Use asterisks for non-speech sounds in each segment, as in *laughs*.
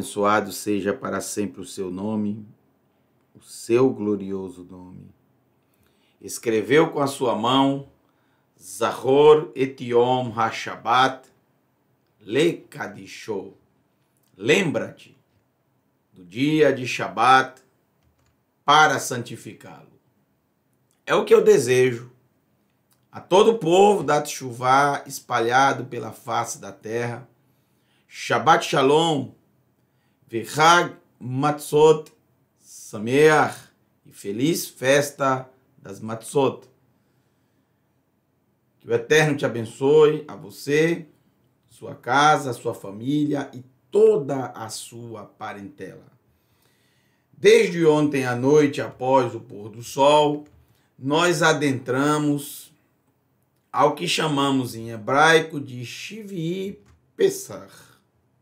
abençoado seja para sempre o seu nome, o seu glorioso nome. Escreveu com a sua mão Zahor Etiom Hashabat Lekadishou. Lembra-te do dia de Shabat para santificá-lo. É o que eu desejo a todo o povo da Tchuvá espalhado pela face da terra. Shabat Shalom Vehag Matzot Sameach. E feliz festa das Matzot. Que o Eterno te abençoe, a você, sua casa, sua família e toda a sua parentela. Desde ontem à noite, após o pôr do sol, nós adentramos ao que chamamos em hebraico de Shivi Pesach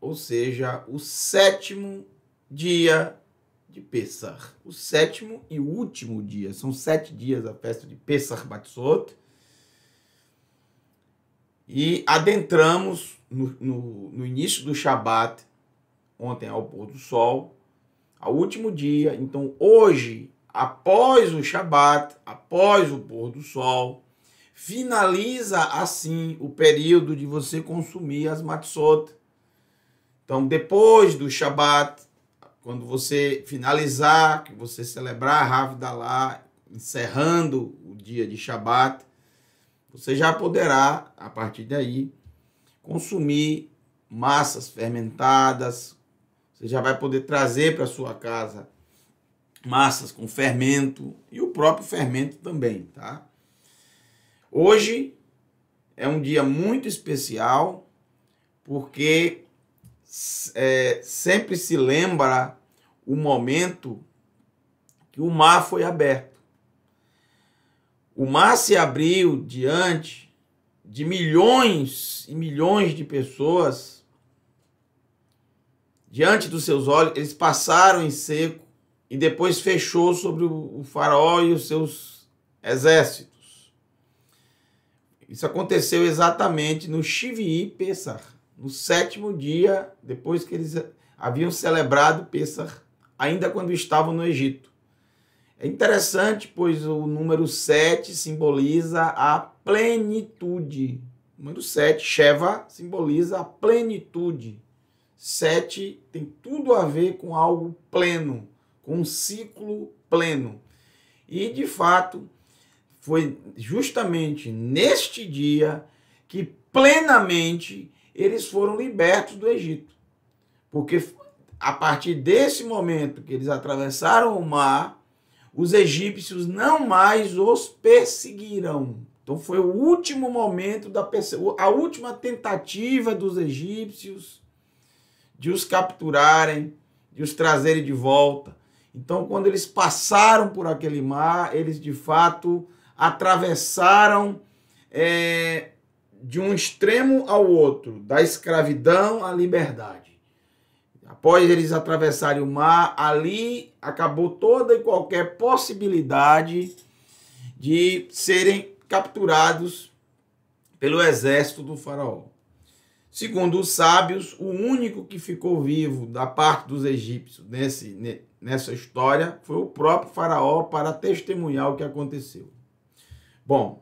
ou seja, o sétimo dia de Pesach. O sétimo e último dia, são sete dias a festa de Pesach Batsot. E adentramos no, no, no início do Shabat, ontem ao pôr do sol, ao último dia. Então, hoje, após o Shabat, após o pôr do sol, finaliza assim o período de você consumir as matzot então, depois do Shabat, quando você finalizar, que você celebrar a Rávida lá, encerrando o dia de Shabat, você já poderá, a partir daí, consumir massas fermentadas, você já vai poder trazer para sua casa massas com fermento e o próprio fermento também, tá? Hoje é um dia muito especial porque é, sempre se lembra o momento que o mar foi aberto. O mar se abriu diante de milhões e milhões de pessoas. Diante dos seus olhos, eles passaram em seco e depois fechou sobre o faraó e os seus exércitos. Isso aconteceu exatamente no Shivi Pessah no sétimo dia, depois que eles haviam celebrado Pessah, ainda quando estavam no Egito. É interessante, pois o número 7 simboliza a plenitude. O número 7, Sheva, simboliza a plenitude. 7 tem tudo a ver com algo pleno, com um ciclo pleno. E, de fato, foi justamente neste dia que plenamente eles foram libertos do Egito. Porque a partir desse momento que eles atravessaram o mar, os egípcios não mais os perseguiram. Então foi o último momento da a última tentativa dos egípcios de os capturarem, de os trazerem de volta. Então quando eles passaram por aquele mar, eles de fato atravessaram é, de um extremo ao outro, da escravidão à liberdade. Após eles atravessarem o mar, ali acabou toda e qualquer possibilidade de serem capturados pelo exército do faraó. Segundo os sábios, o único que ficou vivo da parte dos egípcios nesse, nessa história foi o próprio faraó para testemunhar o que aconteceu. Bom,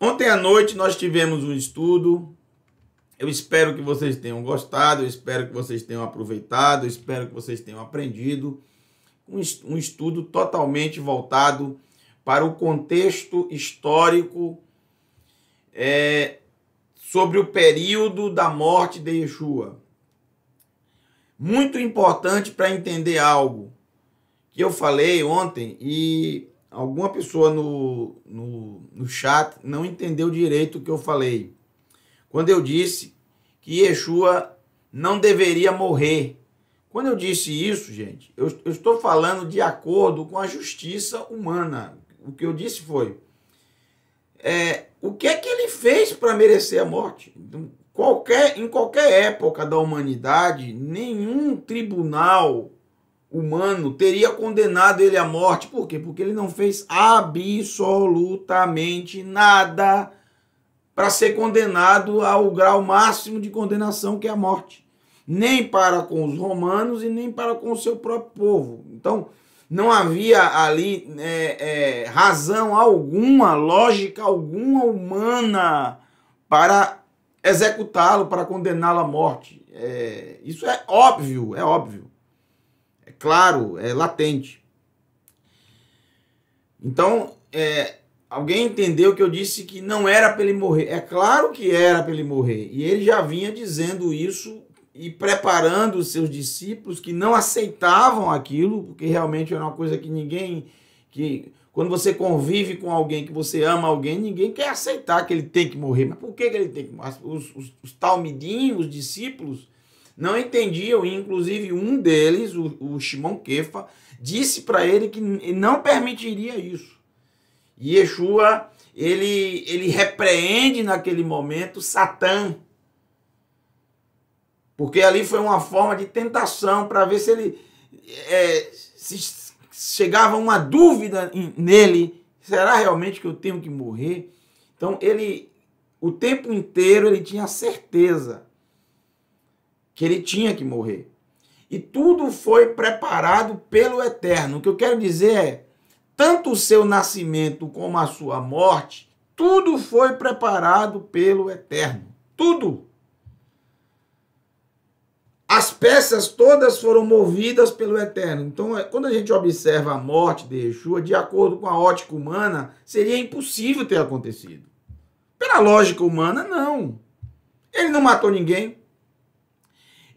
Ontem à noite nós tivemos um estudo. Eu espero que vocês tenham gostado, eu espero que vocês tenham aproveitado, eu espero que vocês tenham aprendido. Um estudo totalmente voltado para o contexto histórico é, sobre o período da morte de Yeshua. Muito importante para entender algo que eu falei ontem e alguma pessoa no, no, no chat não entendeu direito o que eu falei. Quando eu disse que Yeshua não deveria morrer. Quando eu disse isso, gente, eu, eu estou falando de acordo com a justiça humana. O que eu disse foi: é, o que é que ele fez para merecer a morte? Qualquer, em qualquer época da humanidade, nenhum tribunal humano teria condenado ele à morte. Por quê? Porque ele não fez absolutamente nada para ser condenado ao grau máximo de condenação, que é a morte. Nem para com os romanos e nem para com o seu próprio povo. Então, não havia ali é, é, razão alguma, lógica alguma humana para executá-lo, para condená-lo à morte. É, isso é óbvio, é óbvio claro, é latente. Então, é, alguém entendeu que eu disse que não era para ele morrer. É claro que era para ele morrer. E ele já vinha dizendo isso e preparando os seus discípulos que não aceitavam aquilo, porque realmente era uma coisa que ninguém. que Quando você convive com alguém, que você ama alguém, ninguém quer aceitar que ele tem que morrer. Mas por que, que ele tem que morrer? Os, os, os talmidinhos, os discípulos, não entendiam, e inclusive um deles, o, o Shimon Kefa, disse para ele que não permitiria isso. E Yeshua, ele, ele repreende naquele momento Satã. Porque ali foi uma forma de tentação para ver se ele é, se chegava uma dúvida nele, será realmente que eu tenho que morrer? Então ele o tempo inteiro ele tinha certeza que ele tinha que morrer. E tudo foi preparado pelo Eterno. O que eu quero dizer é, tanto o seu nascimento como a sua morte, tudo foi preparado pelo Eterno. Tudo. As peças todas foram movidas pelo Eterno. Então, é, quando a gente observa a morte de Yeshua, de acordo com a ótica humana, seria impossível ter acontecido. Pela lógica humana, não. Ele não matou ninguém.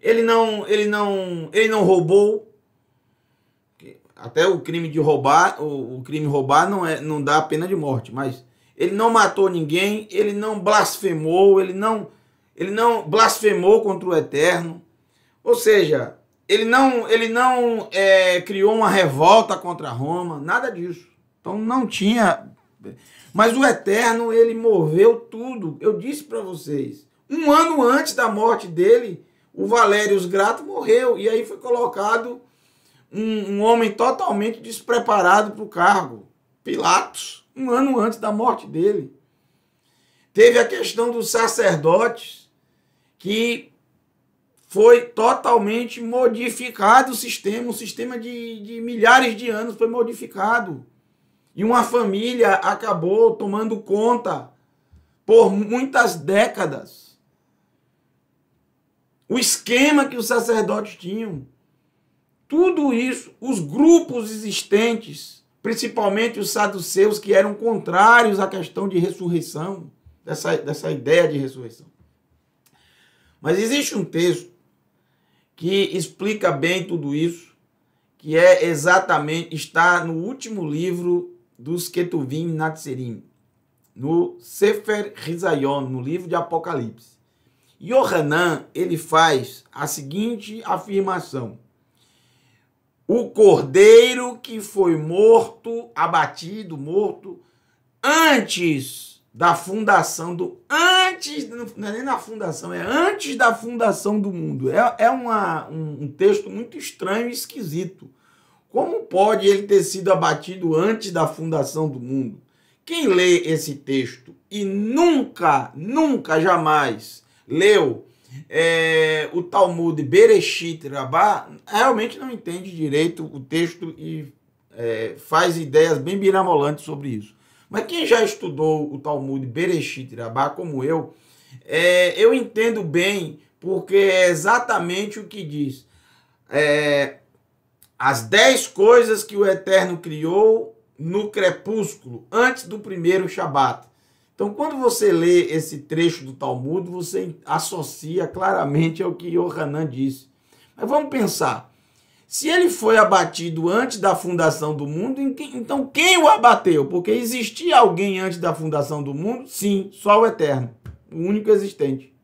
Ele não, ele não, ele não roubou. Até o crime de roubar, o, o crime roubar não é, não dá pena de morte, mas ele não matou ninguém, ele não blasfemou, ele não, ele não blasfemou contra o Eterno. Ou seja, ele não, ele não é, criou uma revolta contra Roma, nada disso. Então não tinha. Mas o Eterno, ele moveu tudo. Eu disse para vocês, um ano antes da morte dele, o Valério Grato morreu e aí foi colocado um, um homem totalmente despreparado para o cargo, Pilatos, um ano antes da morte dele. Teve a questão dos sacerdotes, que foi totalmente modificado o sistema, o sistema de, de milhares de anos foi modificado. E uma família acabou tomando conta por muitas décadas o esquema que os sacerdotes tinham. Tudo isso, os grupos existentes, principalmente os saduceus, que eram contrários à questão de ressurreição, dessa, dessa ideia de ressurreição. Mas existe um texto que explica bem tudo isso, que é exatamente, está no último livro dos Ketuvim Natserim, no Sefer Rizayon, no livro de Apocalipse. Yohanan, ele faz a seguinte afirmação. O cordeiro que foi morto, abatido, morto, antes da fundação do... Antes, não é nem na fundação, é antes da fundação do mundo. É, é uma, um, um texto muito estranho e esquisito. Como pode ele ter sido abatido antes da fundação do mundo? Quem lê esse texto e nunca, nunca, jamais leu é, o Talmud Bereshit Rabá, realmente não entende direito o texto e é, faz ideias bem mirabolantes sobre isso. Mas quem já estudou o Talmud Bereshit Rabá, como eu, é, eu entendo bem, porque é exatamente o que diz. É, as dez coisas que o Eterno criou no crepúsculo, antes do primeiro Shabat. Então, quando você lê esse trecho do Talmud, você associa claramente ao que Yohanan disse. Mas vamos pensar. Se ele foi abatido antes da fundação do mundo, então quem o abateu? Porque existia alguém antes da fundação do mundo? Sim, só o Eterno, o único existente.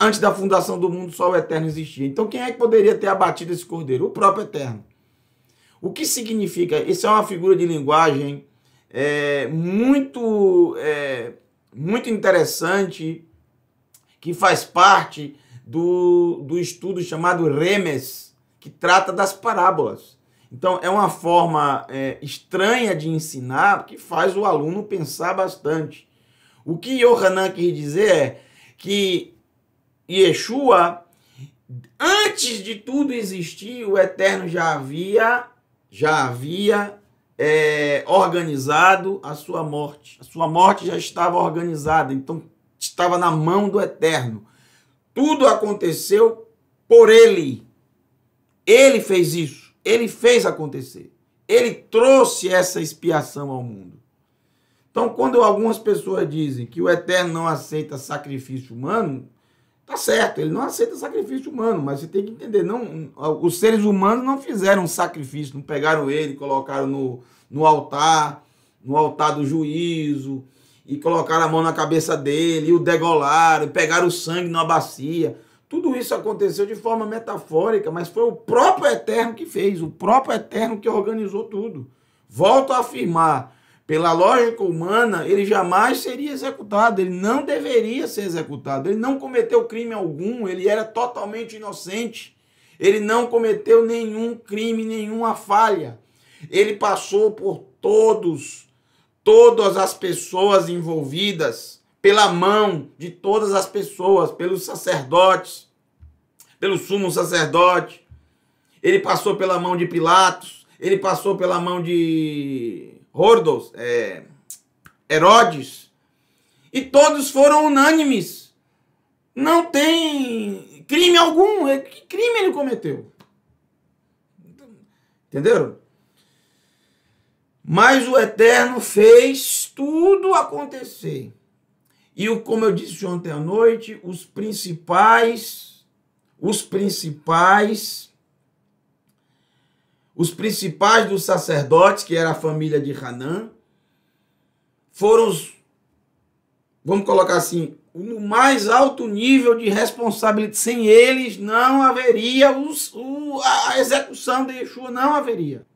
Antes da fundação do mundo, só o Eterno existia. Então quem é que poderia ter abatido esse cordeiro? O próprio Eterno. O que significa? Isso é uma figura de linguagem é, muito, é, muito interessante que faz parte do, do estudo chamado Remes, que trata das parábolas. Então, é uma forma é, estranha de ensinar que faz o aluno pensar bastante. O que Yohanan quis dizer é que Yeshua, antes de tudo existir, o Eterno já havia, já havia é, organizado a sua morte. A sua morte já estava organizada, então estava na mão do Eterno. Tudo aconteceu por ele. Ele fez isso. Ele fez acontecer. Ele trouxe essa expiação ao mundo. Então, quando algumas pessoas dizem que o Eterno não aceita sacrifício humano, Tá certo, ele não aceita sacrifício humano, mas você tem que entender, não, os seres humanos não fizeram um sacrifício, não pegaram ele, colocaram no, no altar, no altar do juízo, e colocaram a mão na cabeça dele, e o degolaram, e pegaram o sangue numa bacia. Tudo isso aconteceu de forma metafórica, mas foi o próprio Eterno que fez, o próprio Eterno que organizou tudo. Volto a afirmar, pela lógica humana, ele jamais seria executado, ele não deveria ser executado, ele não cometeu crime algum, ele era totalmente inocente, ele não cometeu nenhum crime, nenhuma falha. Ele passou por todos, todas as pessoas envolvidas, pela mão de todas as pessoas, pelos sacerdotes, pelo sumo sacerdote, ele passou pela mão de Pilatos, ele passou pela mão de Hordos, é, Herodes, e todos foram unânimes. Não tem crime algum. É, que crime ele cometeu? Entenderam? Mas o Eterno fez tudo acontecer. E como eu disse ontem à noite, os principais, os principais os principais dos sacerdotes, que era a família de Hanã, foram os, vamos colocar assim, no mais alto nível de responsabilidade. Sem eles não haveria os, o, a execução de Yeshua, não haveria.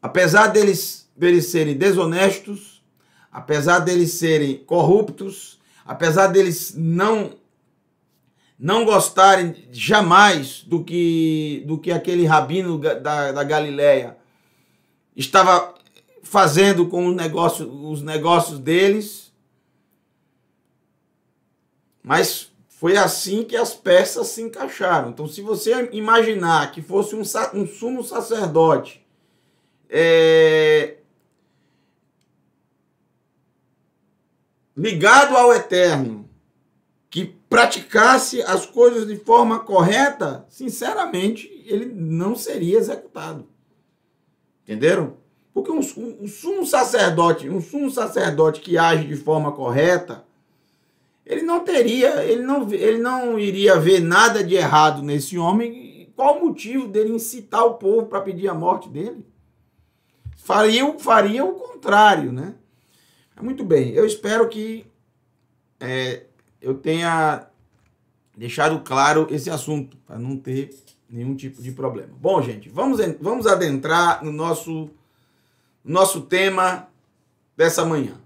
Apesar deles, deles serem desonestos, apesar deles serem corruptos, apesar deles não não gostarem jamais do que, do que aquele rabino da, da Galileia estava fazendo com os negócios, os negócios deles. Mas foi assim que as peças se encaixaram. Então, se você imaginar que fosse um, um sumo sacerdote é, ligado ao eterno, que praticasse as coisas de forma correta, sinceramente, ele não seria executado. Entenderam? Porque um, um, um, sumo sacerdote, um sumo sacerdote que age de forma correta, ele não teria, ele não, ele não iria ver nada de errado nesse homem. Qual o motivo dele incitar o povo para pedir a morte dele? Faria, faria o contrário, né? Muito bem, eu espero que é, eu tenha deixado claro esse assunto, para não ter nenhum tipo de problema. Bom, gente, vamos, vamos adentrar no nosso, nosso tema dessa manhã.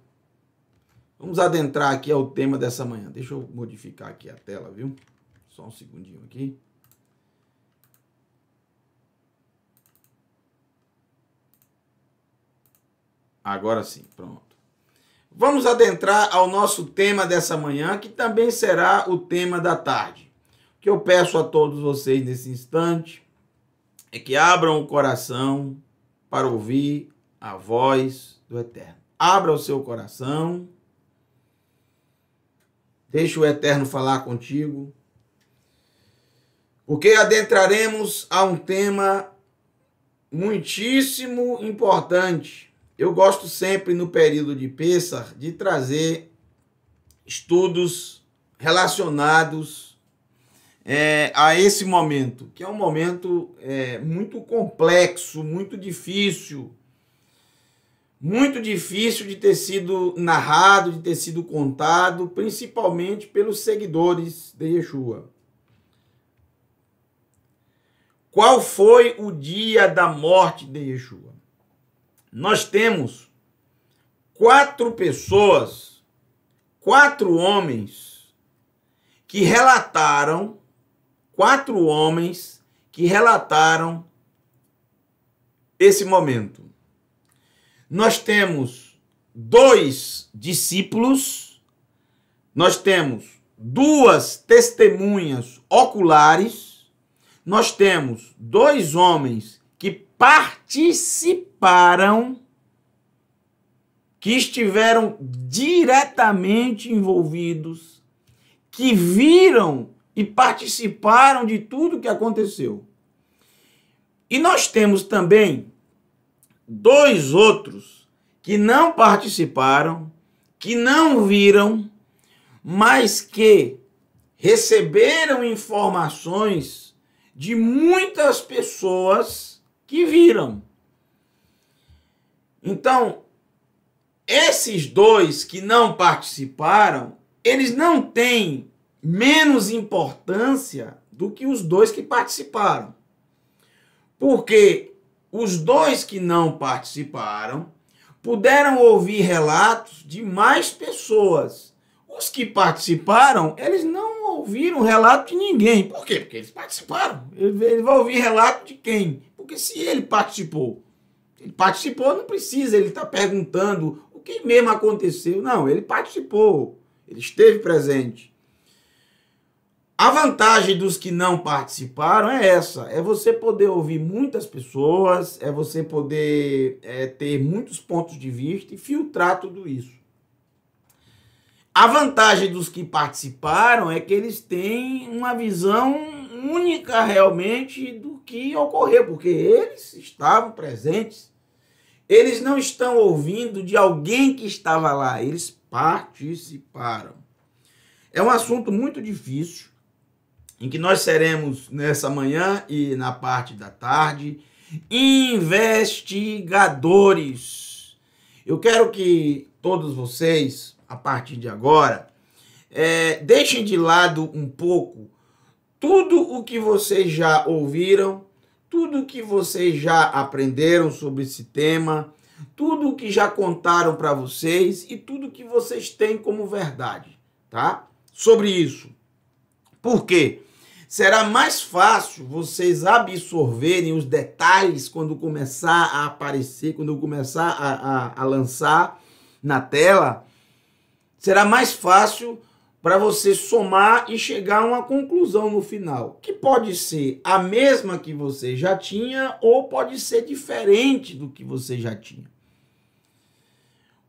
Vamos adentrar aqui ao tema dessa manhã. Deixa eu modificar aqui a tela, viu? Só um segundinho aqui. Agora sim, pronto. Vamos adentrar ao nosso tema dessa manhã, que também será o tema da tarde. O que eu peço a todos vocês nesse instante é que abram o coração para ouvir a voz do Eterno. Abra o seu coração. deixe o Eterno falar contigo. Porque adentraremos a um tema muitíssimo importante eu gosto sempre, no período de Pessah, de trazer estudos relacionados é, a esse momento, que é um momento é, muito complexo, muito difícil, muito difícil de ter sido narrado, de ter sido contado, principalmente pelos seguidores de Yeshua. Qual foi o dia da morte de Yeshua? nós temos quatro pessoas, quatro homens, que relataram, quatro homens que relataram esse momento. Nós temos dois discípulos, nós temos duas testemunhas oculares, nós temos dois homens participaram, que estiveram diretamente envolvidos, que viram e participaram de tudo que aconteceu. E nós temos também dois outros que não participaram, que não viram, mas que receberam informações de muitas pessoas que viram. Então, esses dois que não participaram, eles não têm menos importância do que os dois que participaram. Porque os dois que não participaram puderam ouvir relatos de mais pessoas. Os que participaram, eles não ouviram relato de ninguém. Por quê? Porque eles participaram. Ele vai ouvir relato de quem? Porque se ele participou, ele participou, não precisa ele estar tá perguntando o que mesmo aconteceu. Não, ele participou, ele esteve presente. A vantagem dos que não participaram é essa: é você poder ouvir muitas pessoas, é você poder é, ter muitos pontos de vista e filtrar tudo isso. A vantagem dos que participaram é que eles têm uma visão única realmente do que ocorreu, porque eles estavam presentes. Eles não estão ouvindo de alguém que estava lá, eles participaram. É um assunto muito difícil, em que nós seremos nessa manhã e na parte da tarde investigadores. Eu quero que todos vocês, a partir de agora, é, deixem de lado um pouco tudo o que vocês já ouviram, tudo o que vocês já aprenderam sobre esse tema, tudo o que já contaram para vocês e tudo o que vocês têm como verdade, tá? Sobre isso. Por quê? Será mais fácil vocês absorverem os detalhes quando começar a aparecer, quando começar a, a, a lançar na tela. Será mais fácil para você somar e chegar a uma conclusão no final, que pode ser a mesma que você já tinha ou pode ser diferente do que você já tinha.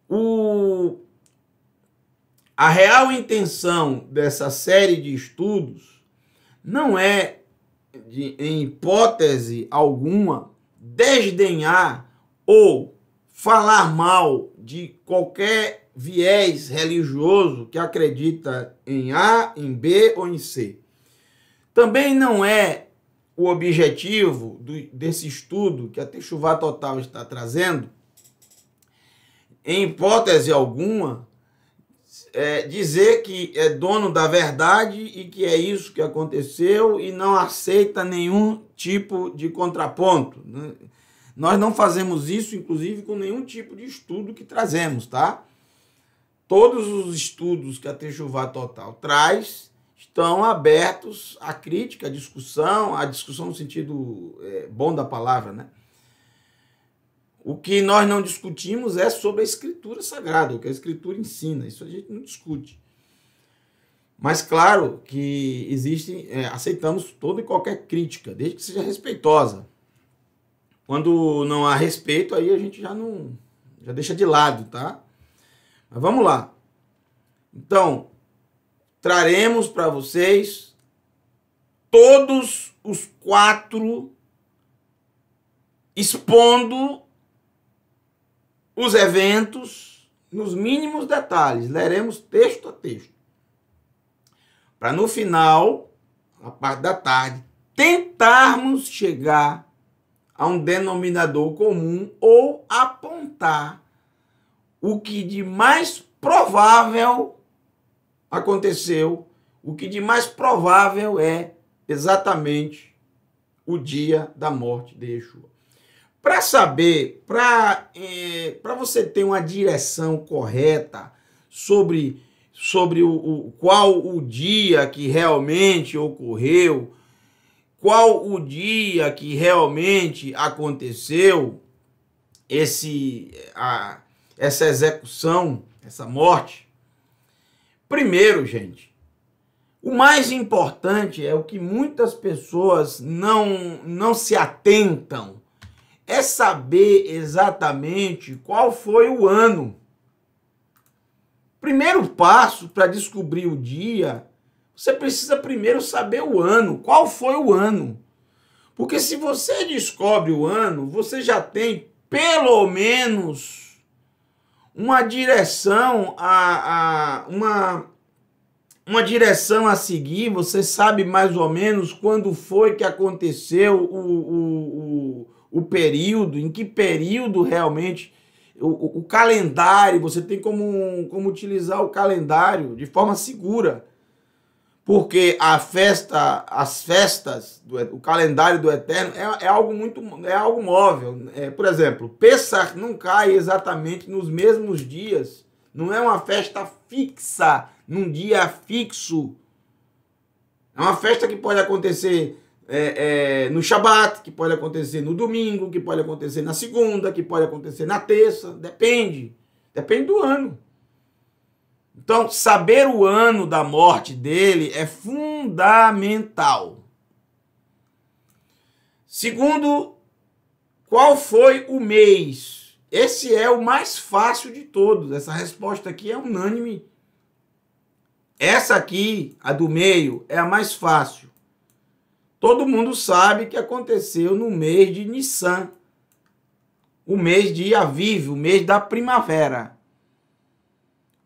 O a real intenção dessa série de estudos não é de, em hipótese alguma desdenhar ou falar mal de qualquer viés religioso que acredita em A, em B ou em C. Também não é o objetivo do, desse estudo que a Techuvá Total está trazendo, em hipótese alguma, é dizer que é dono da verdade e que é isso que aconteceu e não aceita nenhum tipo de contraponto. Né? Nós não fazemos isso, inclusive, com nenhum tipo de estudo que trazemos, tá? todos os estudos que a Techuvá Total traz estão abertos à crítica, à discussão, à discussão no sentido é, bom da palavra, né? O que nós não discutimos é sobre a escritura sagrada, o que a escritura ensina, isso a gente não discute. Mas claro que existem, é, aceitamos toda e qualquer crítica, desde que seja respeitosa. Quando não há respeito, aí a gente já não já deixa de lado, tá? Mas vamos lá. Então, traremos para vocês todos os quatro expondo os eventos nos mínimos detalhes. Leremos texto a texto. Para no final, na parte da tarde, tentarmos chegar a um denominador comum ou apontar o que de mais provável aconteceu, o que de mais provável é exatamente o dia da morte de Yeshua. Para saber, para é, você ter uma direção correta sobre, sobre o, o, qual o dia que realmente ocorreu, qual o dia que realmente aconteceu esse a, essa execução, essa morte. Primeiro, gente, o mais importante é o que muitas pessoas não, não se atentam, é saber exatamente qual foi o ano. Primeiro passo para descobrir o dia, você precisa primeiro saber o ano, qual foi o ano. Porque se você descobre o ano, você já tem pelo menos uma direção a, a uma uma direção a seguir, você sabe mais ou menos quando foi que aconteceu o, o, o, o período, em que período realmente, o, o, calendário, você tem como, como utilizar o calendário de forma segura porque a festa, as festas, do, o calendário do Eterno é, é algo muito, é algo móvel. É, por exemplo, Pessah não cai exatamente nos mesmos dias. Não é uma festa fixa, num dia fixo. É uma festa que pode acontecer é, é, no Shabat, que pode acontecer no domingo, que pode acontecer na segunda, que pode acontecer na terça. Depende. Depende do ano. Então, saber o ano da morte dele é fundamental. Segundo, qual foi o mês? Esse é o mais fácil de todos. Essa resposta aqui é unânime. Essa aqui, a do meio, é a mais fácil. Todo mundo sabe que aconteceu no mês de Nissan, o mês de Aviv, o mês da primavera.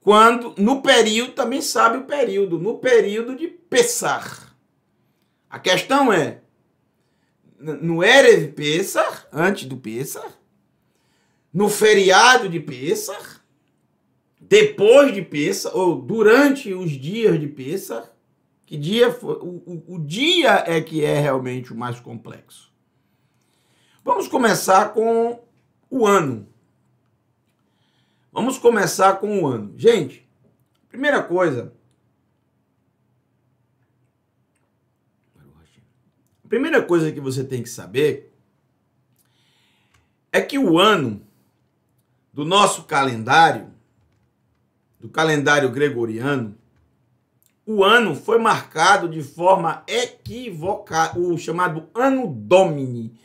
Quando no período também sabe o período, no período de pesar. A questão é no Erev Pesach, antes do Pesach, no feriado de Pesach, depois de Pesach ou durante os dias de Pesach, que dia foi, o, o, o dia é que é realmente o mais complexo. Vamos começar com o ano. Vamos começar com o ano. Gente, primeira coisa. A primeira coisa que você tem que saber é que o ano do nosso calendário, do calendário gregoriano, o ano foi marcado de forma equivocada, o chamado ano domini,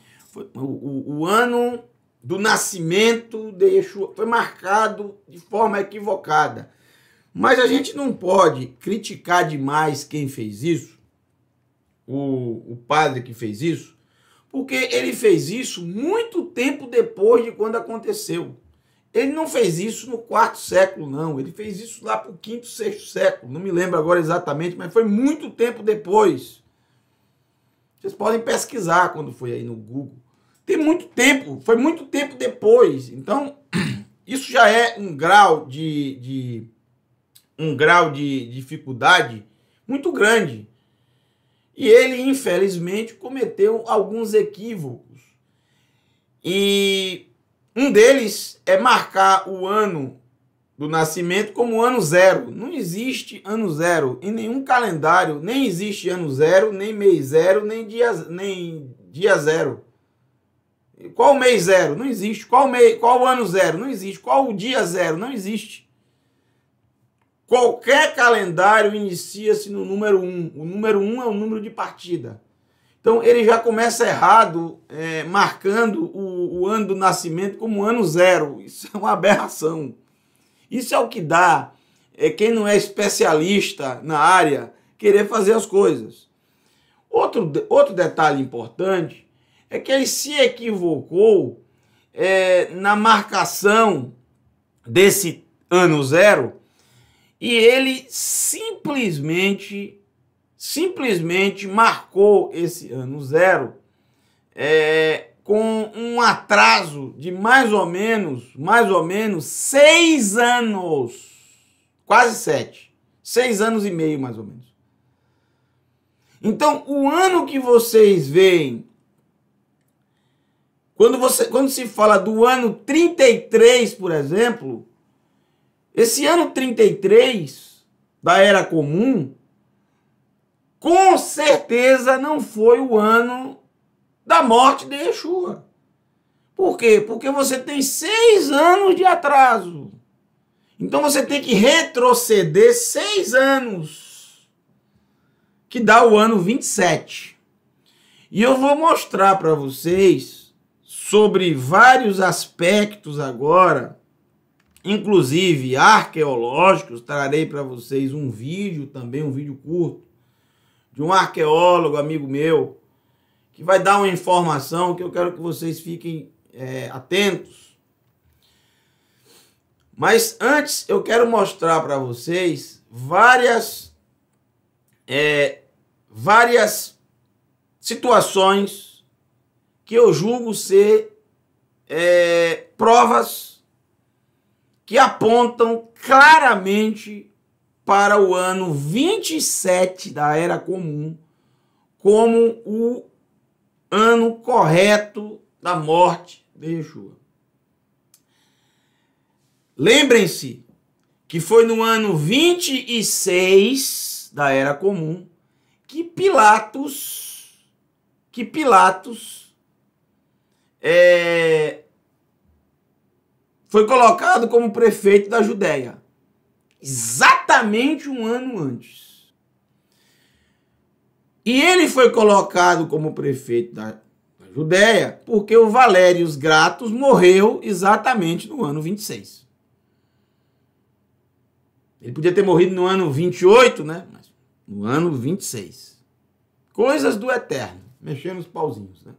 o, o, o ano do nascimento de Yeshua. Foi marcado de forma equivocada. Mas a gente não pode criticar demais quem fez isso, o, o padre que fez isso, porque ele fez isso muito tempo depois de quando aconteceu. Ele não fez isso no quarto século, não. Ele fez isso lá para o quinto, sexto século. Não me lembro agora exatamente, mas foi muito tempo depois. Vocês podem pesquisar quando foi aí no Google tem muito tempo, foi muito tempo depois. Então, *clears throat* isso já é um grau de, de um grau de dificuldade muito grande. E ele, infelizmente, cometeu alguns equívocos. E um deles é marcar o ano do nascimento como ano zero. Não existe ano zero em nenhum calendário, nem existe ano zero, nem mês zero, nem dia, nem dia zero. Qual o mês zero? Não existe. Qual o, mês, qual o ano zero? Não existe. Qual o dia zero? Não existe. Qualquer calendário inicia-se no número 1. Um. O número 1 um é o número de partida. Então ele já começa errado, é, marcando o, o, ano do nascimento como ano zero. Isso é uma aberração. Isso é o que dá é, quem não é especialista na área querer fazer as coisas. Outro, outro detalhe importante é que ele se equivocou é, na marcação desse ano zero e ele simplesmente, simplesmente marcou esse ano zero é, com um atraso de mais ou menos, mais ou menos seis anos, quase sete, seis anos e meio mais ou menos. Então, o ano que vocês veem quando, você, quando se fala do ano 33, por exemplo, esse ano 33 da era comum, com certeza não foi o ano da morte de Yeshua. Por quê? Porque você tem seis anos de atraso. Então você tem que retroceder seis anos, que dá o ano 27. E eu vou mostrar para vocês sobre vários aspectos agora, inclusive arqueológicos. Trarei para vocês um vídeo também, um vídeo curto, de um arqueólogo amigo meu, que vai dar uma informação que eu quero que vocês fiquem é, atentos. Mas antes eu quero mostrar para vocês várias, é, várias situações que eu julgo ser é, provas que apontam claramente para o ano 27 da Era Comum como o ano correto da morte de Yeshua. Lembrem-se que foi no ano 26 da Era Comum que Pilatos, que Pilatos é, foi colocado como prefeito da Judéia. Exatamente um ano antes. E ele foi colocado como prefeito da, da Judéia porque o Valério os Gratos morreu exatamente no ano 26. Ele podia ter morrido no ano 28, né? Mas no ano 26. Coisas do eterno. Mexendo os pauzinhos, né?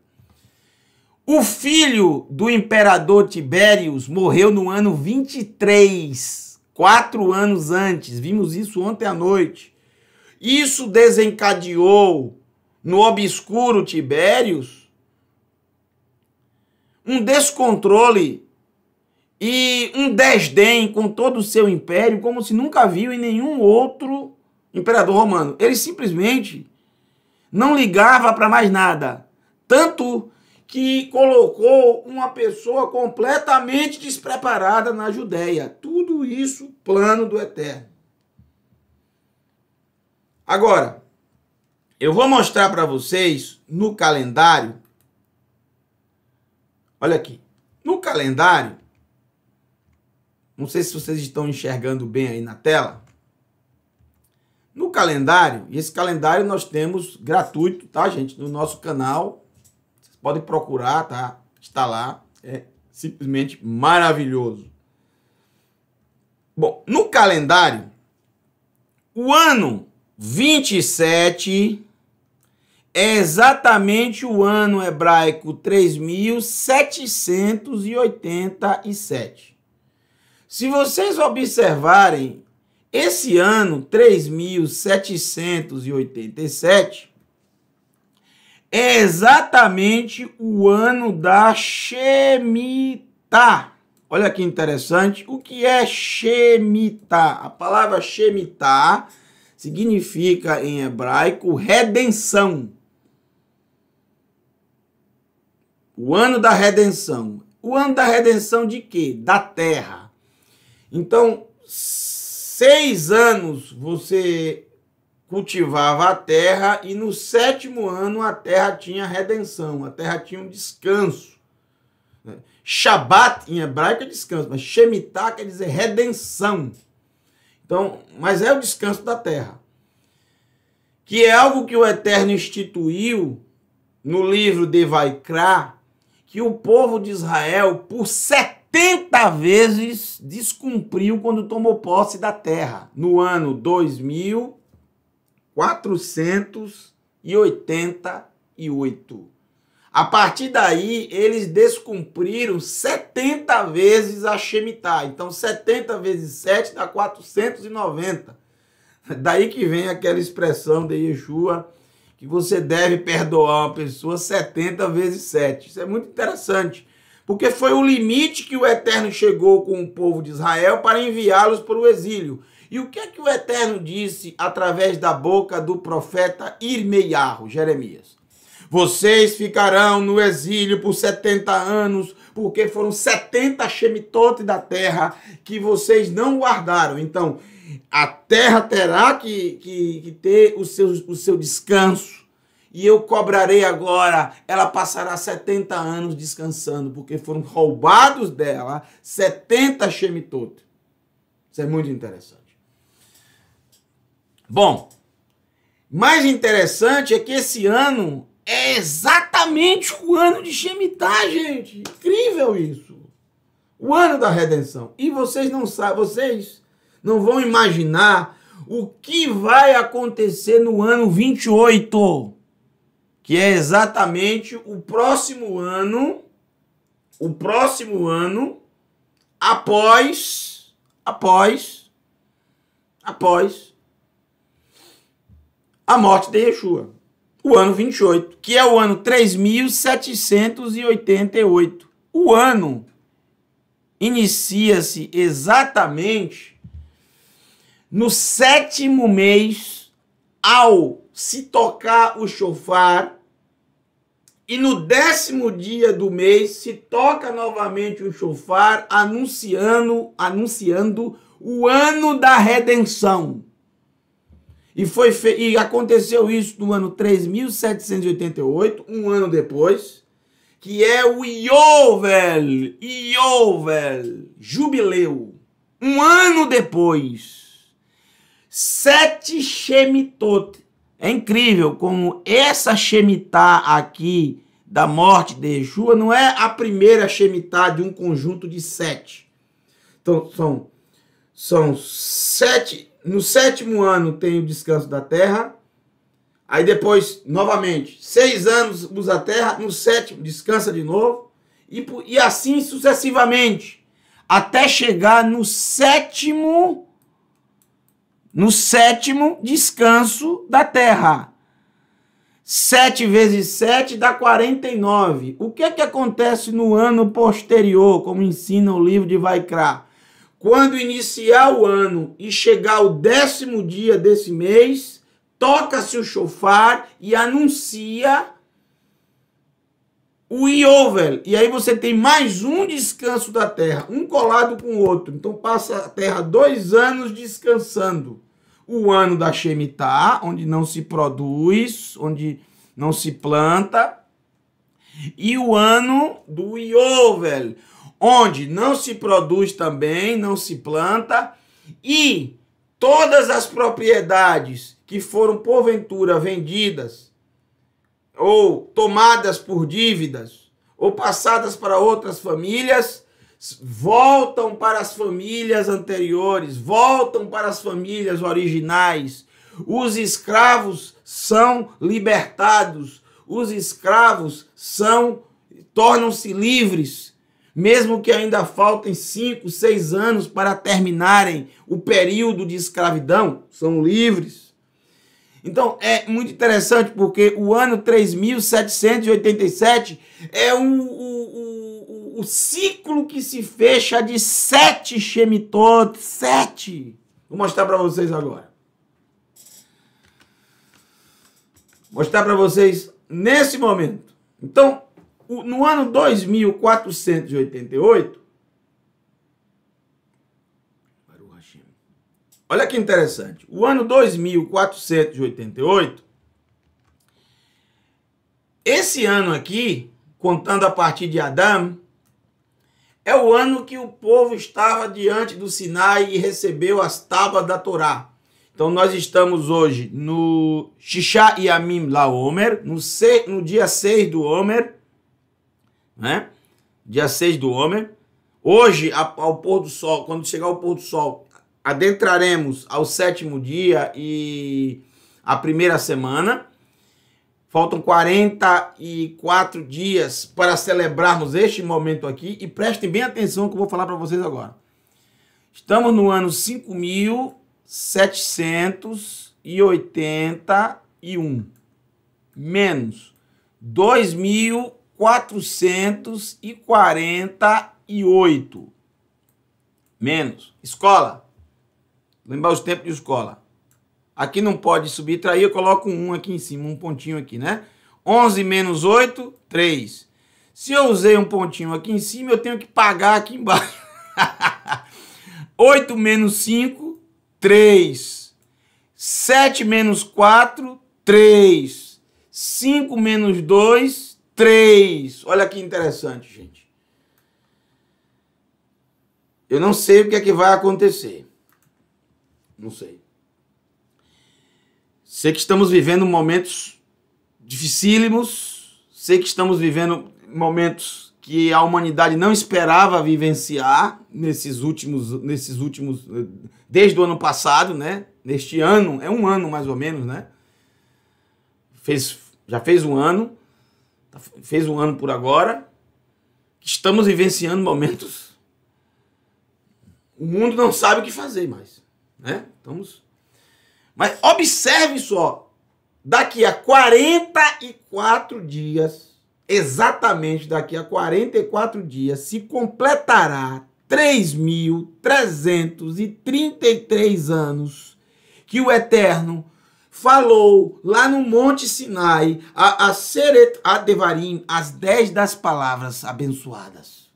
O filho do imperador Tibérios morreu no ano 23, quatro anos antes. Vimos isso ontem à noite. Isso desencadeou no obscuro Tibérios um descontrole e um desdém com todo o seu império, como se nunca viu em nenhum outro imperador romano. Ele simplesmente não ligava para mais nada. Tanto que colocou uma pessoa completamente despreparada na Judéia. Tudo isso plano do Eterno. Agora, eu vou mostrar para vocês no calendário. Olha aqui. No calendário, não sei se vocês estão enxergando bem aí na tela. No calendário, e esse calendário nós temos gratuito, tá, gente? No nosso canal Pode procurar, tá? Está lá. É simplesmente maravilhoso. Bom, no calendário, o ano 27 é exatamente o ano hebraico 3787. Se vocês observarem, esse ano 3787 é exatamente o ano da Shemitah. Olha que interessante. O que é Shemitah? A palavra Shemitah significa em hebraico redenção. O ano da redenção. O ano da redenção de quê? Da terra. Então, seis anos você cultivava a terra e no sétimo ano a terra tinha redenção, a terra tinha um descanso. Né? Shabat em hebraico é descanso, mas Shemitah quer dizer redenção. Então, mas é o descanso da terra, que é algo que o Eterno instituiu no livro de Vaikra, que o povo de Israel por 70 vezes descumpriu quando tomou posse da terra, no ano 2000 488. A partir daí, eles descumpriram 70 vezes a Shemitah. Então, 70 vezes 7 dá 490. Daí que vem aquela expressão de Yeshua que você deve perdoar uma pessoa 70 vezes 7. Isso é muito interessante, porque foi o limite que o Eterno chegou com o povo de Israel para enviá-los para o exílio. E o que é que o Eterno disse através da boca do profeta Irmeiarro, Jeremias? Vocês ficarão no exílio por 70 anos, porque foram 70 chemitotes da terra que vocês não guardaram. Então, a terra terá que, que, que ter o seu, o seu descanso. E eu cobrarei agora, ela passará 70 anos descansando, porque foram roubados dela 70 chemitotes. Isso é muito interessante. Bom, mais interessante é que esse ano é exatamente o ano de Shemitah, gente. Incrível isso. O ano da redenção. E vocês não sabem, vocês não vão imaginar o que vai acontecer no ano 28, que é exatamente o próximo ano, o próximo ano após após após a morte de Yeshua, o ano 28, que é o ano 3788. O ano inicia-se exatamente no sétimo mês, ao se tocar o chofar, e no décimo dia do mês se toca novamente o chofar, anunciando, anunciando o ano da redenção. E, foi fe... e aconteceu isso no ano 3788, um ano depois, que é o Iovel, Iovel, jubileu. Um ano depois, sete Shemitot. É incrível como essa Shemitá aqui da morte de Yeshua não é a primeira Shemitá de um conjunto de sete. Então, são, são sete no sétimo ano tem o descanso da terra. Aí depois, novamente, seis anos usa a terra, no sétimo descansa de novo. E, e assim sucessivamente. Até chegar no sétimo. No sétimo descanso da terra. Sete vezes sete dá 49. O que é que acontece no ano posterior, como ensina o livro de Vaikra? Quando iniciar o ano e chegar o décimo dia desse mês, toca-se o chofar e anuncia o Iovel. E aí você tem mais um descanso da terra, um colado com o outro. Então passa a terra dois anos descansando. O ano da Shemitah, onde não se produz, onde não se planta. E o ano do Iovel, onde não se produz também, não se planta, e todas as propriedades que foram porventura vendidas ou tomadas por dívidas ou passadas para outras famílias, voltam para as famílias anteriores, voltam para as famílias originais. Os escravos são libertados, os escravos são tornam-se livres mesmo que ainda faltem cinco, seis anos para terminarem o período de escravidão, são livres. Então é muito interessante porque o ano 3787 é o, o, o, o ciclo que se fecha de sete Shemitot, sete. Vou mostrar para vocês agora. Vou mostrar para vocês nesse momento. Então, no ano 2488, olha que interessante, o ano 2488, esse ano aqui, contando a partir de Adão, é o ano que o povo estava diante do Sinai e recebeu as tábuas da Torá. Então nós estamos hoje no Amim Yamim Laomer, no, no dia 6 do Homer, né? Dia 6 do homem. Hoje, ao pôr do sol, quando chegar o pôr do sol, adentraremos ao sétimo dia e a primeira semana. Faltam 44 dias para celebrarmos este momento aqui e prestem bem atenção que eu vou falar para vocês agora. Estamos no ano 5781 menos 2000 448 menos escola. Lembrar os tempos de escola. Aqui não pode subtrair, tá? eu coloco um aqui em cima, um pontinho aqui, né? 11 menos 8, 3. Se eu usei um pontinho aqui em cima, eu tenho que pagar aqui embaixo. 8 *laughs* menos 5, 3. 7 menos 4, 3. 5 menos 2, 3. Olha que interessante, gente. Eu não sei o que é que vai acontecer. Não sei. Sei que estamos vivendo momentos dificílimos, sei que estamos vivendo momentos que a humanidade não esperava vivenciar nesses últimos nesses últimos desde o ano passado, né? Neste ano, é um ano mais ou menos, né? Fez já fez um ano Tá, fez um ano por agora, estamos vivenciando momentos. O mundo não sabe o que fazer mais. Né? Estamos. Mas observe só, daqui a 44 dias, exatamente daqui a 44 dias, se completará 3.333 anos que o Eterno falou lá no Monte Sinai a, a Seret Adevarim as dez das palavras abençoadas.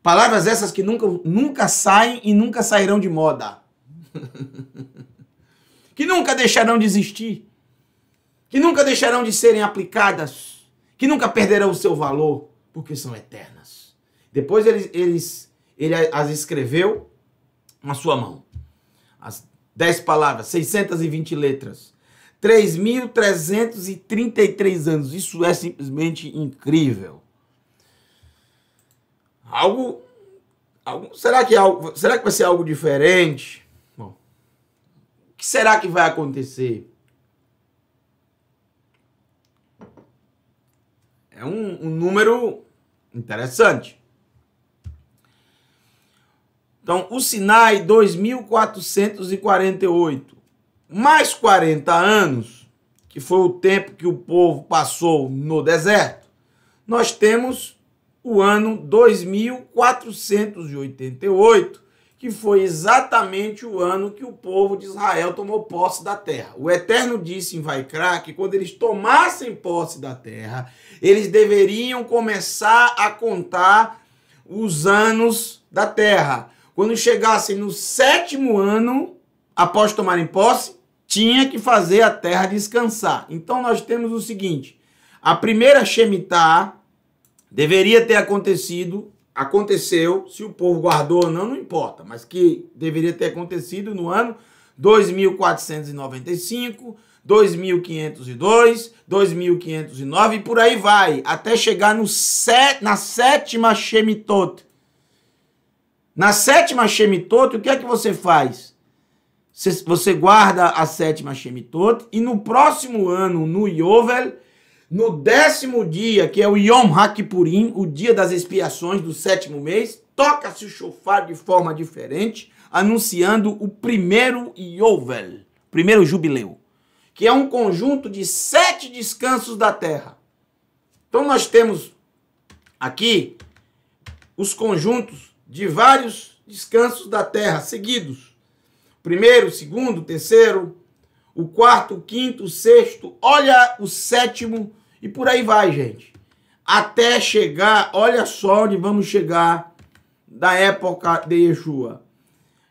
Palavras essas que nunca, nunca saem e nunca sairão de moda. *laughs* que nunca deixarão de existir. Que nunca deixarão de serem aplicadas. Que nunca perderão o seu valor, porque são eternas. Depois eles, eles, ele as escreveu na sua mão. 10 palavras, 620 letras. 3.333 anos. Isso é simplesmente incrível. Algo, algo será que algo, será que vai ser algo diferente? Bom, o que será que vai acontecer? É um, um número interessante. Então, o Sinai 2448 mais 40 anos, que foi o tempo que o povo passou no deserto, nós temos o ano 2488, que foi exatamente o ano que o povo de Israel tomou posse da terra. O Eterno disse em Vaikra que quando eles tomassem posse da terra, eles deveriam começar a contar os anos da terra. Quando chegassem no sétimo ano, após tomarem posse, tinha que fazer a terra descansar. Então nós temos o seguinte: a primeira Shemitah deveria ter acontecido, aconteceu, se o povo guardou ou não, não importa, mas que deveria ter acontecido no ano 2495, 2502, 2509 e por aí vai, até chegar no set, na sétima Shemitot, na sétima Shemitot, o que é que você faz? Você guarda a sétima Shemitot e no próximo ano, no Yovel, no décimo dia, que é o Yom HaKippurim, o dia das expiações do sétimo mês, toca-se o chofar de forma diferente, anunciando o primeiro Yovel, primeiro jubileu, que é um conjunto de sete descansos da terra. Então nós temos aqui os conjuntos de vários descansos da terra seguidos. Primeiro, segundo, terceiro, o quarto, o quinto, o sexto, olha o sétimo e por aí vai, gente. Até chegar, olha só onde vamos chegar da época de Yeshua.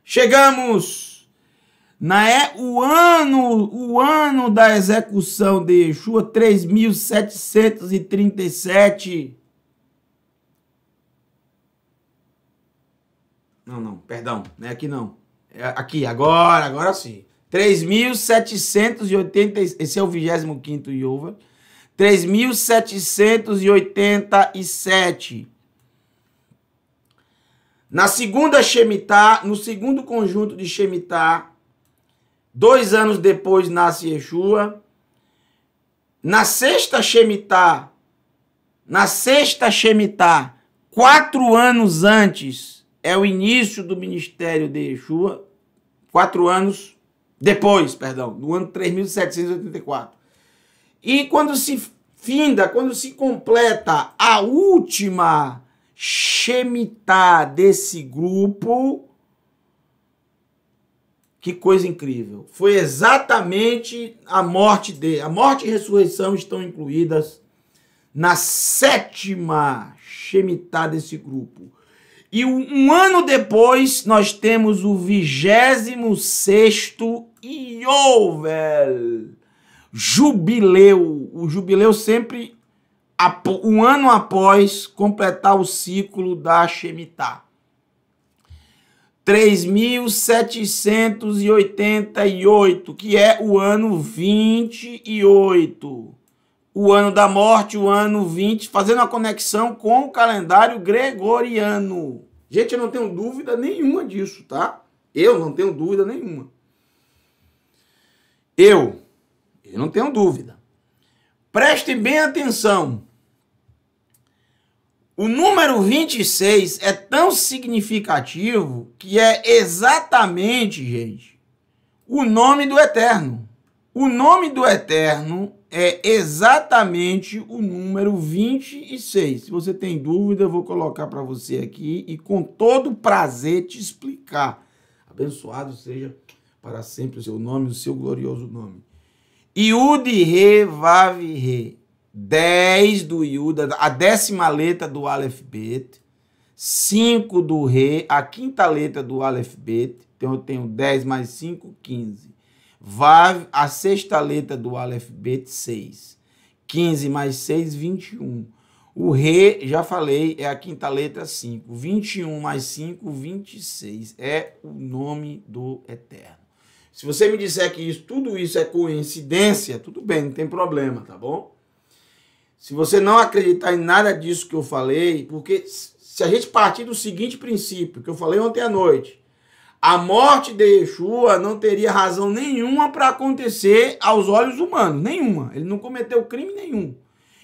Chegamos na é o ano, o ano da execução de Yeshua, 3737 Não, não, perdão, não é aqui não. É aqui, agora, agora sim. 3.780, esse é o 25º Yova. 3.787. Na segunda Shemitah, no segundo conjunto de Shemitah, dois anos depois nasce Yeshua. Na sexta Shemitah, na sexta Shemitah, quatro anos antes é o início do ministério de Yeshua, quatro anos depois, perdão, no ano 3784. E quando se finda, quando se completa a última Shemitah desse grupo, que coisa incrível. Foi exatamente a morte dele. A morte e a ressurreição estão incluídas na sétima Shemitah desse grupo. E um ano depois, nós temos o 26 Iovel Jubileu. O jubileu sempre um ano após completar o ciclo da Shemitah. 3.788, que é o ano 28. O ano da morte, o ano 20, fazendo a conexão com o calendário gregoriano. Gente, eu não tenho dúvida nenhuma disso, tá? Eu não tenho dúvida nenhuma. Eu, eu não tenho dúvida. Preste bem atenção. O número 26 é tão significativo que é exatamente, gente, o nome do Eterno. O nome do Eterno é exatamente o número 26. Se você tem dúvida, eu vou colocar para você aqui e com todo prazer te explicar. Abençoado seja para sempre o seu nome, o seu glorioso nome. Iude Re Vav Re. 10 do Iuda, a décima letra do Aleph Bet. 5 do Re, a quinta letra do Aleph Bet. Então eu tenho 10 mais 5, 15. Vai a sexta letra do Aleph alfabeto 6. 15 mais 6, 21. O Re, já falei, é a quinta letra 5. 21 mais 5, 26. É o nome do Eterno. Se você me disser que isso, tudo isso é coincidência, tudo bem, não tem problema, tá bom? Se você não acreditar em nada disso que eu falei, porque se a gente partir do seguinte princípio que eu falei ontem à noite, a morte de Yeshua não teria razão nenhuma para acontecer aos olhos humanos, nenhuma. Ele não cometeu crime nenhum.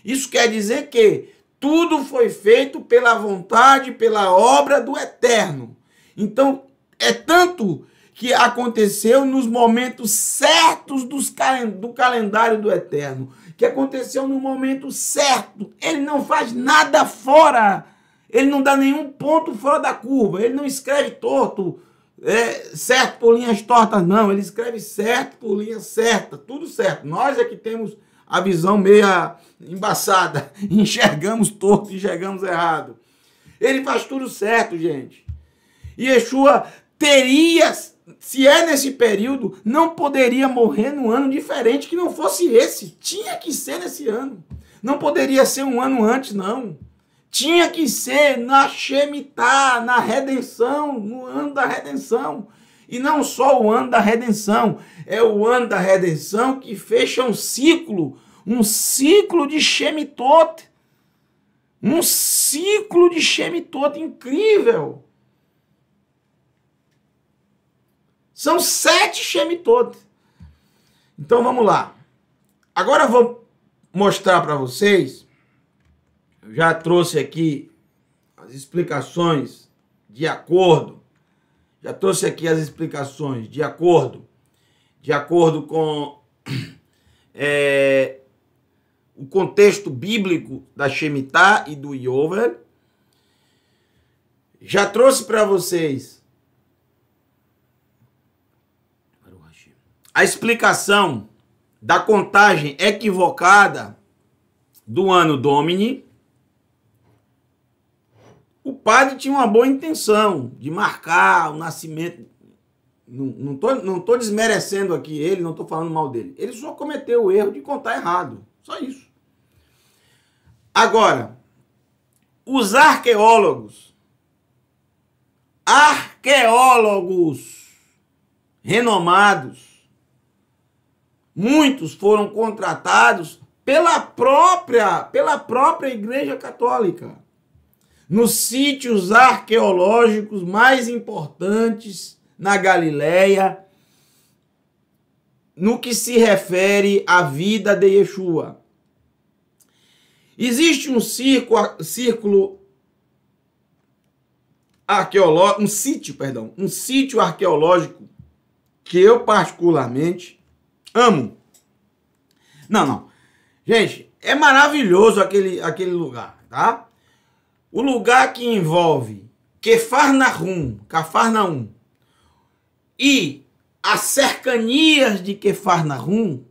Isso quer dizer que tudo foi feito pela vontade, pela obra do Eterno. Então, é tanto que aconteceu nos momentos certos do calendário do Eterno, que aconteceu no momento certo. Ele não faz nada fora, ele não dá nenhum ponto fora da curva, ele não escreve torto é, certo por linhas tortas, não. Ele escreve certo por linha certa, tudo certo. Nós é que temos a visão meia embaçada, *laughs* enxergamos torto, enxergamos errado. Ele faz tudo certo, gente. E Yeshua teria, se é nesse período, não poderia morrer num ano diferente que não fosse esse. Tinha que ser nesse ano. Não poderia ser um ano antes, não. Tinha que ser na Shemitah, na redenção, no ano da redenção. E não só o ano da redenção, é o ano da redenção que fecha um ciclo, um ciclo de Shemitot. Um ciclo de Shemitot incrível. São sete Shemitot. Então vamos lá. Agora eu vou mostrar para vocês eu já trouxe aqui as explicações de acordo. Já trouxe aqui as explicações de acordo, de acordo com *coughs* é, o contexto bíblico da Shemitah e do Yovel. Já trouxe para vocês a explicação da contagem equivocada do ano Domini o padre tinha uma boa intenção de marcar o nascimento. Não, não, tô, não tô desmerecendo aqui ele, não estou falando mal dele. Ele só cometeu o erro de contar errado. Só isso. Agora, os arqueólogos, arqueólogos renomados, muitos foram contratados pela própria, pela própria Igreja Católica nos sítios arqueológicos mais importantes na Galileia, no que se refere à vida de Yeshua. Existe um círculo, círculo arqueológico, um sítio, perdão, um sítio arqueológico que eu particularmente amo. Não, não. Gente, é maravilhoso aquele, aquele lugar, tá? O lugar que envolve Kefarnaum, Cafarnaum, e as cercanias de Kefarnaum,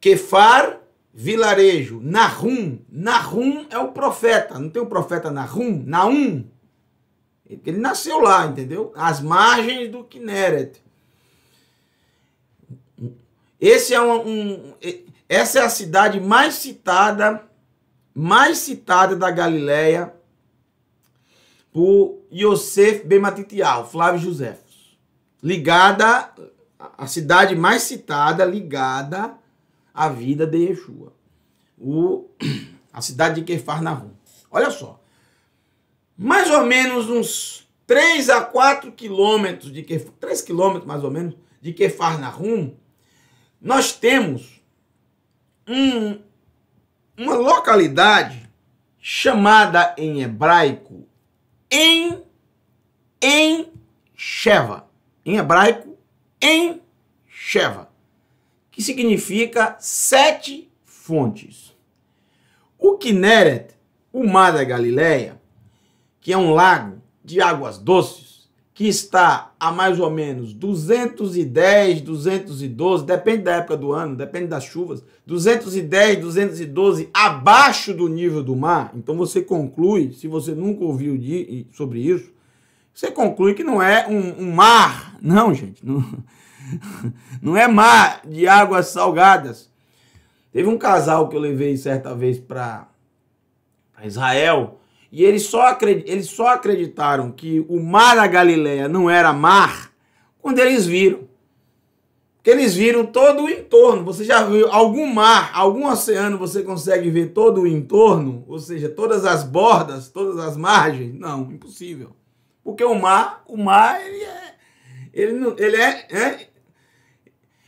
Kefar, vilarejo, Nahum, Nahum é o profeta, não tem o profeta Nahum? Naum, ele nasceu lá, entendeu? As margens do Kinneret. Esse é um, um, essa é a cidade mais citada mais citada da Galileia por Yosef Bematitial, Flávio José. Ligada, a cidade mais citada ligada à vida de Yeshua. O, a cidade de Kefarnahum. Olha só. Mais ou menos uns 3 a 4 quilômetros de Kef, 3 quilômetros mais ou menos de Kefarnahum, nós temos um, uma localidade chamada em hebraico em em Sheva. Em hebraico em Sheva, que significa sete fontes. O Kinneret, o mar da Galileia, que é um lago de águas doces que está a mais ou menos 210, 212, depende da época do ano, depende das chuvas, 210, 212 abaixo do nível do mar, então você conclui, se você nunca ouviu de, sobre isso, você conclui que não é um, um mar, não, gente, não, *laughs* não é mar de águas salgadas. Teve um casal que eu levei certa vez para Israel, e eles só, eles só acreditaram que o mar da Galileia não era mar quando eles viram. Porque eles viram todo o entorno. Você já viu algum mar, algum oceano, você consegue ver todo o entorno? Ou seja, todas as bordas, todas as margens? Não, impossível. Porque o mar, o mar, ele é. Ele, não, ele é, é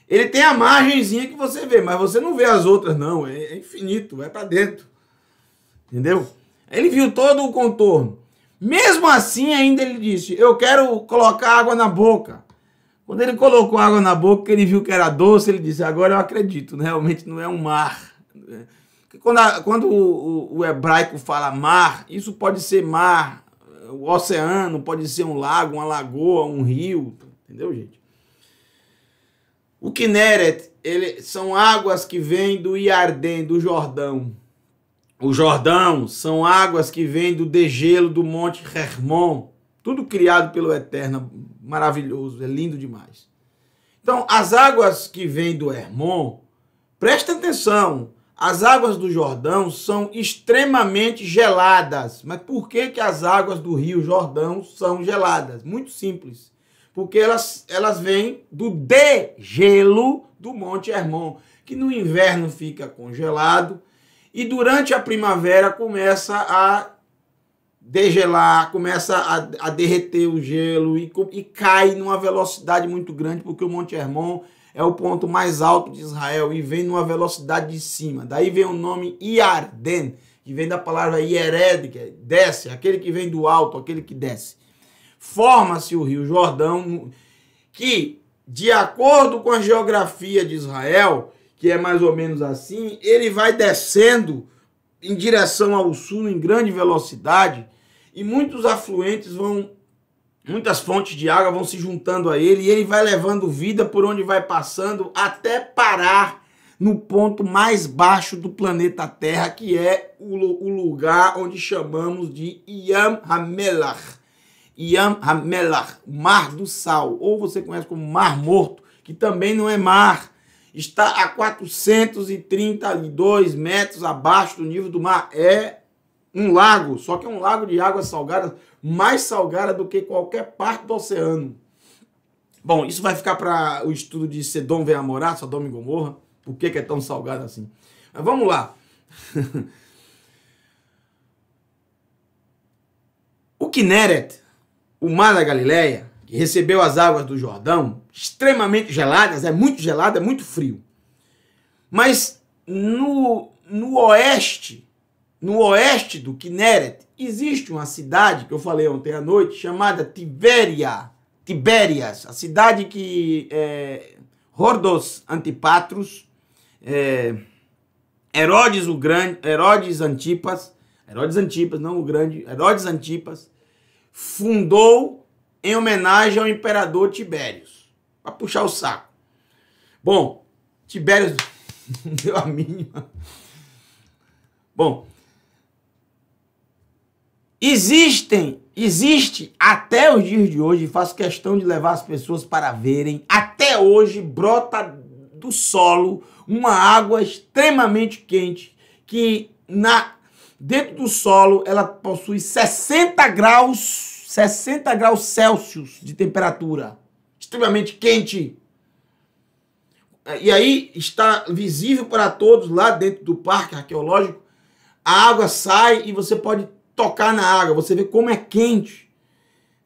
ele tem a margenzinha que você vê, mas você não vê as outras, não. É, é infinito, é para dentro. Entendeu? Ele viu todo o contorno. Mesmo assim, ainda ele disse: Eu quero colocar água na boca. Quando ele colocou água na boca, ele viu que era doce, ele disse: Agora eu acredito, né? realmente não é um mar. Quando, a, quando o, o, o hebraico fala mar, isso pode ser mar, o oceano, pode ser um lago, uma lagoa, um rio, entendeu, gente? O Kinneret, ele, são águas que vêm do Iardém, do Jordão o Jordão, são águas que vêm do degelo do Monte Hermon, tudo criado pelo Eterno, maravilhoso, é lindo demais. Então, as águas que vêm do Hermon, presta atenção, as águas do Jordão são extremamente geladas. Mas por que, que as águas do Rio Jordão são geladas? Muito simples. Porque elas, elas vêm do degelo do Monte Hermon, que no inverno fica congelado, e durante a primavera começa a degelar, começa a, a derreter o gelo e, e, cai numa velocidade muito grande, porque o Monte Hermon é o ponto mais alto de Israel e vem numa velocidade de cima. Daí vem o nome Iarden, que vem da palavra Iered, que é desce, aquele que vem do alto, aquele que desce. Forma-se o Rio Jordão, que, de acordo com a geografia de Israel, que é mais ou menos assim, ele vai descendo em direção ao sul em grande velocidade e muitos afluentes vão muitas fontes de água vão se juntando a ele e ele vai levando vida por onde vai passando até parar no ponto mais baixo do planeta Terra, que é o, lugar onde chamamos de Yam HaMelach. Yam HaMelach, Mar do Sal, ou você conhece como Mar Morto, que também não é mar, está a 432 metros abaixo do nível do mar. É um lago, só que é um lago de água salgada, mais salgada do que qualquer parte do oceano. Bom, isso vai ficar para o estudo de Sedom vem a morar, Sodom e Gomorra. Por que, que é tão salgado assim? Mas vamos lá. *laughs* o Kineret, o mar da Galileia, que recebeu as águas do Jordão, extremamente geladas, é muito gelado, é muito frio. Mas no, no oeste, no oeste do Kineret, existe uma cidade que eu falei ontem à noite chamada Tiberia, Tiberias, a cidade que é, Hordos Antipatros, é, Herodes o Grande, Herodes Antipas, Herodes Antipas, não o Grande, Herodes Antipas, fundou em homenagem ao imperador Tibérios. Para puxar o saco. Bom, Tibérios não *laughs* deu a mínima. Bom, existem, existe até os dias de hoje, faço questão de levar as pessoas para verem, até hoje brota do solo uma água extremamente quente que na dentro do solo ela possui 60 graus 60 graus Celsius de temperatura, extremamente quente. E aí está visível para todos lá dentro do parque arqueológico. A água sai e você pode tocar na água, você vê como é quente.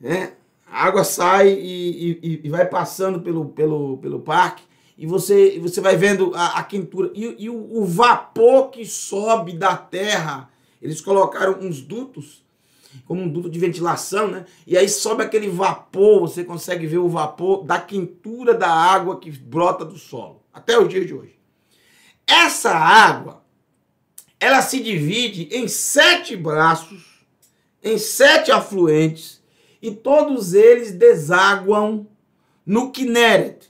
Né? A água sai e, e, e vai passando pelo, pelo, pelo parque e você, você vai vendo a, a quentura e, e o, o, vapor que sobe da terra. Eles colocaram uns dutos como um duto de ventilação, né? E aí sobe aquele vapor, você consegue ver o vapor da quintura da água que brota do solo, até o dia de hoje. Essa água, ela se divide em sete braços, em sete afluentes, e todos eles desaguam no Kinneret,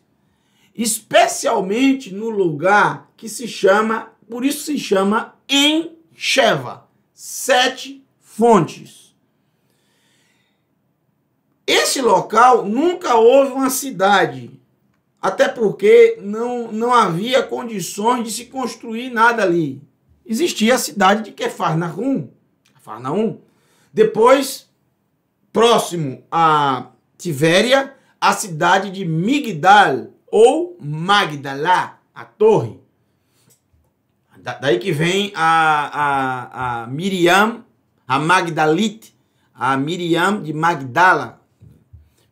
especialmente no lugar que se chama, por isso se chama Encheva, sete fontes. Esse local nunca houve uma cidade, até porque não, não havia condições de se construir nada ali. Existia a cidade de Kefarnaum, Farnaum. Depois, próximo a Tivéria, a cidade de Migdal ou Magdalá, a torre. Da, daí que vem a, a, a Miriam, a Magdalite, a Miriam de Magdala,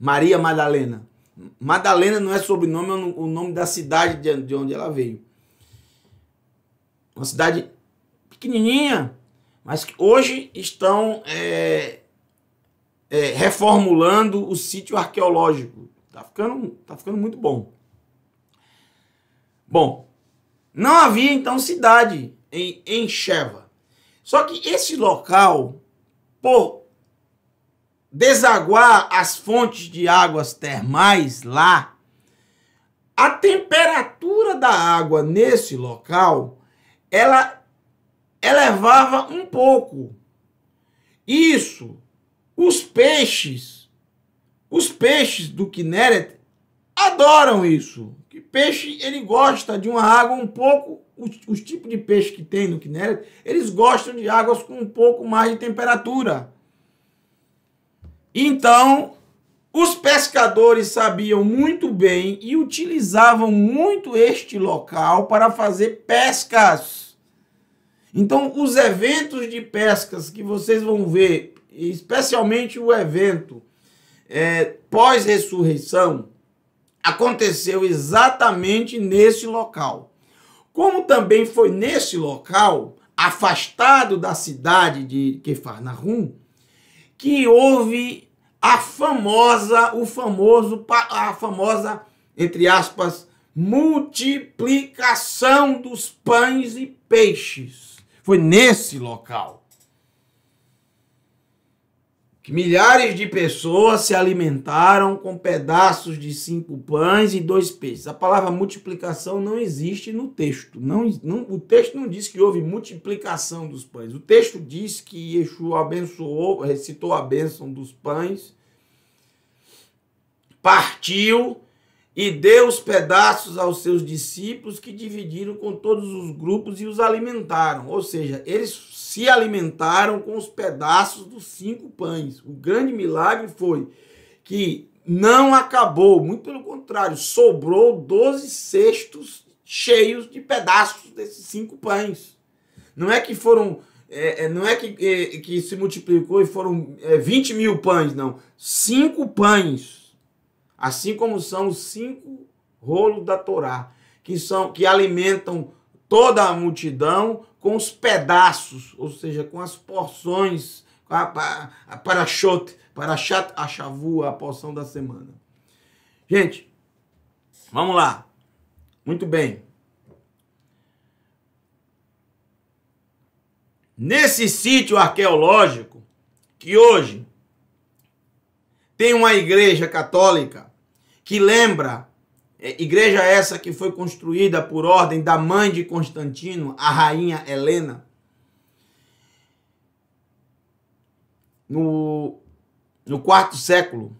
Maria Madalena. Madalena não é sobrenome, é o nome da cidade de onde ela veio. Uma cidade pequenininha, mas que hoje estão é, é, reformulando o sítio arqueológico. Tá ficando, tá ficando muito bom. Bom, não havia então cidade em, em Sheva. Só que esse local, por desaguar as fontes de águas termais lá, a temperatura da água nesse local ela elevava um pouco. Isso, os peixes, os peixes do Kinneret adoram isso. Que peixe ele gosta de uma água um pouco os, os tipos de peixe que tem no Kinneret, eles gostam de águas com um pouco mais de temperatura. Então, os pescadores sabiam muito bem e utilizavam muito este local para fazer pescas. Então, os eventos de pescas que vocês vão ver, especialmente o evento é, pós-ressurreição, aconteceu exatamente nesse local. Como também foi nesse local, afastado da cidade de Kefarnahum, que houve a famosa, o famoso, a famosa, entre aspas, multiplicação dos pães e peixes. Foi nesse local. Milhares de pessoas se alimentaram com pedaços de cinco pães e dois peixes. A palavra multiplicação não existe no texto. Não, não, o texto não diz que houve multiplicação dos pães. O texto diz que Yeshua abençoou, eh, recitou a bênção dos pães, partiu e deu os pedaços aos seus discípulos que dividiram com todos os grupos e os alimentaram. Ou seja, eles se alimentaram com os pedaços dos cinco pães. O grande milagre foi que não acabou, muito pelo contrário, sobrou 12 cestos cheios de pedaços desses cinco pães. Não é que foram é, é não é que, é, que se multiplicou e foram é, 20 mil pães, não. Cinco pães. Assim como são os cinco rolos da Torá, que, são, que alimentam toda a multidão com os pedaços, ou seja, com as porções, para parachote, para a chavua, a porção da semana. Gente, vamos lá. Muito bem. Nesse sítio arqueológico, que hoje tem uma igreja católica que lembra é, igreja essa que foi construída por ordem da mãe de Constantino, a rainha Helena. No, no quarto século.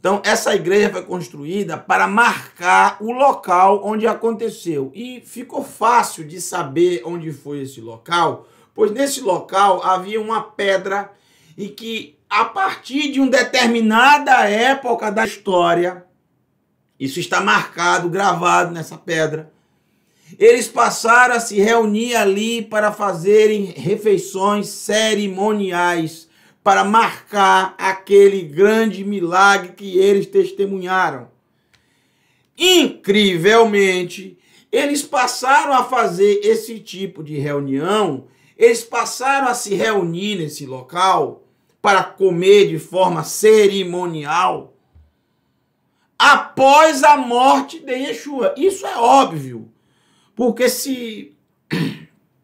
Então, essa igreja foi construída para marcar o local onde aconteceu. E ficou fácil de saber onde foi esse local, pois nesse local havia uma pedra e que, a partir de uma determinada época da história, isso está marcado, gravado nessa pedra. Eles passaram a se reunir ali para fazerem refeições cerimoniais, para marcar aquele grande milagre que eles testemunharam. Incrivelmente, eles passaram a fazer esse tipo de reunião, eles passaram a se reunir nesse local para comer de forma cerimonial após a morte de Yeshua. Isso é óbvio. Porque se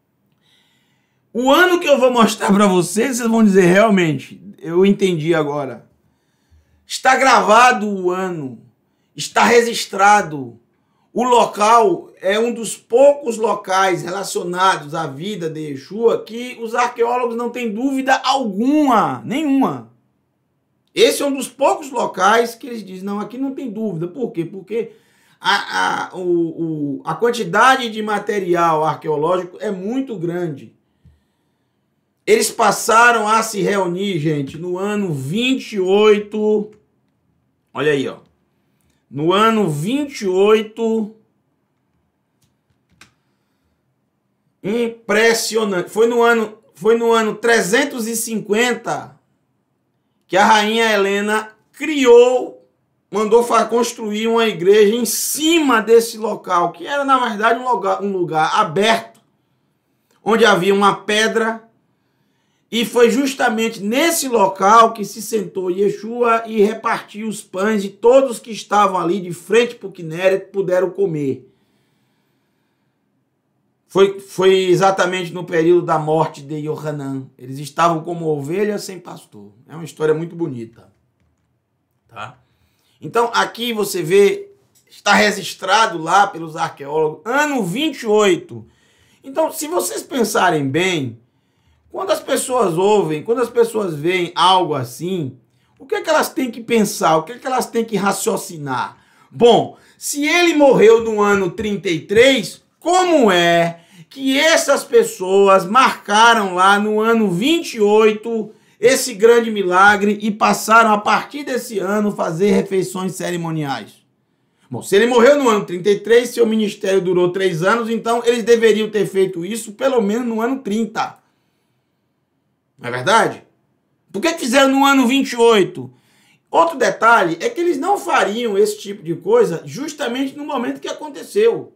*clears throat* o ano que eu vou mostrar para vocês, vocês vão dizer realmente, eu entendi agora. Está gravado o ano, está registrado. O local é um dos poucos locais relacionados à vida de Yeshua que os arqueólogos não têm dúvida alguma, nenhuma, esse é um dos poucos locais que eles dizem, não, aqui não tem dúvida. Por quê? Porque a, a, o, o, a quantidade de material arqueológico é muito grande. Eles passaram a se reunir, gente, no ano 28. Olha aí, ó. No ano 28. Impressionante. Foi no ano, foi no ano 350 que a rainha Helena criou, mandou construir uma igreja em cima desse local, que era na verdade um lugar, um lugar aberto, onde havia uma pedra, e foi justamente nesse local que se sentou Yeshua e repartiu os pães, e todos que estavam ali de frente para o Kinneret puderam comer. Foi, foi exatamente no período da morte de Yohanan. Eles estavam como ovelhas sem pastor. É uma história muito bonita. Tá? Então aqui você vê, está registrado lá pelos arqueólogos, ano 28. Então, se vocês pensarem bem, quando as pessoas ouvem, quando as pessoas veem algo assim, o que é que elas têm que pensar? O que é que elas têm que raciocinar? Bom, se ele morreu no ano 33, como é que essas pessoas marcaram lá no ano 28 esse grande milagre e passaram a partir desse ano fazer refeições cerimoniais? Bom, se ele morreu no ano 33, seu ministério durou três anos, então eles deveriam ter feito isso pelo menos no ano 30. Não é verdade? Por que fizeram no ano 28? Outro detalhe é que eles não fariam esse tipo de coisa justamente no momento que aconteceu.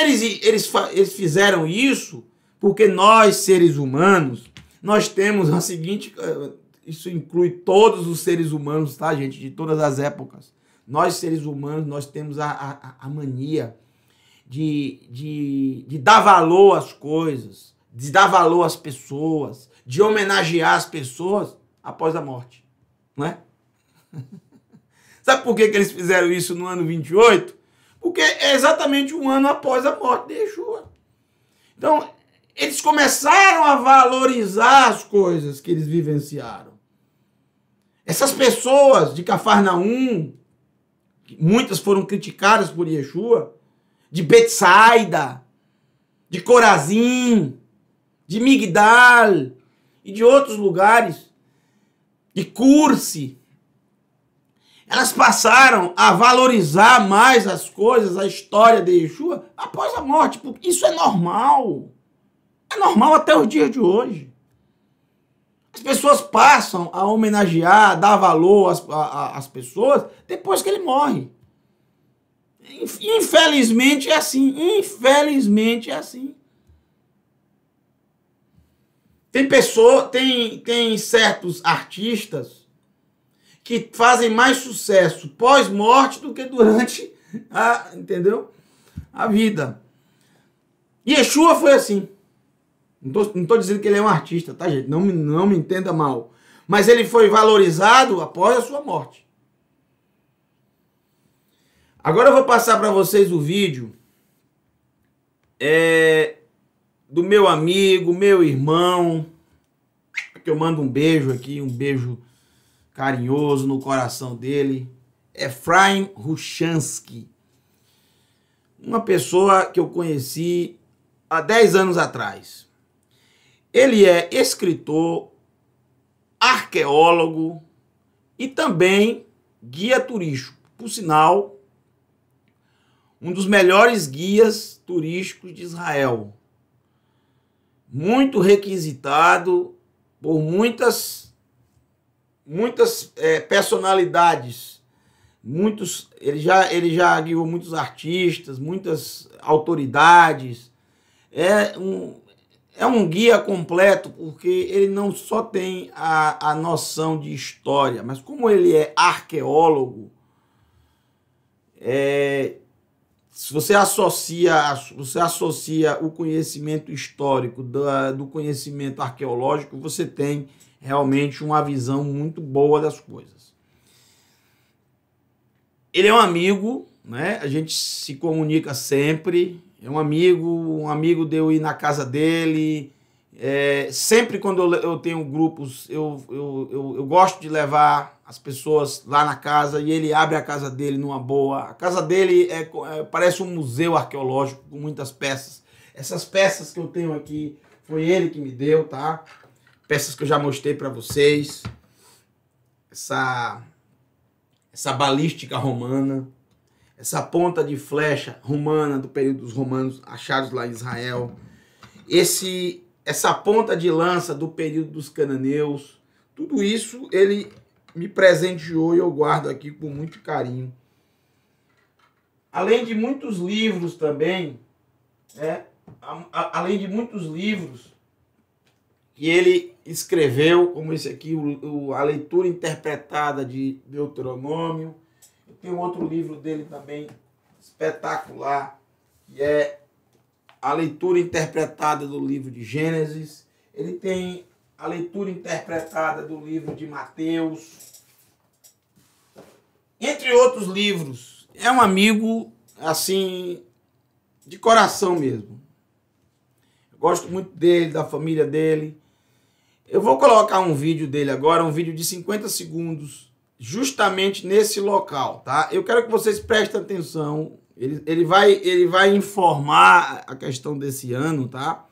Eles, eles, eles fizeram isso porque nós, seres humanos, nós temos a seguinte. Eh, isso inclui todos os seres humanos, tá, gente? De todas as épocas. Nós, seres humanos, nós temos a, a, a mania de, de, de dar valor às coisas, de dar valor às pessoas, de homenagear as pessoas após a morte, não é? *laughs* Sabe por que, que eles fizeram isso no ano 28? porque é exatamente um ano após a morte de Yeshua. Então, eles começaram a valorizar as coisas que eles vivenciaram. Essas pessoas de Cafarnaum, muitas foram criticadas por Yeshua, de Betsaida, de Corazim, de Migdal e de outros lugares, de Curse, elas passaram a valorizar mais as coisas, a história de Yeshua, após a morte. Isso é normal. É normal até o dia de hoje. As pessoas passam a homenagear, a dar valor às, a, às pessoas depois que ele morre. Infelizmente é assim. Infelizmente é assim. Tem pessoa, tem, tem certos artistas que fazem mais sucesso pós-morte do que durante a, entendeu? A vida. E Yeshua foi assim. Não estou dizendo que ele é um artista, tá, gente? Não, não me entenda mal. Mas ele foi valorizado após a sua morte. Agora eu vou passar para vocês o vídeo é, do meu amigo, meu irmão, que eu mando um beijo aqui, um beijo carinhoso no coração dele, é Efraim Ruchansky. Uma pessoa que eu conheci há 10 anos atrás. Ele é escritor, arqueólogo e também guia turístico. Por sinal, um dos melhores guias turísticos de Israel. Muito requisitado por muitas muitas é, personalidades, muitos, ele já, ele já guiou muitos artistas, muitas autoridades. É um, é um guia completo porque ele não só tem a, a noção de história, mas como ele é arqueólogo, é, se você associa, você associa o conhecimento histórico da, do conhecimento arqueológico, você tem realmente uma visão muito boa das coisas. Ele é um amigo, né? A gente se comunica sempre. É um amigo, um amigo de eu ir na casa dele. É, sempre quando eu, eu tenho grupos, eu, eu, eu, eu, gosto de levar as pessoas lá na casa e ele abre a casa dele numa boa. A casa dele é, é parece um museu arqueológico com muitas peças. Essas peças que eu tenho aqui foi ele que me deu, tá? peças que eu já mostrei para vocês, essa, essa balística romana, essa ponta de flecha romana do período dos romanos achados lá em Israel, esse essa ponta de lança do período dos cananeus, tudo isso ele me presenteou e eu guardo aqui com muito carinho. Além de muitos livros também, é, além de muitos livros que ele escreveu, como esse aqui, o, o, a leitura interpretada de Deuteronômio. Tem um outro livro dele também espetacular, que é a leitura interpretada do livro de Gênesis. Ele tem a leitura interpretada do livro de Mateus. Entre outros livros. É um amigo, assim, de coração mesmo. gosto muito dele, da família dele. Eu vou colocar um vídeo dele agora, um vídeo de 50 segundos, justamente nesse local, tá? Eu quero que vocês prestem atenção. Ele, ele, vai, ele vai informar a questão desse ano, tá?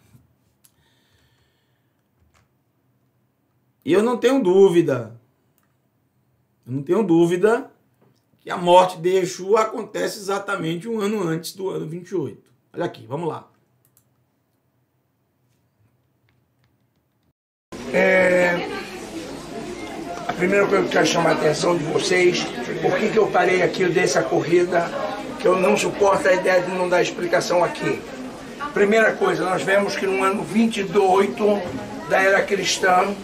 E eu não tenho dúvida, eu não tenho dúvida que a morte de Exu acontece exatamente um ano antes do ano 28. Olha aqui, vamos lá. É, a primeira coisa que eu quero chamar a atenção de vocês, por que, que eu parei aqui, eu dei essa corrida, que eu não suporto a ideia de não dar explicação aqui. Primeira coisa, nós vemos que no ano 28 da era cristã,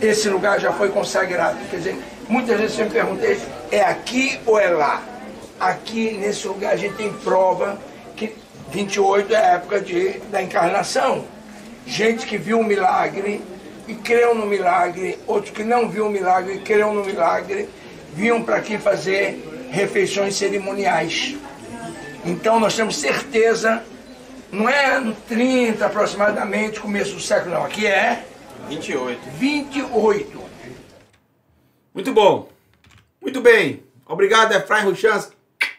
esse lugar já foi consagrado. Quer dizer, muitas vezes eu me perguntei, é aqui ou é lá? Aqui, nesse lugar, a gente tem prova que 28 é a época de, da encarnação. Gente que viu o milagre que creu no milagre, outros que não viu o milagre, creu no milagre, vinham para aqui fazer refeições cerimoniais. Então nós temos certeza, não é 30 aproximadamente, começo do século, não, aqui é 28. 28. Muito bom. Muito bem. Obrigado, Efraim Ruchans.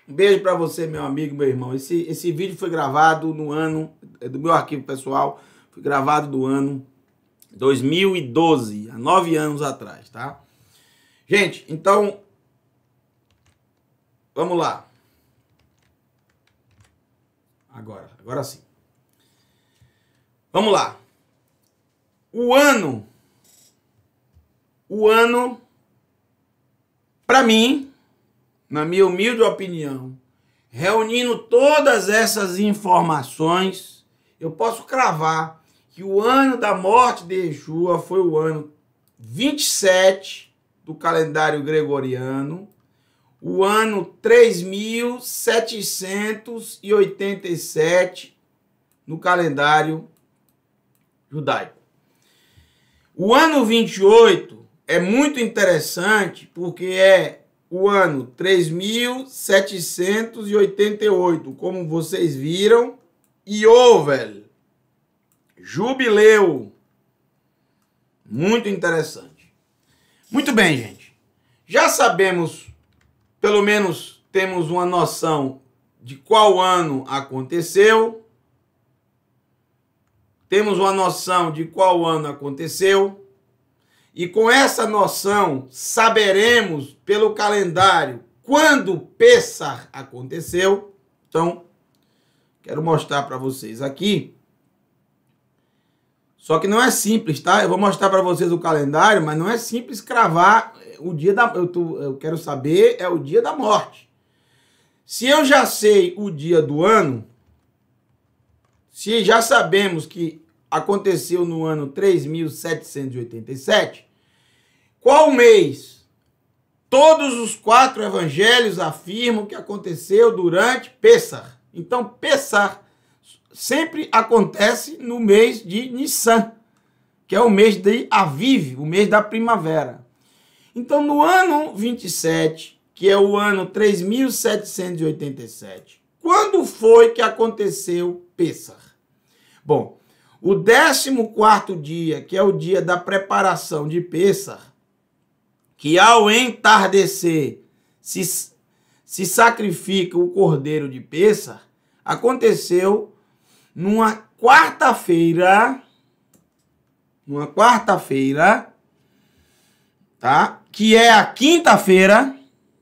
Um beijo para você, meu amigo, meu irmão. Esse, esse vídeo foi gravado no ano, é do meu arquivo pessoal, foi gravado do ano 2012, há nove anos atrás, tá? Gente, então. Vamos lá. Agora, agora sim. Vamos lá. O ano. O ano. Para mim, na minha humilde opinião, reunindo todas essas informações, eu posso cravar que o ano da morte de Yeshua foi o ano 27 do calendário gregoriano, o ano 3787 no calendário judaico. O ano 28 é muito interessante porque é o ano 3788, como vocês viram, e Ovel. Jubileu. Muito interessante. Muito bem, gente. Já sabemos, pelo menos temos uma noção de qual ano aconteceu. Temos uma noção de qual ano aconteceu. E com essa noção, saberemos pelo calendário quando Pessar aconteceu. Então, quero mostrar para vocês aqui só que não é simples, tá? Eu vou mostrar para vocês o calendário, mas não é simples cravar o dia da eu, tô, eu quero saber é o dia da morte. Se eu já sei o dia do ano, se já sabemos que aconteceu no ano 3787, qual mês? Todos os quatro evangelhos afirmam que aconteceu durante Pessar. Então, Pessar sempre acontece no mês de Nissan, que é o mês de Aviv, o mês da primavera. Então, no ano 27, que é o ano 3787, quando foi que aconteceu Pessah? Bom, o 14º dia, que é o dia da preparação de Pessah, que ao entardecer se, se sacrifica o cordeiro de Pessah, aconteceu numa quarta-feira, numa quarta-feira, tá? Que é a quinta-feira,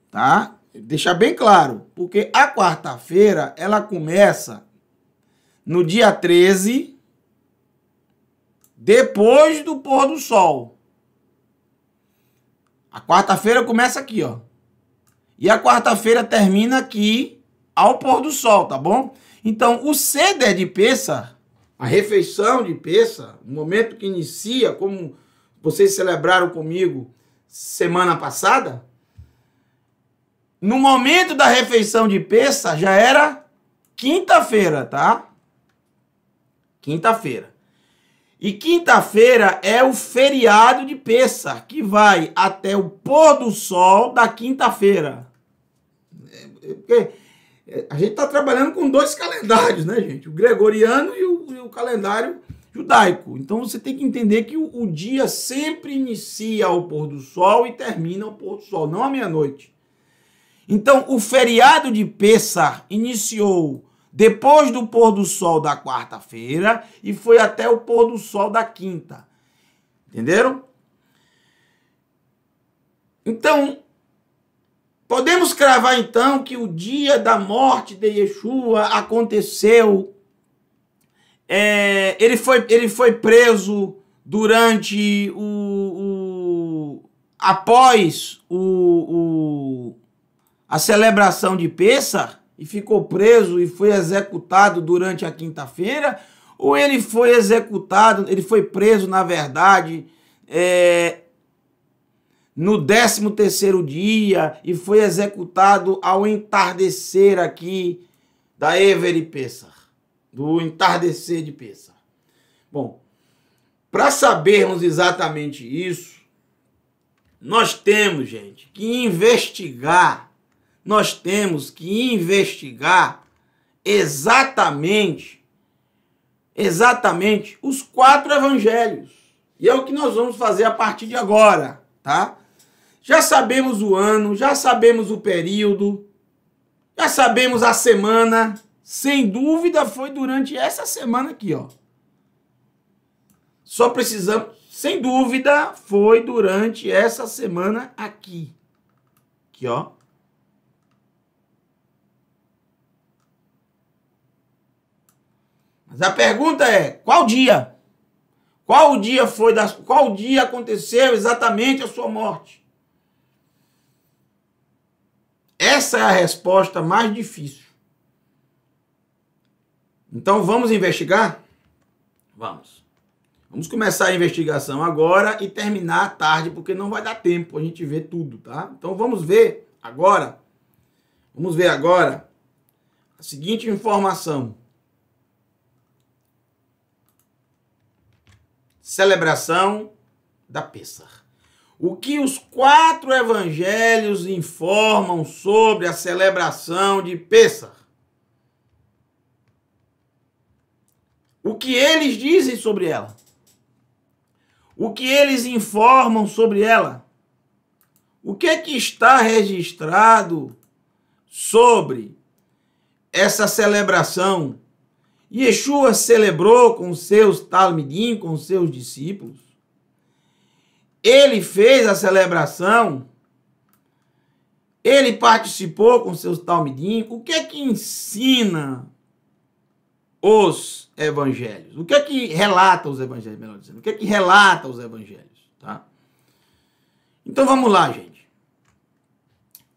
tá? Deixa bem claro, porque a quarta-feira ela começa no dia 13, depois do pôr do sol. A quarta-feira começa aqui, ó. E a quarta-feira termina aqui ao pôr do sol, tá bom? Então, o seder de peça, a refeição de peça, o momento que inicia, como vocês celebraram comigo semana passada, no momento da refeição de peça já era quinta-feira, tá? Quinta-feira. E quinta-feira é o feriado de peça, que vai até o pôr do sol da quinta-feira. É, é porque é, a gente está trabalhando com dois calendários, né, gente? O gregoriano e o, e o calendário judaico. Então você tem que entender que o, o, dia sempre inicia ao pôr do sol e termina ao pôr do sol, não à meia-noite. Então o feriado de Pessah iniciou depois do pôr do sol da quarta-feira e foi até o pôr do sol da quinta. Entenderam? Então, Podemos cravar então que o dia da morte de Yeshua aconteceu. É, ele, foi, ele foi preso durante o. o após o, o, a celebração de Pêssar e ficou preso e foi executado durante a quinta-feira, ou ele foi executado, ele foi preso, na verdade, é, no 13 terceiro dia e foi executado ao entardecer aqui da Ever Pessar, do entardecer de Pessar. Bom, para sabermos exatamente isso, nós temos, gente, que investigar, nós temos que investigar exatamente, exatamente os quatro evangelhos. E é o que nós vamos fazer a partir de agora, tá? Já sabemos o ano, já sabemos o período, já sabemos a semana. Sem dúvida foi durante essa semana aqui, ó. Só precisamos, sem dúvida, foi durante essa semana aqui. Aqui, ó. Mas a pergunta é: qual dia? Qual dia foi da, qual dia aconteceu exatamente a sua morte? Essa é a resposta mais difícil. Então vamos investigar? Vamos. Vamos começar a investigação agora e terminar à tarde, porque não vai dar tempo a gente ver tudo, tá? Então vamos ver agora. Vamos ver agora a seguinte informação. Celebração da Pêssar. O que os quatro evangelhos informam sobre a celebração de Pêssar? O que eles dizem sobre ela? O que eles informam sobre ela? O que é que está registrado sobre essa celebração? Yeshua celebrou com seus talmidim, com seus discípulos. Ele fez a celebração. Ele participou com seus talmidim. O que é que ensina os evangelhos? O que é que relata os evangelhos, melhor dizendo? O que é que relata os evangelhos, tá? Então vamos lá, gente.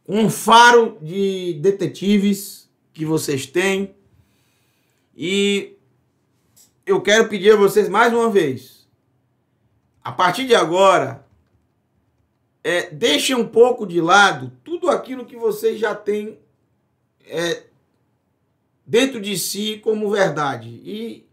Um faro de detetives que vocês têm e eu quero pedir a vocês mais uma vez a partir de agora, é, um pouco de lado tudo aquilo que você já tem é, dentro de si como verdade. E,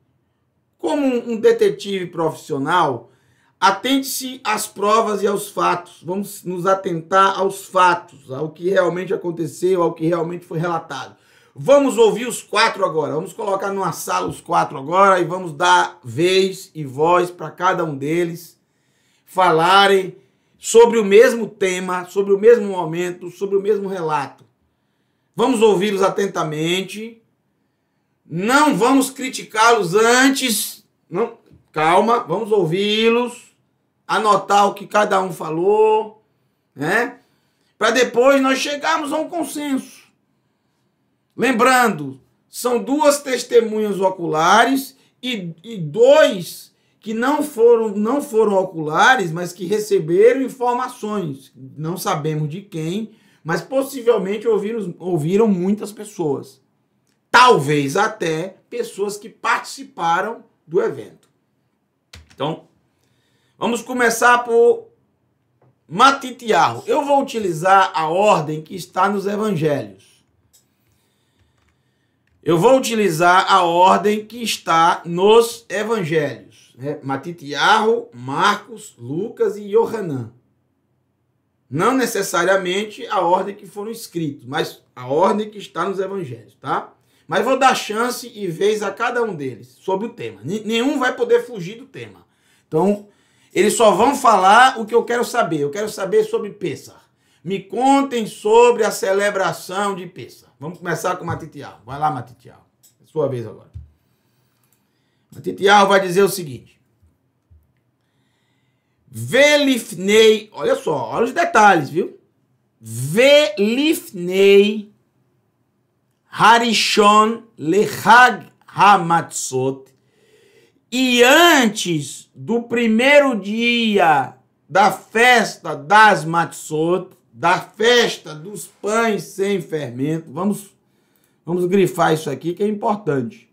como um detetive profissional, atente-se às provas e aos fatos. Vamos nos atentar aos fatos, ao que realmente aconteceu, ao que realmente foi relatado. Vamos ouvir os quatro agora. Vamos colocar numa sala os quatro agora e vamos dar vez e voz para cada um deles falarem sobre o mesmo tema, sobre o mesmo momento, sobre o mesmo relato. Vamos ouvi-los atentamente. Não vamos criticá-los antes. Não, calma, vamos ouvi-los, anotar o que cada um falou, né? Para depois nós chegarmos a um consenso. Lembrando, são duas testemunhas oculares e, e dois que não foram, não foram oculares, mas que receberam informações, não sabemos de quem, mas possivelmente ouviram, ouviram muitas pessoas. Talvez até pessoas que participaram do evento. Então, vamos começar por Matitiarro. Eu vou utilizar a ordem que está nos evangelhos. Eu vou utilizar a ordem que está nos evangelhos né? Matitiarro, Marcos, Lucas e Yohanan. Não necessariamente a ordem que foram escritos, mas a ordem que está nos evangelhos, tá? Mas vou dar chance e vez a cada um deles sobre o tema. Nenhum vai poder fugir do tema. Então, eles só vão falar o que eu quero saber. Eu quero saber sobre Pessah. Me contem sobre a celebração de Pessah. Vamos começar com Matitiarro. Vai lá, Matitiarro. É sua vez agora. A Titial vai dizer o seguinte. Velifnei, olha só, olha os detalhes, viu? Velifnei Harishon Lehag Hamatzot e antes do primeiro dia da festa das Matzot, da festa dos pães sem fermento, vamos, vamos grifar isso aqui que é importante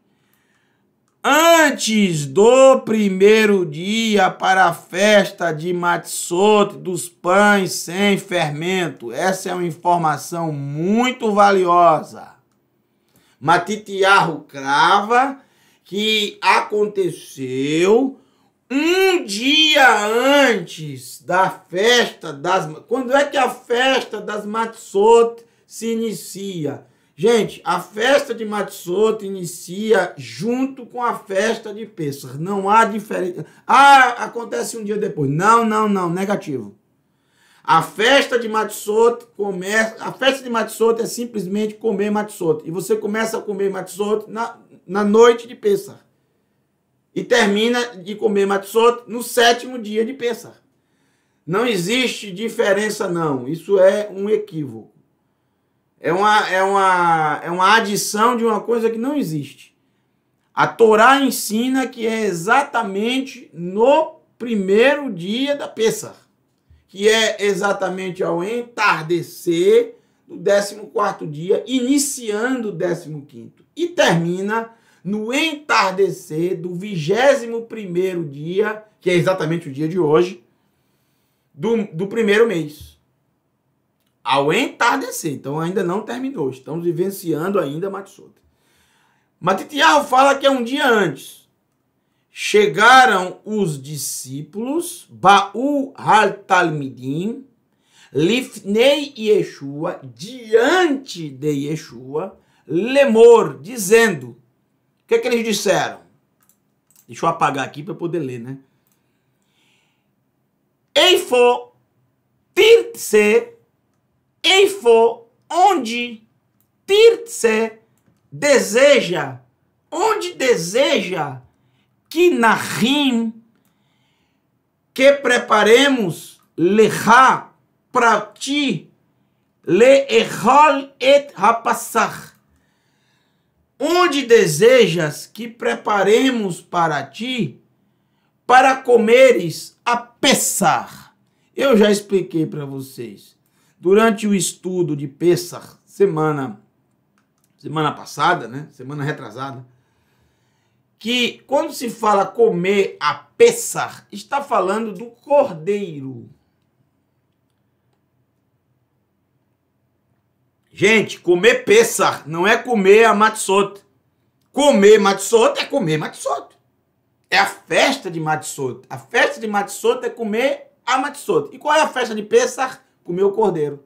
antes do primeiro dia para a festa de Matsoto dos pães sem fermento. Essa é uma informação muito valiosa. Matitiarro crava que aconteceu um dia antes da festa das... Quando é que a festa das Matsoto se inicia? Gente, a festa de Matsoto inicia junto com a festa de Pêssar. Não há diferença. Ah, acontece um dia depois. Não, não, não. Negativo. A festa de Matsoto começa. A festa de Matsoto é simplesmente comer Matsoto. E você começa a comer Matsoto na, na noite de Pêssar. E termina de comer Matsoto no sétimo dia de Pêssar. Não existe diferença, não. Isso é um equívoco. É uma, é, uma, é uma adição de uma coisa que não existe. A Torá ensina que é exatamente no primeiro dia da Pessah, que é exatamente ao entardecer do 14 dia, iniciando o 15, e termina no entardecer do 21 dia, que é exatamente o dia de hoje, do, do primeiro mês ao entardecer. Então ainda não terminou. Estamos vivenciando ainda Matsuda. Matitiarro fala que é um dia antes. Chegaram os discípulos, Baú Haltalmidim, Lifnei e Yeshua, diante de Yeshua, Lemor, dizendo. O que, é que eles disseram? Deixa eu apagar aqui para poder ler, né? Eifo tirse em for onde Tirtse deseja, onde deseja que na rim que preparemos leha para ti le errol et rapassar onde desejas que preparemos para ti para comeres a pesar eu já expliquei para vocês Durante o estudo de Pessah, semana, semana passada, né? semana retrasada, que quando se fala comer a Pessah, está falando do cordeiro. Gente, comer Pessah não é comer a Matsot. Comer Matsot é comer Matsot. É a festa de Matsot. A festa de Matsot é comer a Matsot. E qual é a festa de Pessah? comer o cordeiro.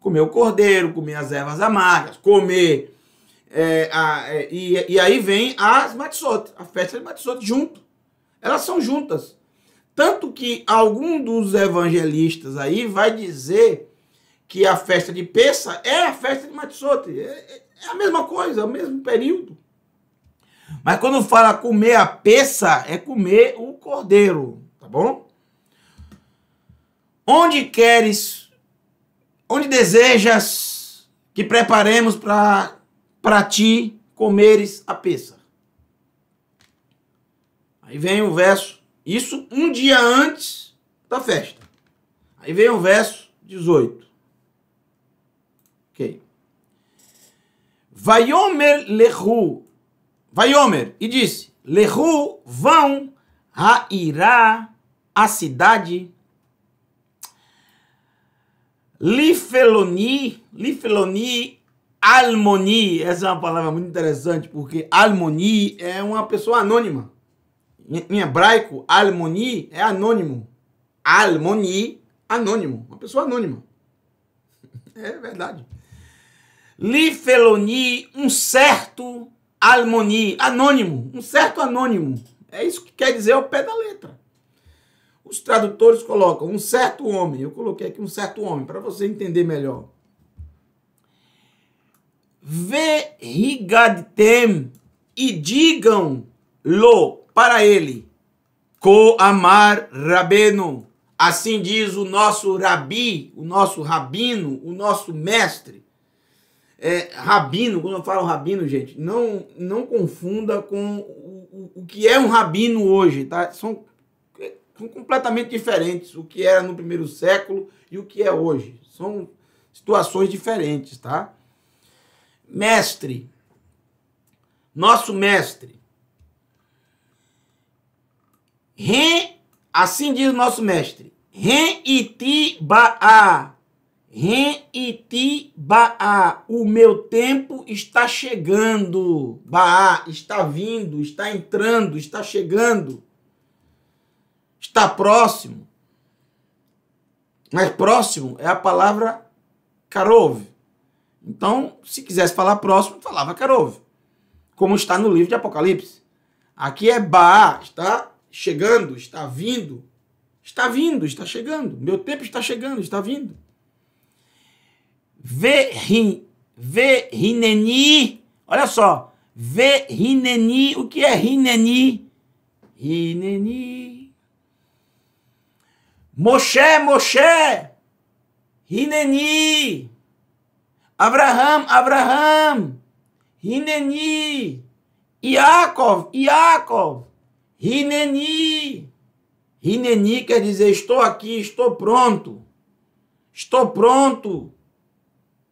Comer o cordeiro, comer as ervas amargas, comer. É, a, é, e, e aí vem as matzot, a festa de matzot junto. Elas são juntas. Tanto que algum dos evangelistas aí vai dizer que a festa de Peça é a festa de Matsot. É, é, é, a mesma coisa, é o mesmo período. Mas quando fala comer a Peça, é comer o cordeiro, tá bom? Onde queres, onde desejas que preparemos para ti comeres a peça? Aí vem o verso, isso um dia antes da festa. Aí vem o verso 18. Ok. Vaiomer lehu. Vaiomer, e disse: Lehu vão a irá a cidade Lifeloni, lifeloni almoni. Essa é uma palavra muito interessante, porque almoni é uma pessoa anônima. Em hebraico, almoni é anônimo. Almoni, anônimo. Uma pessoa anônima. *laughs* É verdade. Lifeloni, um certo almoni, anônimo. Um certo anônimo. É isso que quer dizer ao pé da letra. Os tradutores colocam um certo homem. Eu coloquei aqui um certo homem para você entender melhor. Rigadtem e digam-lo para ele. amar Rabeno. Assim diz o nosso rabi, o nosso rabino, o nosso mestre. É, rabino, quando eu falo rabino, gente, não, não confunda com o, o, o que é um rabino hoje, tá? São são completamente diferentes, o que era no primeiro século e o que é hoje. São situações diferentes, tá? Mestre. Nosso mestre. Ren, assim diz o nosso mestre. Ren Itibaá. Ren Itibaá. O meu tempo está chegando. Baá está vindo, está entrando, está chegando está próximo. Mas próximo é a palavra Karov. Então, se quisesse falar próximo, falava Karov. Como está no livro de Apocalipse. Aqui é Baá, está chegando, está vindo. Está vindo, está chegando. Meu tempo está chegando, está vindo. Verrin, verrineni, olha só. Ve-rineni. o que é rineni? Rineni, Moshe, Moshe, Hineni, Abraham, Abraham, Hineni, Yaakov, Yaakov, Hineni. Hineni quer dizer estou aqui, estou pronto. Estou pronto.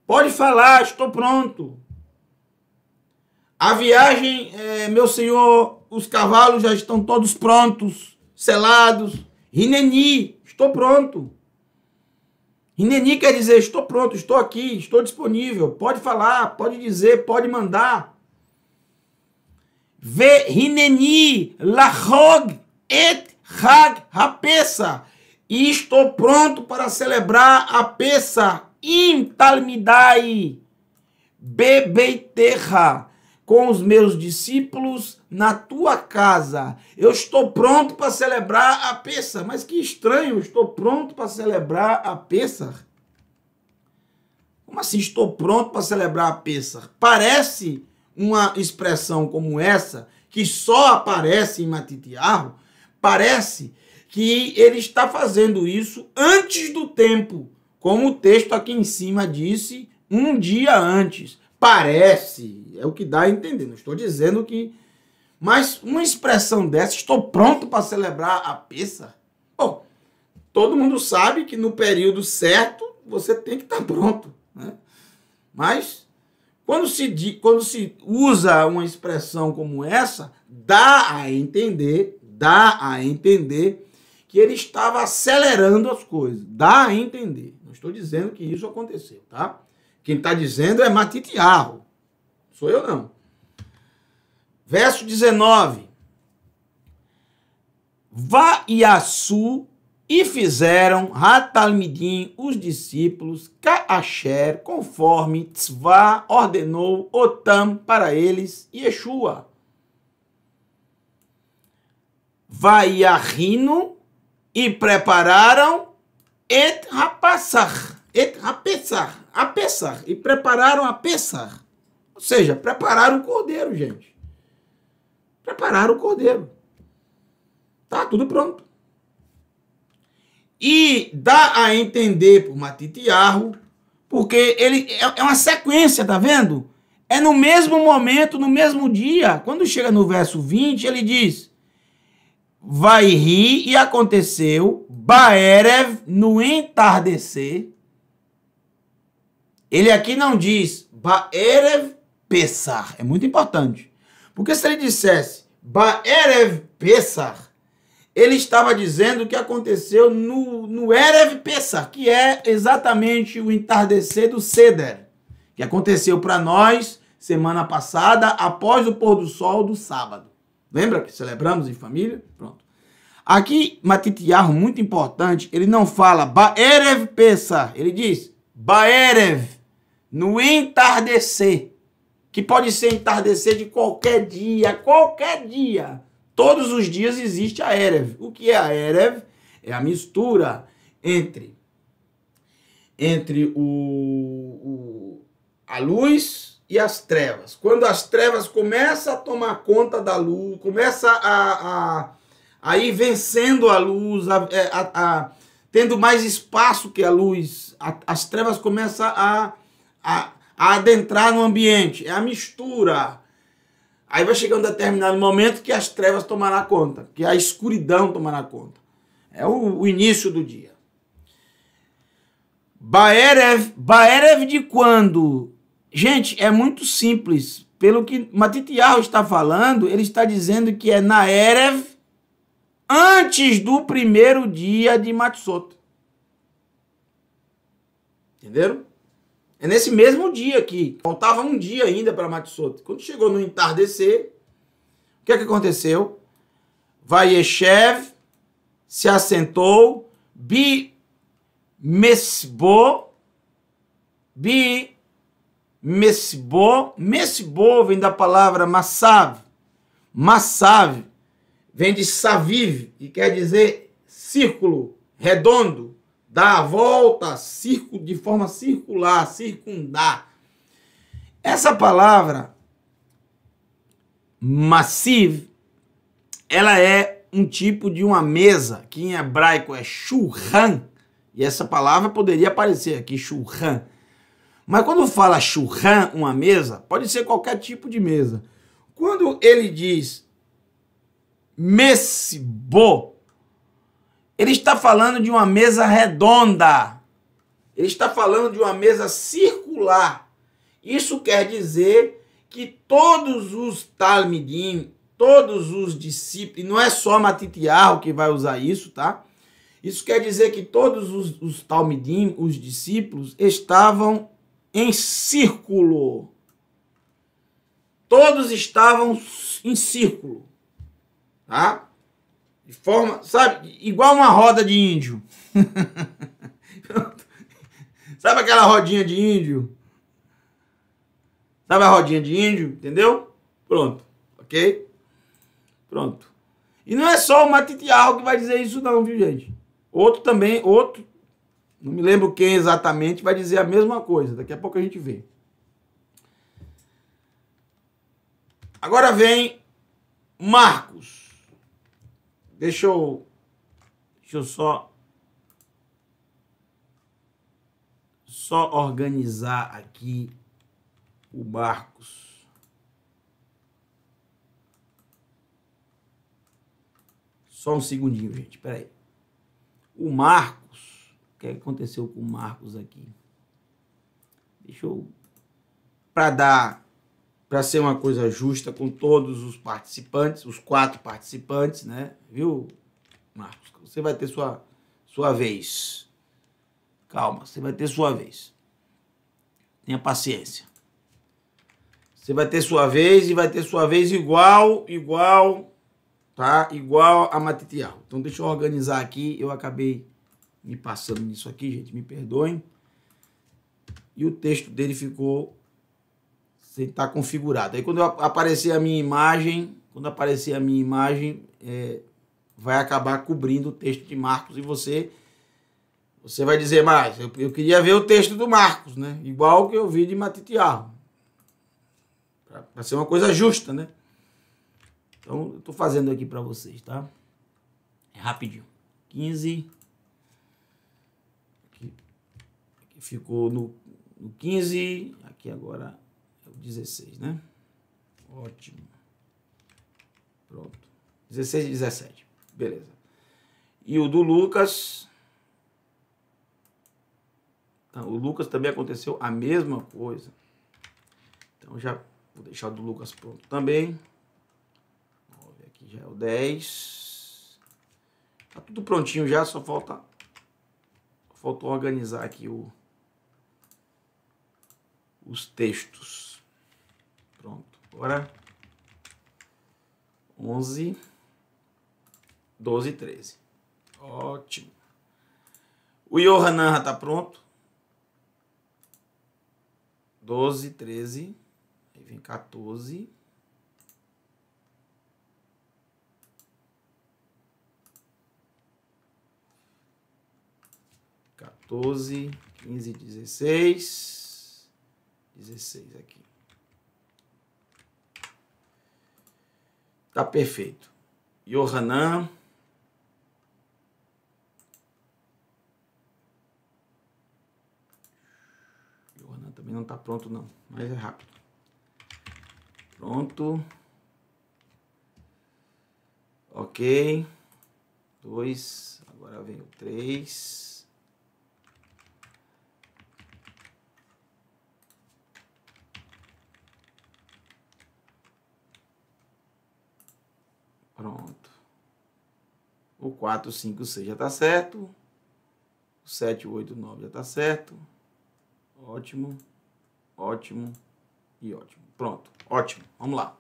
Pode falar, estou pronto. A viagem, é, meu senhor, os cavalos já estão todos prontos, selados. Hineni. Estou pronto. E Neni quer dizer: estou pronto, estou aqui, estou disponível. Pode falar, pode dizer, pode mandar. Ve Hineni Lahog et Hag peça E estou pronto para celebrar a Pesa. Intalmidai Bebeiterra com os meus discípulos na tua casa. Eu estou pronto para celebrar a peça. Mas que estranho, estou pronto para celebrar a peça. Como assim estou pronto para celebrar a peça? Parece uma expressão como essa, que só aparece em Matitiarro, parece que ele está fazendo isso antes do tempo, como o texto aqui em cima disse, um dia antes. Parece, é o que dá a entender. Não estou dizendo que. Mas uma expressão dessa, estou pronto para celebrar a peça. Bom, todo mundo sabe que no período certo você tem que estar tá pronto. Né? Mas quando se, quando se usa uma expressão como essa, dá a entender, dá a entender que ele estava acelerando as coisas. Dá a entender. Não estou dizendo que isso aconteceu, tá? Quem está dizendo é Matite Arro. Sou eu não. Verso 19. Vá e e fizeram Ratalmidim os discípulos Caasher, conforme Tzvá ordenou Otam para eles e Yeshua. Vaiarrino e prepararam Et Rapassar a pensar, a e prepararam a Ou seja, prepararam o cordeiro, gente. Prepararam o cordeiro. Tá tudo pronto. E dá a entender por Matitiarro, porque ele é, é uma sequência, tá vendo? É no mesmo momento, no mesmo dia. Quando chega no verso 20, ele diz: Vai rir e aconteceu Baerev no entardecer ele aqui não diz Ba'erev Pesar. É muito importante. Porque se ele dissesse Ba'erev Pesar, ele estava dizendo o que aconteceu no, no Erev Pesar, que é exatamente o entardecer do Seder, que aconteceu para nós semana passada, após o pôr do sol do sábado. Lembra que celebramos em família? Pronto. Aqui, Matitiarro, muito importante, ele não fala Ba'erev Pesar, ele diz Ba'erev no entardecer, que pode ser entardecer de qualquer dia, qualquer dia. Todos os dias existe a Erev. O que é a Erev? É a mistura entre entre o, o a luz e as trevas. Quando as trevas começam a tomar conta da luz, começa a, a, a ir vencendo a luz, a, é, a, a tendo mais espaço que a luz, a, as trevas começam a a, a adentrar no ambiente, é a mistura. Aí vai chegar um determinado momento que as trevas tomará conta, que a escuridão tomará conta. É o, o início do dia. Baerev, Baerev de quando? Gente, é muito simples. Pelo que Matityahu está falando, ele está dizendo que é na Erev antes do primeiro dia de Matsot. Entenderam? É nesse mesmo dia aqui. Faltava um dia ainda para Matsoto. Quando chegou no entardecer, o que é que aconteceu? Vaieshev se assentou, bi mesbo, bi mesbo, mesbo vem da palavra massav, massav vem de saviv, e quer dizer círculo, redondo, dar a volta, de forma circular, circundar. Essa palavra massive, ela é um tipo de uma mesa, que em hebraico é churran, e essa palavra poderia aparecer aqui, churran. Mas quando fala churran, uma mesa, pode ser qualquer tipo de mesa. Quando ele diz messibo, ele está falando de uma mesa redonda. Ele está falando de uma mesa circular. Isso quer dizer que todos os talmidim, todos os discípulos, não é só Matitiarro que vai usar isso, tá? Isso quer dizer que todos os, os talmidim, os discípulos, estavam em círculo. Todos estavam em círculo, tá? de forma, sabe, igual uma roda de índio. *laughs* sabe aquela rodinha de índio? Sabe a rodinha de índio, entendeu? Pronto, ok? Pronto. E não é só o Matitiarro que vai dizer isso não, viu, gente? Outro também, outro, não me lembro quem exatamente, vai dizer a mesma coisa. Daqui a pouco a gente vê. Agora vem Marcos. Deixa eu, deixa eu só, só organizar aqui o Marcos. Só um segundinho, gente. Espera aí. O Marcos, o é que aconteceu com o Marcos aqui? Deixa eu para dar para ser uma coisa justa com todos os participantes, os quatro participantes, né? Viu, Marcos? Você vai ter sua, sua vez. Calma, você vai ter sua vez. Tenha paciência. Você vai ter sua vez e vai ter sua vez igual, igual, tá? Igual a Matitial. Então deixa eu organizar aqui. Eu acabei me passando nisso aqui, gente, me perdoem. E o texto dele ficou você estar tá configurado. Aí quando aparecer a minha imagem, quando aparecer a minha imagem, é, vai acabar cobrindo o texto de Marcos e você você vai dizer mais. Eu, eu queria ver o texto do Marcos, né? Igual que eu vi de Matitiarro. Para ser uma coisa justa, né? Então, eu estou fazendo aqui para vocês, tá? É rapidinho. 15. Aqui, aqui ficou no, no 15. Aqui agora 16, né? Ótimo. Pronto. 16 e 17. Beleza. E o do Lucas. Então, o Lucas também aconteceu a mesma coisa. Então já vou deixar o do Lucas pronto também. Aqui já é o 10. Tá tudo prontinho já, só falta. Faltou organizar aqui o, os textos. Bora. 11, 12 e 13. Ótimo. O Yohanan já tá pronto. 12, 13. Aí vem 14. Quatorze, quinze, dezesseis, dezesseis aqui. Tá perfeito. Yohanan. Yohanan também não tá pronto não, mas é rápido. Pronto. Ok. Dois. Agora vem o três. Pronto. O 4, 5, 6 já está certo. O 7, 8, 9 já está certo. Ótimo, ótimo e ótimo. Pronto, ótimo. Vamos lá.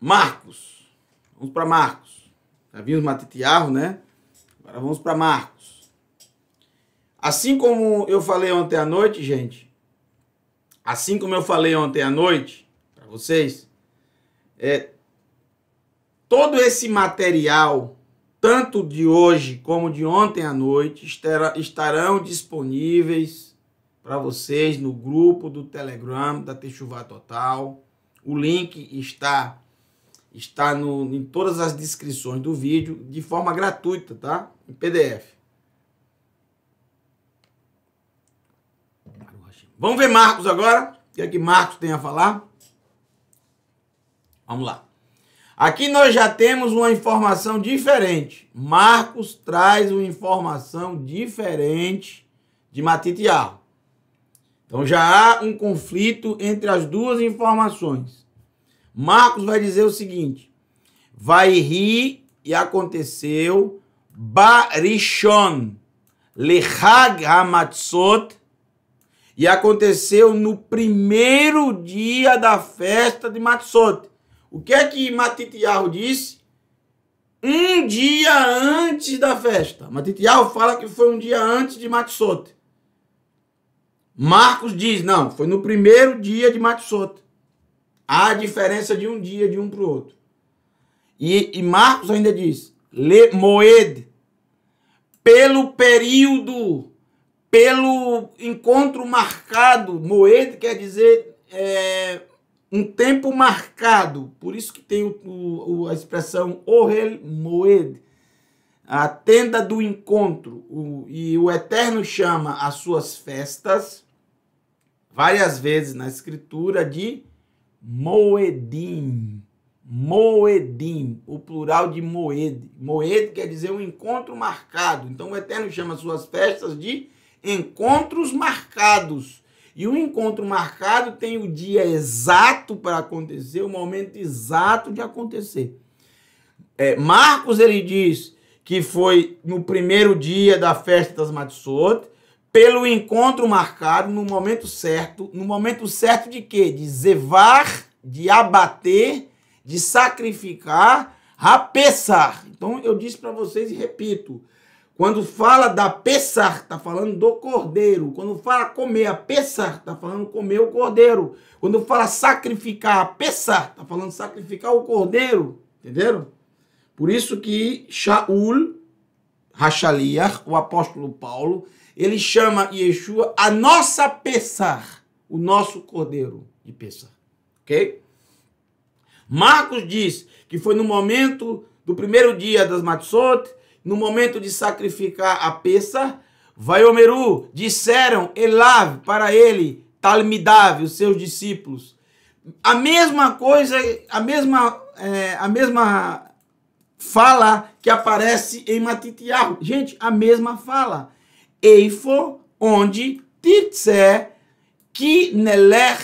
Marcos. Vamos para Marcos. Já vimos Matitiarro, né? Agora vamos para Marcos. Assim como eu falei ontem à noite, gente, assim como eu falei ontem à noite para vocês, é, todo esse material, tanto de hoje como de ontem à noite, estarão disponíveis para vocês no grupo do Telegram da Techuva Total. O link está está no, em todas as descrições do vídeo de forma gratuita, tá? Em PDF. Vamos ver Marcos agora. O que é que Marcos tem a falar? Vamos lá. Aqui nós já temos uma informação diferente. Marcos traz uma informação diferente de Matitiarro. Então já há um conflito entre as duas informações. Marcos vai dizer o seguinte: vai rir e aconteceu Barishon lehag hamatzot e aconteceu no primeiro dia da festa de Matsote. O que é que Matitiarro disse? Um dia antes da festa. Matitiarro fala que foi um dia antes de Matsote. Marcos diz, não, foi no primeiro dia de Matsote. Há diferença de um dia de um para o outro. E, e, Marcos ainda diz, le moed, pelo período pelo encontro marcado. Moed quer dizer é, um tempo marcado. Por isso que tem o, o, a expressão Ohel Moed, a tenda do encontro. O, e o Eterno chama as suas festas, várias vezes na Escritura, de Moedim. Moedim, o plural de Moed. Moed quer dizer um encontro marcado. Então o Eterno chama as suas festas de Moedim encontros marcados. E o encontro marcado tem o dia exato para acontecer, o momento exato de acontecer. É, Marcos ele diz que foi no primeiro dia da festa das Matsot, pelo encontro marcado, no momento certo. No momento certo de quê? De zevar, de abater, de sacrificar, rapessar. Então eu disse para vocês e repito: quando fala da pesar, está falando do cordeiro. Quando fala comer, a pesar, está falando comer o cordeiro. Quando fala sacrificar, a pesar, está falando sacrificar o cordeiro. Entenderam? Por isso que Shaul, Rachaliar, o apóstolo Paulo, ele chama Yeshua a nossa pesar, o nosso cordeiro de pesar. Ok? Marcos diz que foi no momento do primeiro dia das Matzot no momento de sacrificar a peça, Vaiomeru disseram Elave para ele, Talmidav, os seus discípulos. A mesma coisa, a mesma, é, a mesma fala que aparece em Matitiahu. Gente, a mesma fala. Eifo, onde tirtse, ki Le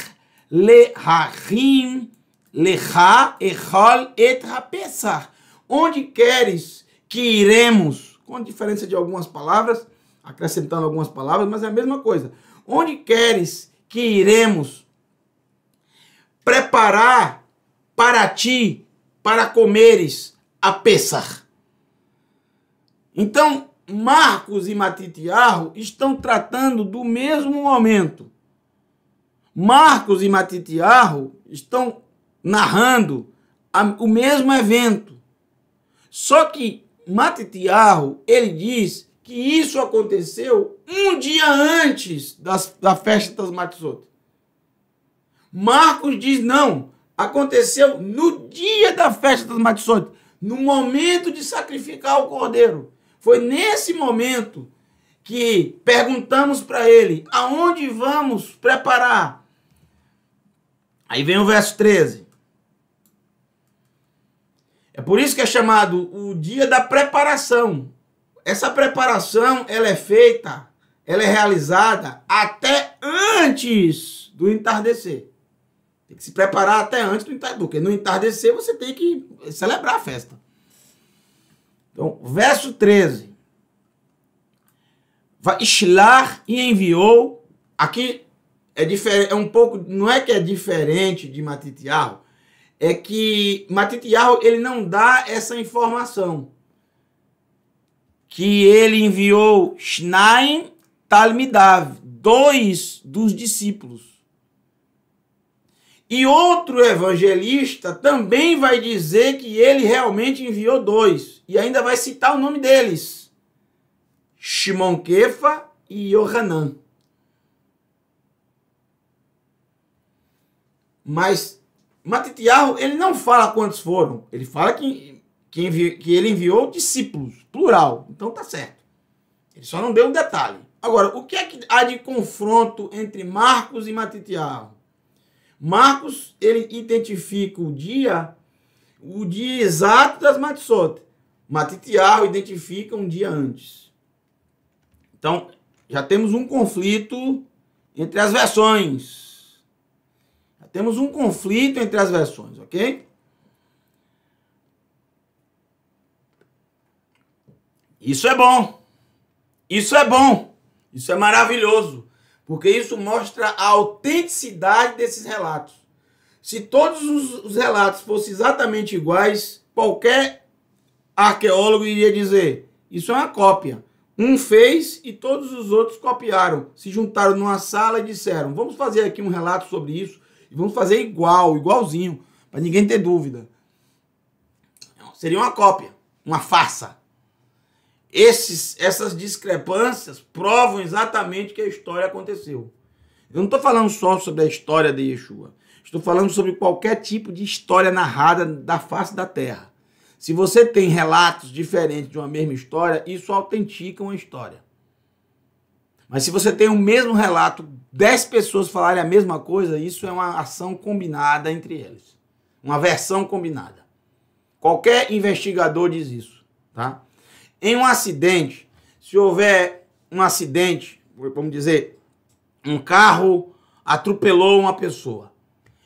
lehachim, Ehol Etra et Onde queres que iremos, com a diferença de algumas palavras, acrescentando algumas palavras, mas é a mesma coisa. Onde queres que iremos preparar para ti, para comeres a pesar? Então, Marcos e Matitiarro estão tratando do mesmo momento. Marcos e Matitiarro estão narrando a, o mesmo evento. Só que Matitiarro, ele diz que isso aconteceu um dia antes das, da festa das Matzot. Marcos diz não, aconteceu no dia da festa das Matzot, no momento de sacrificar o cordeiro. Foi nesse momento que perguntamos para ele: aonde vamos preparar? Aí vem o verso 13 por isso que é chamado o dia da preparação. Essa preparação, ela é feita, ela é realizada até antes do entardecer. Tem que se preparar até antes do entardecer, porque no entardecer você tem que celebrar a festa. Então, verso 13. Vai estilar e enviou. Aqui é, diferente, é um pouco, não é que é diferente de Matitiarro, é que Matityahu ele não dá essa informação que ele enviou Shnaim Talmidav, dois dos discípulos. E outro evangelista também vai dizer que ele realmente enviou dois. E ainda vai citar o nome deles: Shimon Kefa e Yohanan. Mas Matitiarro, ele não fala quantos foram. Ele fala que, que, envi, que ele enviou discípulos, plural. Então tá certo. Ele só não deu um detalhe. Agora, o que é que há de confronto entre Marcos e Matitiarro? Marcos, ele identifica o dia, o dia exato das Matsot. Matitiarro identifica um dia antes. Então, já temos um conflito entre as versões. Temos um conflito entre as versões, ok? Isso é bom. Isso é bom. Isso é maravilhoso. Porque isso mostra a autenticidade desses relatos. Se todos os relatos fossem exatamente iguais, qualquer arqueólogo iria dizer: isso é uma cópia. Um fez e todos os outros copiaram, se juntaram numa sala e disseram: vamos fazer aqui um relato sobre isso, e vamos fazer igual, igualzinho, para ninguém ter dúvida. Seria uma cópia, uma farsa. Esses, essas discrepâncias provam exatamente que a história aconteceu. Eu não estou falando só sobre a história de Yeshua. Estou falando sobre qualquer tipo de história narrada da face da terra. Se você tem relatos diferentes de uma mesma história, isso autentica uma história. Mas se você tem o mesmo relato, 10 pessoas falarem a mesma coisa, isso é uma ação combinada entre eles. Uma versão combinada. Qualquer investigador diz isso, tá? Em um acidente, se houver um acidente, vamos dizer, um carro atropelou uma pessoa.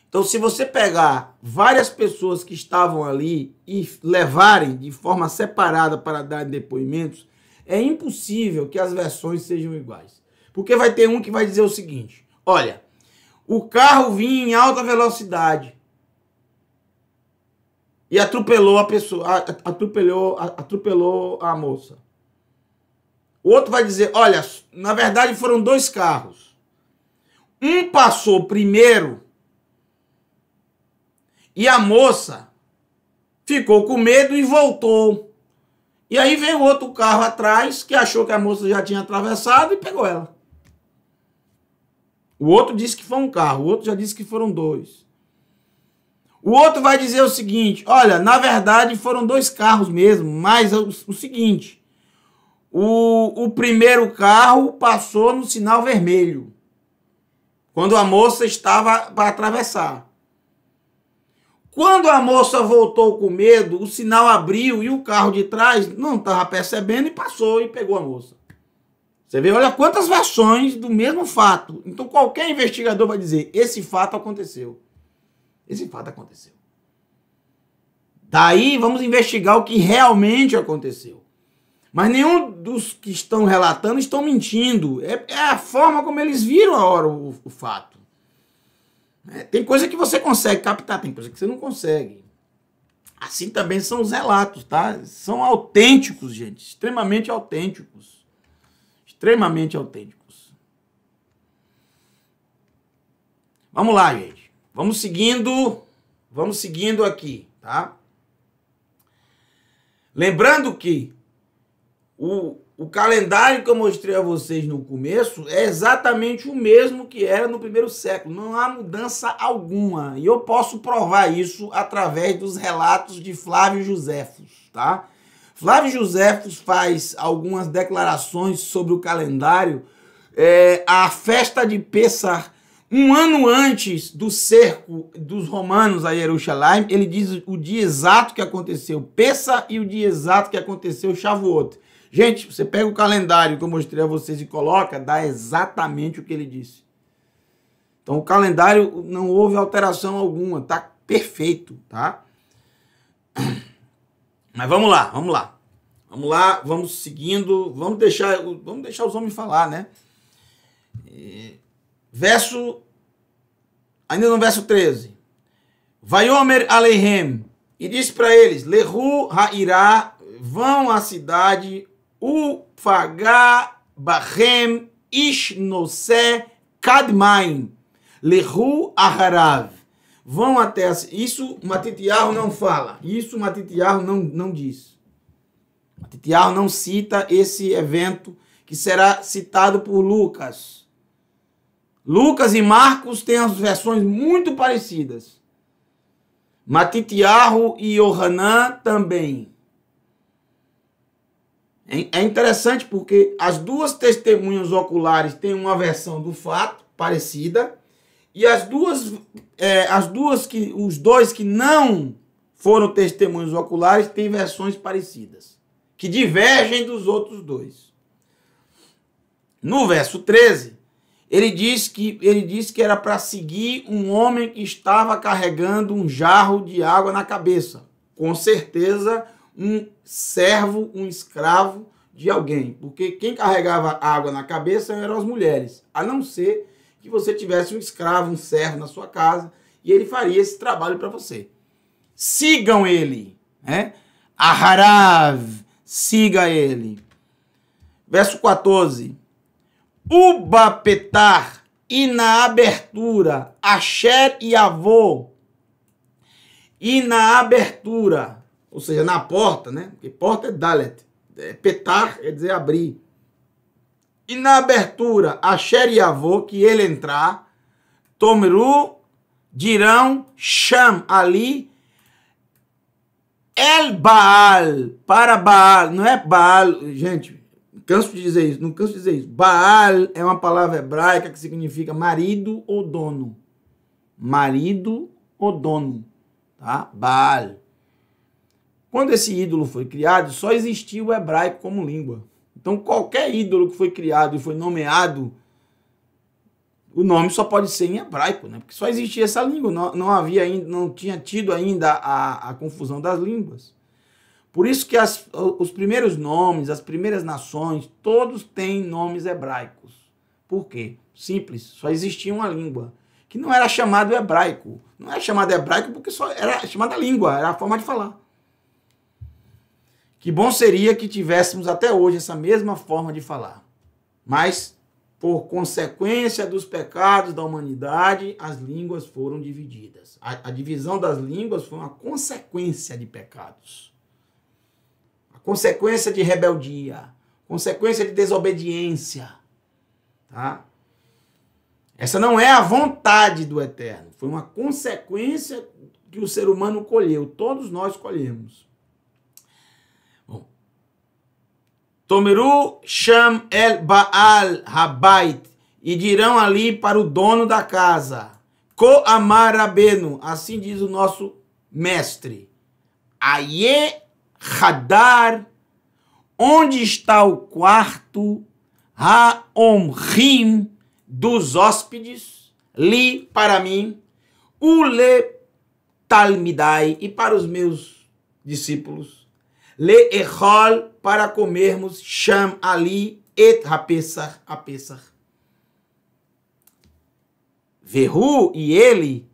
Então, se você pegar várias pessoas que estavam ali e levarem de forma separada para dar depoimentos, é impossível que as versões sejam iguais. Porque vai ter um que vai dizer o seguinte: olha, o carro vinha em alta velocidade e atropelou a pessoa, atropelou, atropelou a moça. O outro vai dizer: olha, na verdade foram dois carros. Um passou primeiro e a moça ficou com medo e voltou. E aí vem outro carro atrás que achou que a moça já tinha atravessado e pegou ela. O outro disse que foi um carro, o outro já disse que foram dois. O outro vai dizer o seguinte: olha, na verdade foram dois carros mesmo, mas o, o seguinte. O, o primeiro carro passou no sinal vermelho, quando a moça estava para atravessar. Quando a moça voltou com medo, o sinal abriu e o carro de trás não estava percebendo e passou e pegou a moça. Você vê, olha quantas versões do mesmo fato. Então qualquer investigador vai dizer: esse fato aconteceu. Esse fato aconteceu. Daí vamos investigar o que realmente aconteceu. Mas nenhum dos que estão relatando estão mentindo. É, é a forma como eles viram a hora o, o fato. Né? Tem coisa que você consegue captar, tem coisa que você não consegue. Assim também são os relatos, tá? São autênticos, gente, extremamente autênticos. Extremamente autênticos. Vamos lá, gente. Vamos seguindo, vamos seguindo aqui, tá? Lembrando que o, o calendário que eu mostrei a vocês no começo é exatamente o mesmo que era no primeiro século. Não há mudança alguma. E eu posso provar isso através dos relatos de Flávio Josefos, tá? Flávio Josefos faz algumas declarações sobre o calendário. É, a festa de Pessar, um ano antes do cerco dos romanos a Jerusalém, ele diz o dia exato que aconteceu Pessar e o dia exato que aconteceu Shavuot. Gente, você pega o calendário que eu mostrei a vocês e coloca, dá exatamente o que ele disse. Então o calendário não houve alteração alguma, tá perfeito, tá? *clears throat* Mas vamos lá, vamos lá. Vamos lá, vamos seguindo, vamos deixar, vamos deixar os homens falar, né? É, verso ainda no verso 13. Vaiomer Aleihem e disse para eles: Lehu Hairá, vão à cidade ופגע בכם איש נושא cad maim, lehu aharav. Vão até a... Isso Matitiarro não fala. Isso Matitiarro não, não diz. Matitiarro não cita esse evento que será citado por Lucas. Lucas e Marcos têm as versões muito parecidas. Matitiarro e Yohanan também. É, é interessante porque as duas testemunhas oculares têm uma versão do fato parecida e as duas, é, as duas que os dois que não foram testemunhas oculares têm versões parecidas que divergem dos outros dois. No verso 13, ele diz que ele diz que era para seguir um homem que estava carregando um jarro de água na cabeça. Com certeza, um servo, um escravo de alguém, porque quem carregava água na cabeça eram as mulheres, a não ser que você tivesse um escravo, um servo na sua casa e ele faria esse trabalho para você. Sigam ele, né? Aharav, siga ele. Verso 14. Uba petar e na abertura, Asher e Avô, e na abertura, ou seja, na porta, né? Porque porta é dalet, é petar quer dizer abrir. E na abertura, a e Avô, que ele entrar, Tomru dirão cham ali, El Baal, para Baal, não é Baal, gente, canso de dizer isso, não canso de dizer isso. Baal é uma palavra hebraica que significa marido ou dono. Marido ou dono, tá? Baal. Quando esse ídolo foi criado, só existia o hebraico como língua. Então, qualquer ídolo que foi criado e foi nomeado, o nome só pode ser em hebraico, né? Porque só existia essa língua, não, não havia ainda, não tinha tido ainda a, a confusão das línguas. Por isso que as, os primeiros nomes, as primeiras nações, todos têm nomes hebraicos. Por quê? Simples, só existia uma língua que não era chamado hebraico. Não era chamado hebraico porque só era chamada língua, era a forma de falar. Que bom seria que tivéssemos até hoje essa mesma forma de falar. Mas, por consequência dos pecados da humanidade, as línguas foram divididas. A, a divisão das línguas foi uma consequência de pecados. A consequência de rebeldia, consequência de desobediência, tá? Essa não é a vontade do Eterno, foi uma consequência que o ser humano colheu, todos nós colhemos. Tomeru Sham el Baal Rabait, e dirão ali para o dono da casa, Ko Abeno, assim diz o nosso mestre, Aye Hadar, onde está o quarto Omrim dos hóspedes, li para mim, Ule Talmidai, e para os meus discípulos, Le echol, para comermos, sham ali et hapesach, hapesach. Verru e ele,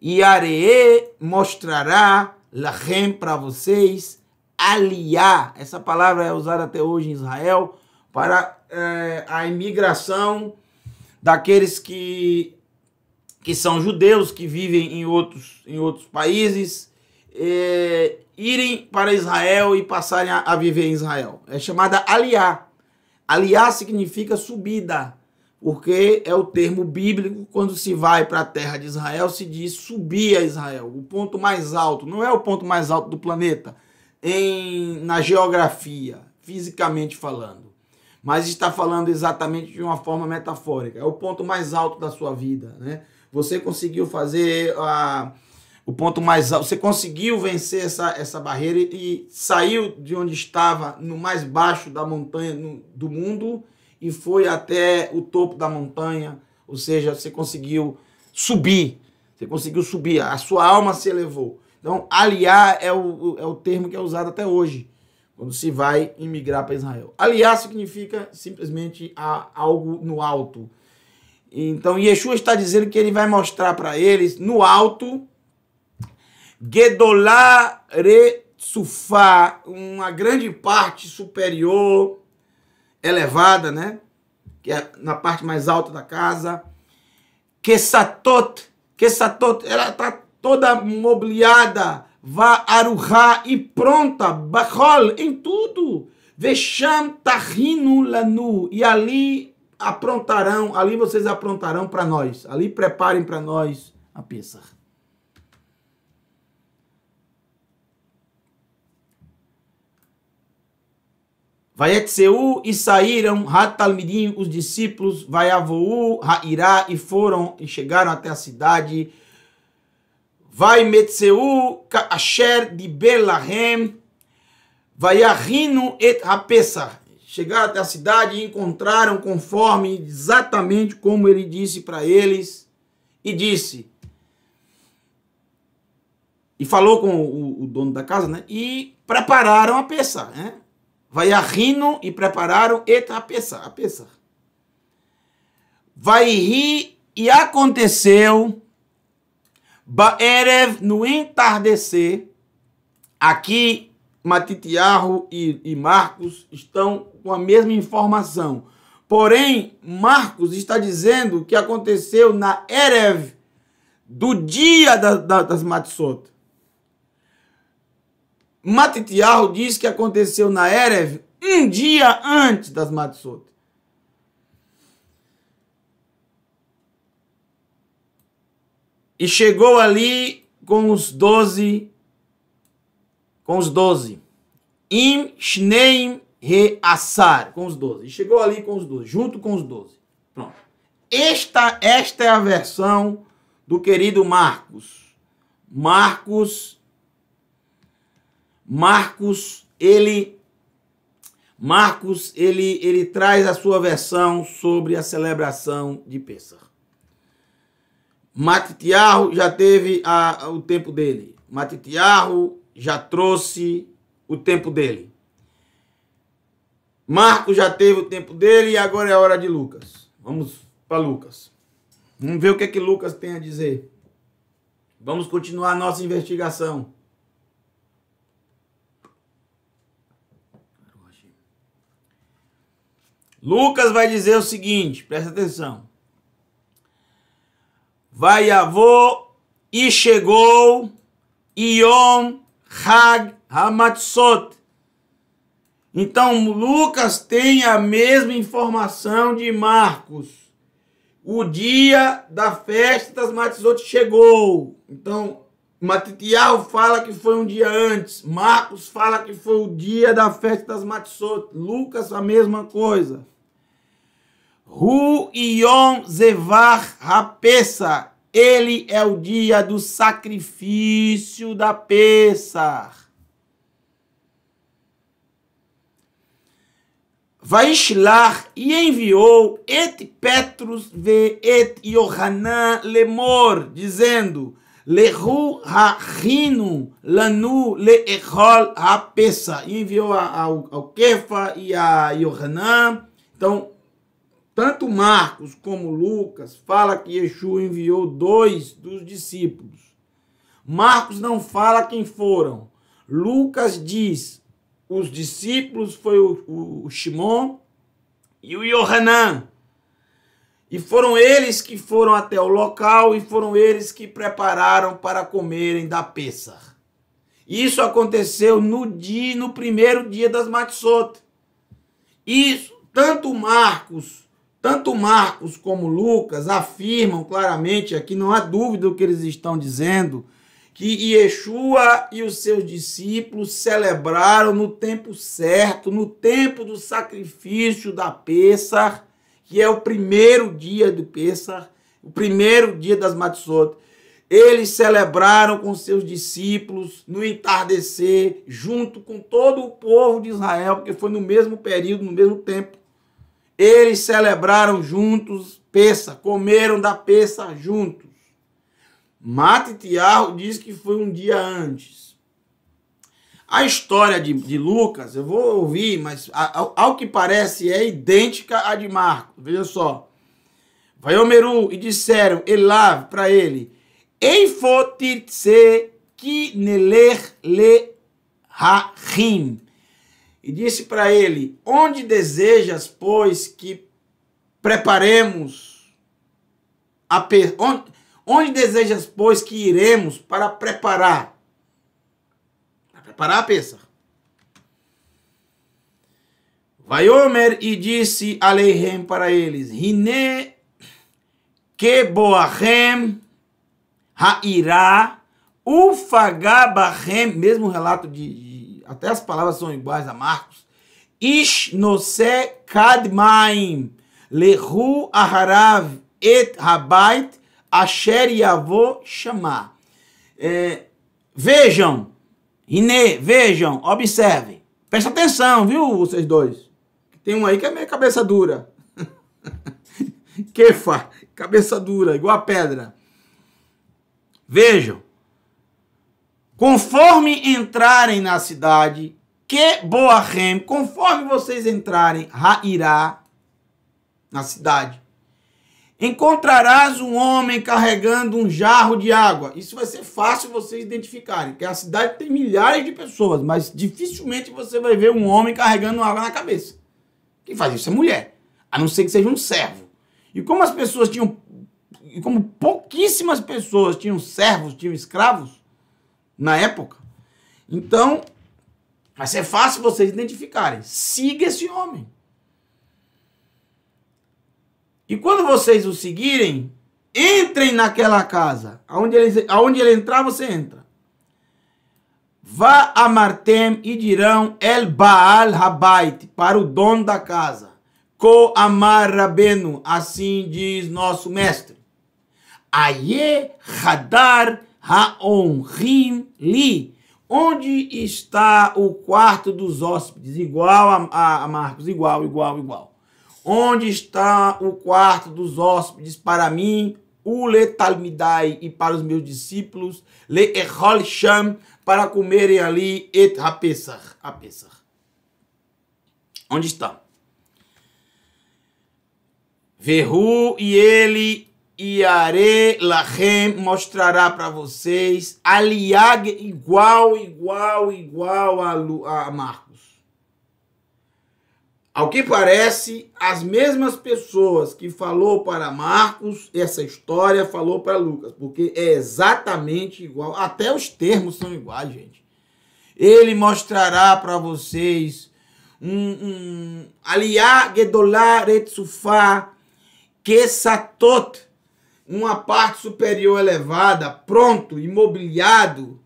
e Aree mostrará lachem para vocês, aliar. Essa palavra é usada até hoje em Israel para é, a imigração daqueles que, que são judeus, que vivem em outros, em outros países. Eh, irem para Israel e passarem a, a viver em Israel. É chamada aliar. Aliar significa subida, porque é o termo bíblico quando se vai para a terra de Israel, se diz subir a Israel, o ponto mais alto. Não é o ponto mais alto do planeta em na geografia, fisicamente falando, mas está falando exatamente de uma forma metafórica. É o ponto mais alto da sua vida, né? Você conseguiu fazer a o ponto mais alto. Você conseguiu vencer essa, essa barreira e, e saiu de onde estava, no mais baixo da montanha no, do mundo, e foi até o topo da montanha. Ou seja, você conseguiu subir. Você conseguiu subir. A sua alma se elevou. Então, aliar é o, é o termo que é usado até hoje, quando se vai imigrar para Israel. Aliar significa simplesmente a, algo no alto. Então, Yeshua está dizendo que ele vai mostrar para eles, no alto, Gedolare sufá, uma grande parte superior, elevada, né? Que é na parte mais alta da casa. Kesatot, Kesatot, ela está toda mobiliada, vá aruhá e pronta, bachol, em tudo. Vexam tahinu lanu, e ali aprontarão, ali vocês aprontarão para nós, ali preparem para nós a Pesach. Vaietseu e saíram Hatalmidim, os discípulos, Vaiavou, Rairá, e foram e chegaram até a cidade. Vai Metseu, Asher de Belahem, Vaiarrino et Rapessa. Chegaram até a cidade e encontraram conforme exatamente como ele disse para eles, e disse. E falou com o, o dono da casa, né? E prepararam a peça, né? Vai a rino e prepararam eta a peça, a Vai rir e aconteceu Baerev no entardecer. Aqui Matitiarro e, e Marcos estão com a mesma informação. Porém, Marcos está dizendo que aconteceu na Erev do dia da, da, das Matsotas. Matitiarro diz que aconteceu na Erev um dia antes das Matsot. E chegou ali com os doze, com os doze. Im Shneim Reassar, com os doze. E chegou ali com os doze, junto com os doze. Pronto. Esta, esta é a versão do querido Marcos. Marcos Marcos, ele Marcos, ele ele traz a sua versão sobre a celebração de Pêssar. Matitiarro já teve a, a, o tempo dele. Matitiarro já trouxe o tempo dele. Marcos já teve o tempo dele e agora é a hora de Lucas. Vamos para Lucas. Vamos ver o que é que Lucas tem a dizer. Vamos continuar a nossa investigação. Lucas vai dizer o seguinte, presta atenção. Vai avô e chegou Ion Hag Hamatsot. Então Lucas tem a mesma informação de Marcos. O dia da festa das Matzot chegou. Então Material fala que foi um dia antes. Marcos fala que foi o dia da festa das Matzot. Lucas a mesma coisa. Hu Yom Zevar Rapesa, Ele é o dia do sacrifício da Vai Vaishlar e enviou et Petrus ve et Yohanan lemor, dizendo, Lehu ha-rinu lanu le ha'pesa. E enviou ao, ao Kefa e a Yohanan. Então, tanto Marcos como Lucas fala que Yeshua enviou dois dos discípulos. Marcos não fala quem foram. Lucas diz: os discípulos foi o, o, o Shimon e o Yohanan. E foram eles que foram até o local e foram eles que prepararam para comerem da Pessah. Isso aconteceu no dia, no primeiro dia das Matzot. Isso, tanto Marcos tanto Marcos como Lucas afirmam claramente aqui, não há dúvida do que eles estão dizendo, que Yeshua e os seus discípulos celebraram no tempo certo, no tempo do sacrifício da Pêssar, que é o primeiro dia do Pêssar, o primeiro dia das Matzot. Eles celebraram com seus discípulos no entardecer, junto com todo o povo de Israel, porque foi no mesmo período, no mesmo tempo eles celebraram juntos peça, comeram da peça juntos. Tiago diz que foi um dia antes. A história de, de Lucas, eu vou ouvir, mas ao, ao que parece é idêntica à de Marcos. Veja só. Vai Meru e disseram Elave para ele: Eifotirse que neler le rim e disse para ele: Onde desejas, pois, que preparemos? A per... onde, onde desejas, pois, que iremos para preparar? Para preparar a peça. Vai Omer e disse a Leihem para eles: Rine que boahem ha'irá ufagabahem. Mesmo relato de até as palavras são iguais a Marcos. Ish nose kadmaim lehu aharav et rabait asher yavô chamar. É, vejam, inê vejam, observem. Presta atenção, viu, vocês dois? Tem um aí que é meio cabeça dura. Kefa, *laughs* cabeça dura, igual a pedra. Vejam, Conforme entrarem na cidade, que boa rem. conforme vocês entrarem, Rairá, na cidade, encontrarás um homem carregando um jarro de água. Isso vai ser fácil vocês identificarem, porque a cidade tem milhares de pessoas, mas dificilmente você vai ver um homem carregando água na cabeça. Quem faz isso é mulher, a não ser que seja um servo. E como as pessoas tinham, e como pouquíssimas pessoas tinham servos, tinham escravos, na época. Então, vai ser fácil vocês identificarem. Siga esse homem. E quando vocês o seguirem, entrem naquela casa. Aonde ele, aonde ele entrar, você entra. Vá a Martem e dirão El Baal Habait para o dono da casa. Co Amar Rabenu, assim diz nosso mestre. Aye é Hadar Haonrim Li. Onde está o quarto dos hóspedes? Igual a, a, a, Marcos, igual, igual, igual. Onde está o quarto dos hóspedes para mim, o Letalmidai e para os meus discípulos, Le Erholsham, para comerem ali et Hapesach. Hapesach. Onde está? Verru e ele Iare rem mostrará para vocês Aliag igual, igual, igual a, Lu, a Marcos. Ao que parece, as mesmas pessoas que falou para Marcos essa história falou para Lucas, porque é exatamente igual, até os termos são iguais, gente. Ele mostrará para vocês um, um Aliag Edolar Etsufá Kesatot uma parte superior elevada, pronto, imobiliado.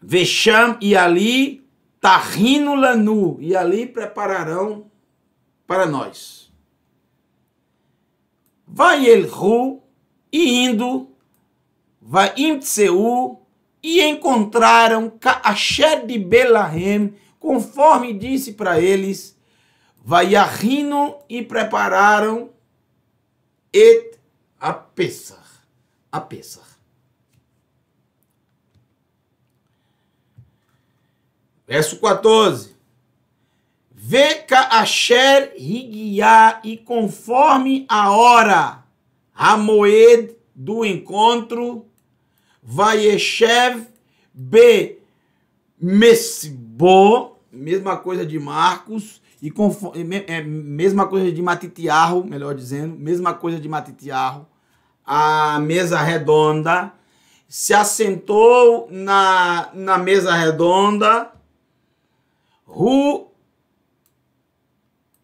Vexam e ali Tarrino Lanu, e ali prepararão para nós. Vai el ru, e indo, vai imtseu, e encontraram Kaashed de Belahem, conforme disse para eles, vai arrino e prepararam et a pesar, A pesar. Verso 14. Veca asher higuiá e conforme a hora, a moed do encontro, vaieshev be mesbo, mesma coisa de Marcos, e conforme, é, mesma coisa de Matitiarro, melhor dizendo, mesma coisa de Matitiarro, a mesa redonda, se assentou na, na mesa redonda, Hu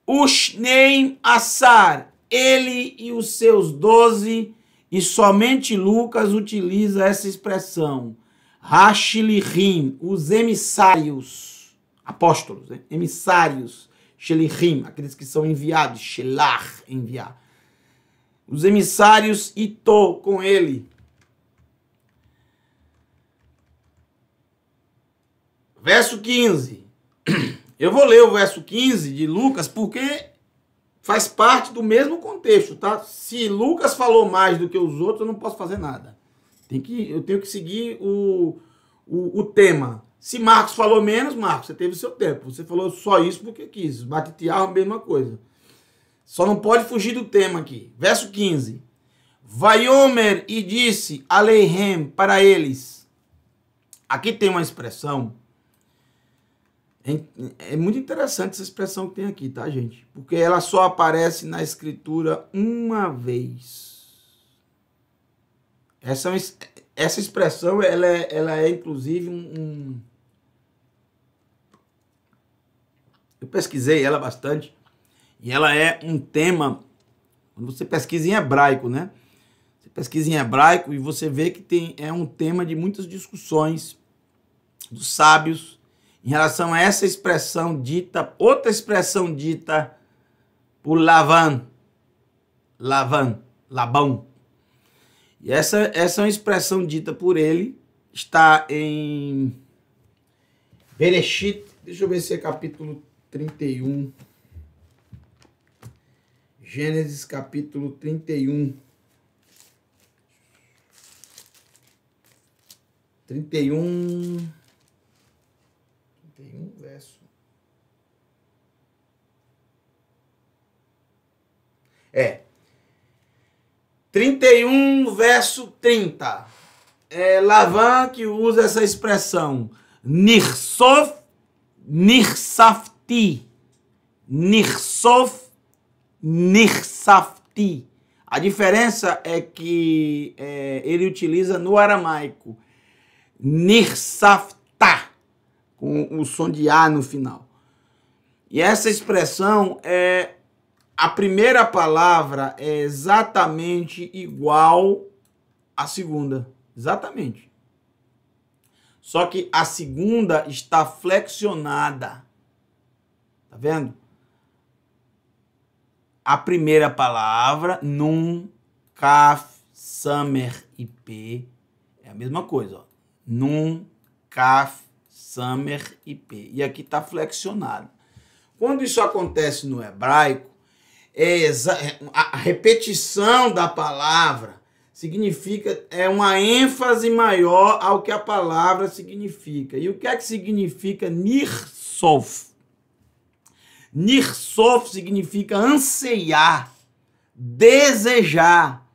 Ushneim Assar, ele e os seus doze, e somente Lucas utiliza essa expressão. Hashilihim, os emissários, apóstolos, né? emissários, Shelihim, aqueles que são enviados, Shelar, enviar os emissários tô com ele. Verso 15. *clears throat* Eu vou ler o verso 15 de Lucas porque faz parte do mesmo contexto, tá? Se Lucas falou mais do que os outros, eu não posso fazer nada. Tem que, eu tenho que seguir o, o, o tema. Se Marcos falou menos, Marcos, você teve o seu tempo. Você falou só isso porque quis. Bate tear mesma coisa. Só não pode fugir do tema aqui. Verso 15. Homer e disse a Aleihem para eles. Aqui tem uma expressão. É, é muito interessante essa expressão que tem aqui, tá, gente? Porque ela só aparece na escritura uma vez. Essa, é essa expressão, ela é, ela é inclusive um... Eu pesquisei ela bastante e ela é um tema, quando você pesquisa em hebraico, né? Você pesquisa em hebraico e você vê que tem, é um tema de muitas discussões dos sábios em relação a essa expressão dita, outra expressão dita por Lavan, Lavan, Labão. E essa, essa é uma expressão dita por ele, está em Bereshit, deixa eu ver se é capítulo 31. Gênesis capítulo 31. 31. 31 verso. É. 31 verso 30. É Lavan que usa essa expressão. Nirsof, nirsafti. Nirsof nirsafti. A diferença é que é, ele utiliza no aramaico nirsafta, com o som de A no final. E essa expressão é a primeira palavra é exatamente igual à segunda. Exatamente. Só que a segunda está flexionada. Tá vendo? a primeira palavra, num, kaf, summer e p. É a mesma coisa, ó. Num, kaf, summer e p. E aqui está flexionado. Quando isso acontece no hebraico, é, é a repetição da palavra significa é uma ênfase maior ao que a palavra significa. E o que é que significa nirsof? Nirsof significa anseiar, desejar.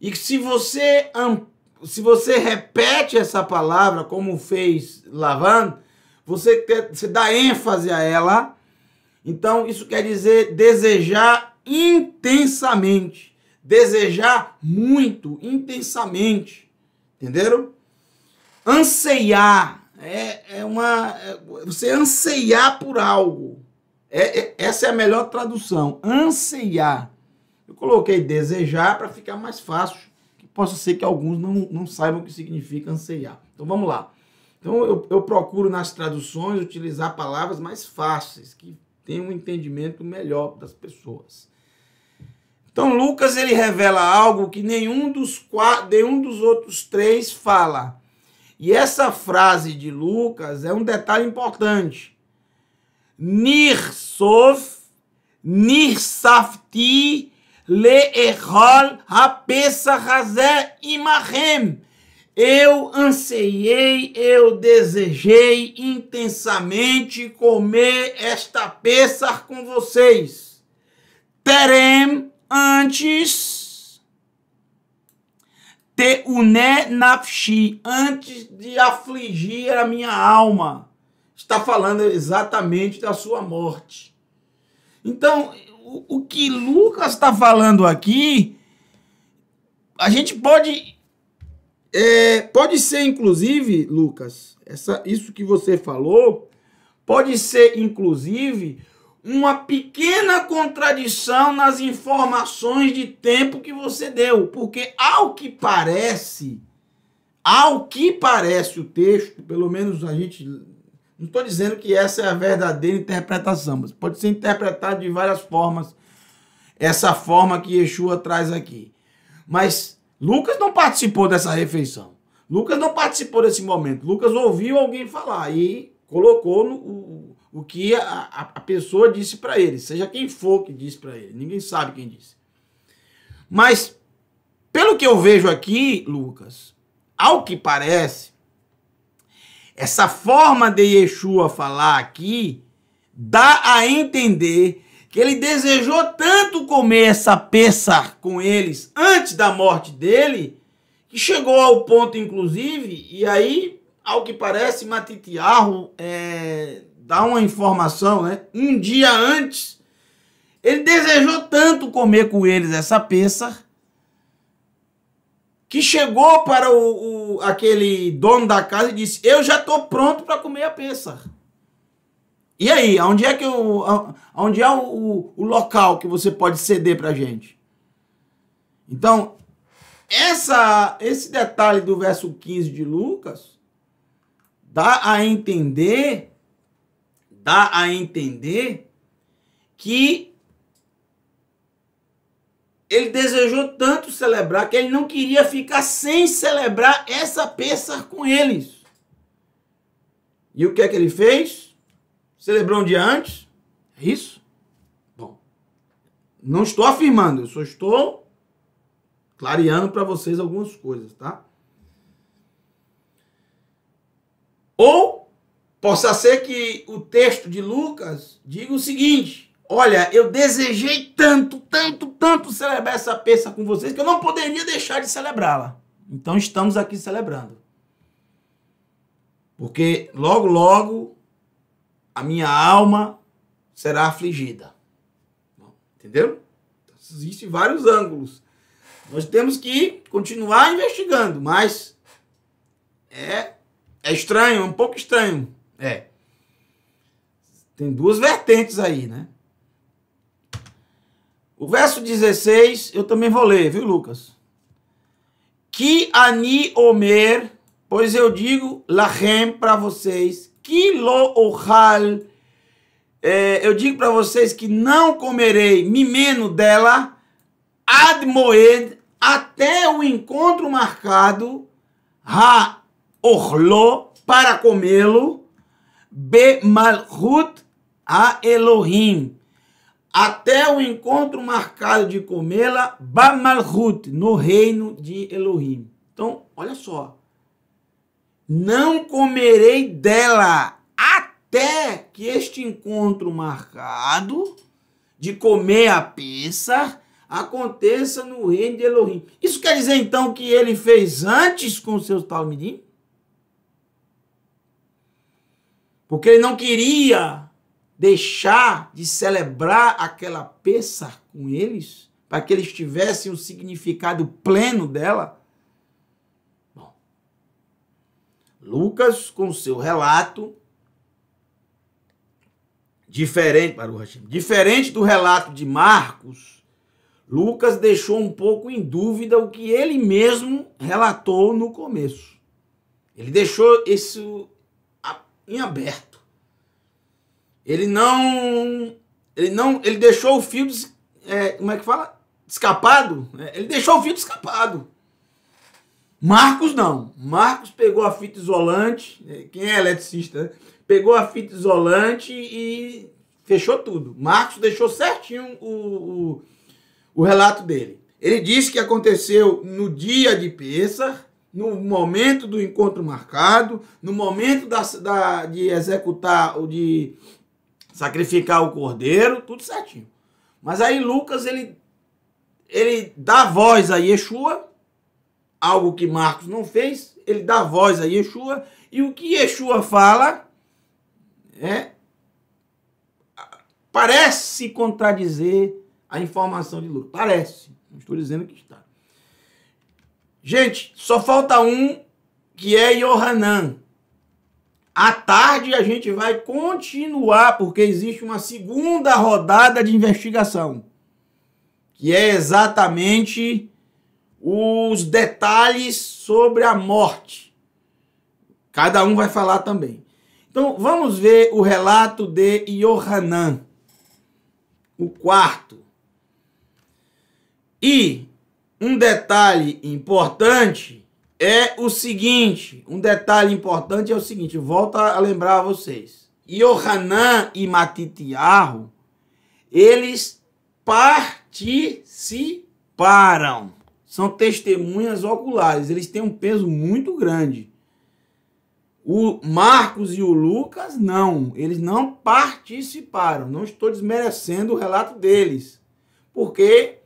E se você, se você repete essa palavra, como fez Lavan, você, você dá ênfase a ela. Então, isso quer dizer desejar intensamente. Desejar muito, intensamente. Entenderam? Anseiar. É, é uma. É, você anseiar por algo. É, é, essa é a melhor tradução. Anseiar. Eu coloquei desejar para ficar mais fácil. Que possa ser que alguns não, não saibam o que significa anseiar. Então vamos lá. Então eu, eu procuro nas traduções utilizar palavras mais fáceis, que tenham um entendimento melhor das pessoas. Então Lucas ele revela algo que nenhum dos quatro, nenhum dos outros três fala. E essa frase de Lucas é um detalhe importante. Nirsof, Nirsafti, Le'echol, e Mahem. Eu anseiei, eu desejei intensamente comer esta peça com vocês. Terem antes Teuné Nafshi, antes de afligir a minha alma está falando exatamente da sua morte. Então, o, o que Lucas está falando aqui, a gente pode. É, pode ser, inclusive, Lucas, essa, isso que você falou, pode ser, inclusive, uma pequena contradição nas informações de tempo que você deu, porque ao que parece, ao que parece o texto, pelo menos a gente não estou dizendo que essa é a verdadeira interpretação, mas pode ser interpretado de várias formas essa forma que Yeshua traz aqui. Mas Lucas não participou dessa refeição. Lucas não participou desse momento. Lucas ouviu alguém falar e colocou no, o, o que a, a pessoa disse para ele, seja quem for que disse para ele. Ninguém sabe quem disse. Mas, pelo que eu vejo aqui, Lucas, ao que parece, essa forma de Yeshua falar aqui dá a entender que ele desejou tanto comer essa peça com eles antes da morte dele, que chegou ao ponto, inclusive, e aí, ao que parece, Matitiarro é, dá uma informação, né? Um dia antes, ele desejou tanto comer com eles essa peça que chegou para o, o, aquele dono da casa e disse: Eu já estou pronto para comer a peça. E aí, onde é que eu, onde é o, o local que você pode ceder para a gente? Então, essa, esse detalhe do verso 15 de Lucas dá a entender, dá a entender que ele desejou tanto celebrar que ele não queria ficar sem celebrar essa peça com eles. E o que é que ele fez? Celebrou um dia antes? É isso? Bom, não estou afirmando, eu só estou clareando para vocês algumas coisas, tá? Ou possa ser que o texto de Lucas diga o seguinte: Olha, eu desejei tanto, tanto, tanto celebrar essa peça com vocês que eu não poderia deixar de celebrá-la. Então estamos aqui celebrando. Porque logo, logo a minha alma será afligida. Entendeu? Então, existem vários ângulos. Nós temos que continuar investigando, mas é, é estranho, é um pouco estranho. É. Tem duas vertentes aí, né? O verso 16 eu também vou ler, viu, Lucas? Que ani omer, pois eu digo lahem para vocês, que lo ohal, é, eu digo para vocês que não comerei mimeno dela, ad moed, até o encontro marcado, ha orlo, para comê-lo, be malhut a Elohim até o encontro marcado de comê-la, Bamalhut, no reino de Elohim. Então, olha só. Não comerei dela até que este encontro marcado de comer a peça aconteça no reino de Elohim. Isso quer dizer então que ele fez antes com seus talmidim? Porque ele não queria deixar de celebrar aquela peça com eles, para que eles tivessem o significado pleno dela? Bom, Lucas, com seu relato, diferente para o Hashem, diferente do relato de Marcos, Lucas deixou um pouco em dúvida o que ele mesmo relatou no começo. Ele deixou isso em aberto. Ele não. Ele não. Ele deixou o fio. Des, é, como é que fala? Escapado? É, ele deixou o fio escapado. Marcos não. Marcos pegou a fita isolante. Né, quem é eletricista? Né? Pegou a fita isolante e fechou tudo. Marcos deixou certinho o, o, o relato dele. Ele disse que aconteceu no dia de Pêssar, no momento do encontro marcado, no momento da, da, de executar o de sacrificar o cordeiro, tudo certinho. Mas aí Lucas ele ele dá voz a Yeshua, algo que Marcos não fez, ele dá voz a Yeshua e o que Yeshua fala é parece contradizer a informação de Lucas. Parece, não estou dizendo que está. Gente, só falta um que é Yohanan. À tarde a gente vai continuar, porque existe uma segunda rodada de investigação, que é exatamente os detalhes sobre a morte. Cada um vai falar também. Então vamos ver o relato de Yohanan, o quarto. E um detalhe importante é o seguinte, um detalhe importante é o seguinte, Volto a lembrar a vocês. Yohanan e Matitiarro, eles participaram. São testemunhas oculares, eles têm um peso muito grande. O Marcos e o Lucas, não, eles não participaram. Não estou desmerecendo o relato deles, porque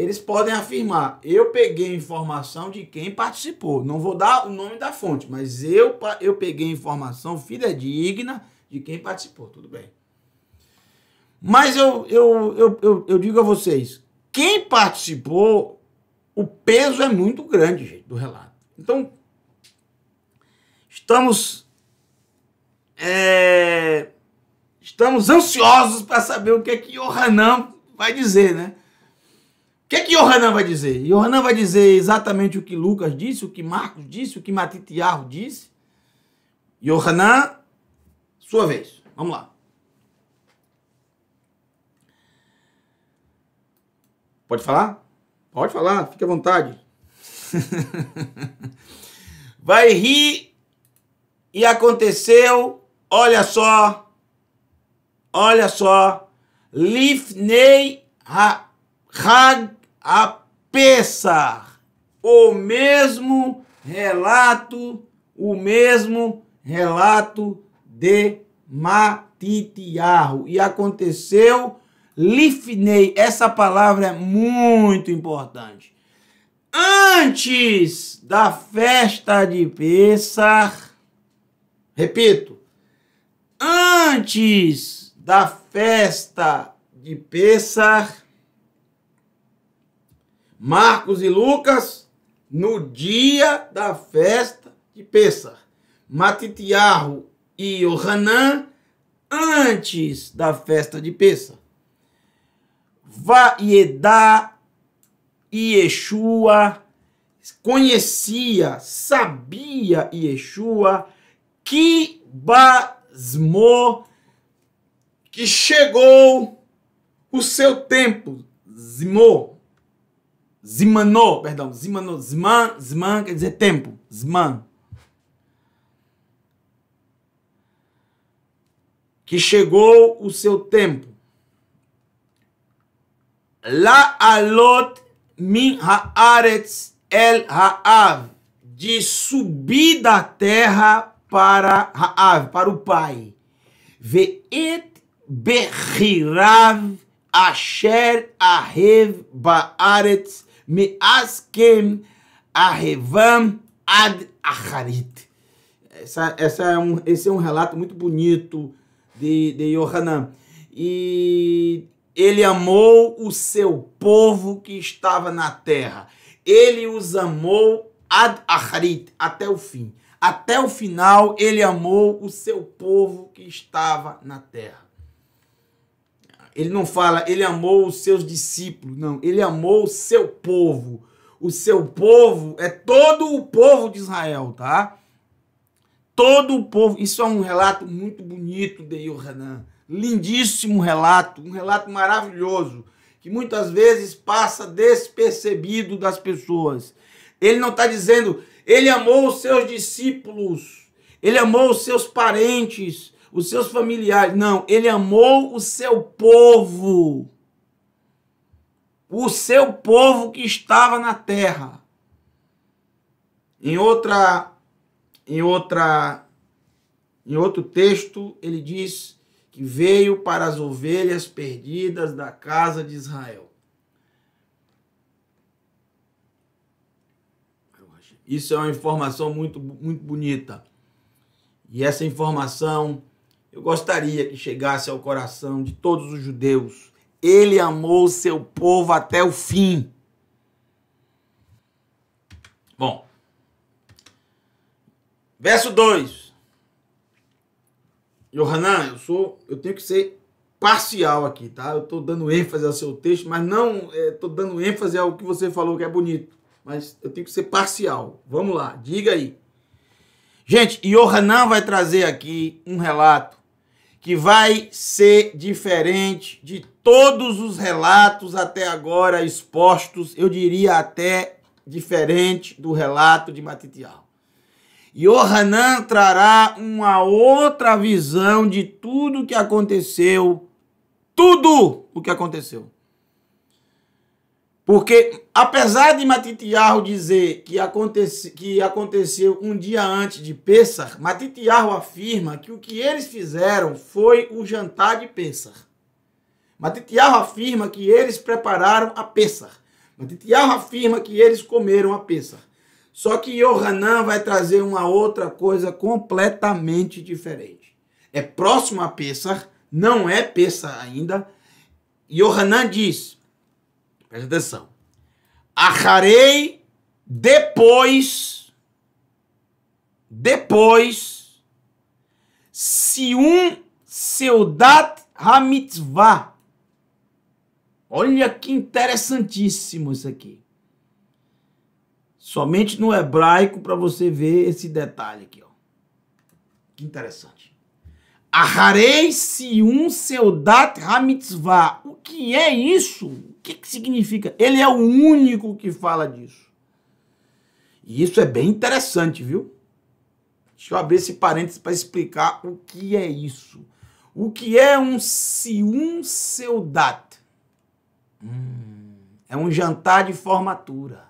eles podem afirmar: eu peguei informação de quem participou. Não vou dar o nome da fonte, mas eu, eu peguei informação fidedigna de quem participou. Tudo bem. Mas eu, eu, eu, eu, eu digo a vocês: quem participou, o peso é muito grande gente, do relato. Então, estamos. É, estamos ansiosos para saber o que é que Yohanan vai dizer, né? que é que Yohanan vai dizer? Yohanan vai dizer exatamente o que Lucas disse, o que Marcos disse, o que Matitiarro disse. Yohanan, sua vez. Vamos lá. Pode falar? Pode falar, fique à vontade. *laughs* vai rir e aconteceu, olha só, olha só, Lifnei Hag a pensar o mesmo relato, o mesmo relato de Matitiarro. E aconteceu lifnei. Essa palavra é muito importante. Antes da festa de Pessar, repito, antes da festa de Pessar, Marcos e Lucas no dia da festa de Pessah. Matitiarro e Ohanan antes da festa de Pessah. Vaiedá e Yeshua conhecia, sabia Yeshua que basmou, que chegou o seu tempo, zimou, Zimano, perdão, Zimano, Zman, Zman quer dizer tempo, Zman. Que chegou o seu tempo. La alot min haaretz el haav. De subir da terra para haav, para o pai. Ve et bechirav asher ahev baaretz Measkem Arrevam Ad Acharit. Essa, essa é um, esse é um relato muito bonito de, de Yohanan. E ele amou o seu povo que estava na terra. Ele os amou ad acharit, até o fim. Até o final, ele amou o seu povo que estava na terra. Ele não fala, ele amou os seus discípulos, não. Ele amou o seu povo. O seu povo é todo o povo de Israel, tá? Todo o povo. Isso é um relato muito bonito de Yohanan. Lindíssimo relato, um relato maravilhoso, que muitas vezes passa despercebido das pessoas. Ele não está dizendo, ele amou os seus discípulos, ele amou os seus parentes, os seus familiares. Não, ele amou o seu povo. O seu povo que estava na terra. Em outra em outra em outro texto, ele diz que veio para as ovelhas perdidas da casa de Israel. Isso é uma informação muito, muito bonita. E essa informação eu gostaria que chegasse ao coração de todos os judeus. Ele amou seu povo até o fim. Bom, verso 2. Johanan, eu sou, eu tenho que ser parcial aqui, tá? Eu estou dando ênfase ao seu texto, mas não estou é, dando ênfase ao que você falou que é bonito. Mas eu tenho que ser parcial. Vamos lá, diga aí. Gente, Yohanan vai trazer aqui um relato que vai ser diferente de todos os relatos até agora expostos, eu diria até diferente do relato de Matitial. E Yohanan trará uma outra visão de tudo o que aconteceu, tudo o que aconteceu. Porque, apesar de Matitiarro dizer que, que aconteceu um dia antes de Pessah, Matitiarro afirma que o que eles fizeram foi o jantar de Pessah. Matitiarro afirma que eles prepararam a Pessah. Matitiarro afirma que eles comeram a Pessah. Só que Yohanan vai trazer uma outra coisa completamente diferente. É próximo a Pessah, não é Pessah ainda. Yohanan diz, Presta atenção. Acharei depois, depois, se um Seudat Hamitzvah. Olha que interessantíssimo isso aqui. Somente no hebraico para você ver esse detalhe aqui, ó. Que interessante. Aharei se um Seudat Hamitzvah. O que é isso? que, que significa? Ele é o único que fala disso. E isso é bem interessante, viu? Deixa eu abrir esse parênteses para explicar o que é isso. O que é um Siun Seudat? Hum, é um jantar de formatura.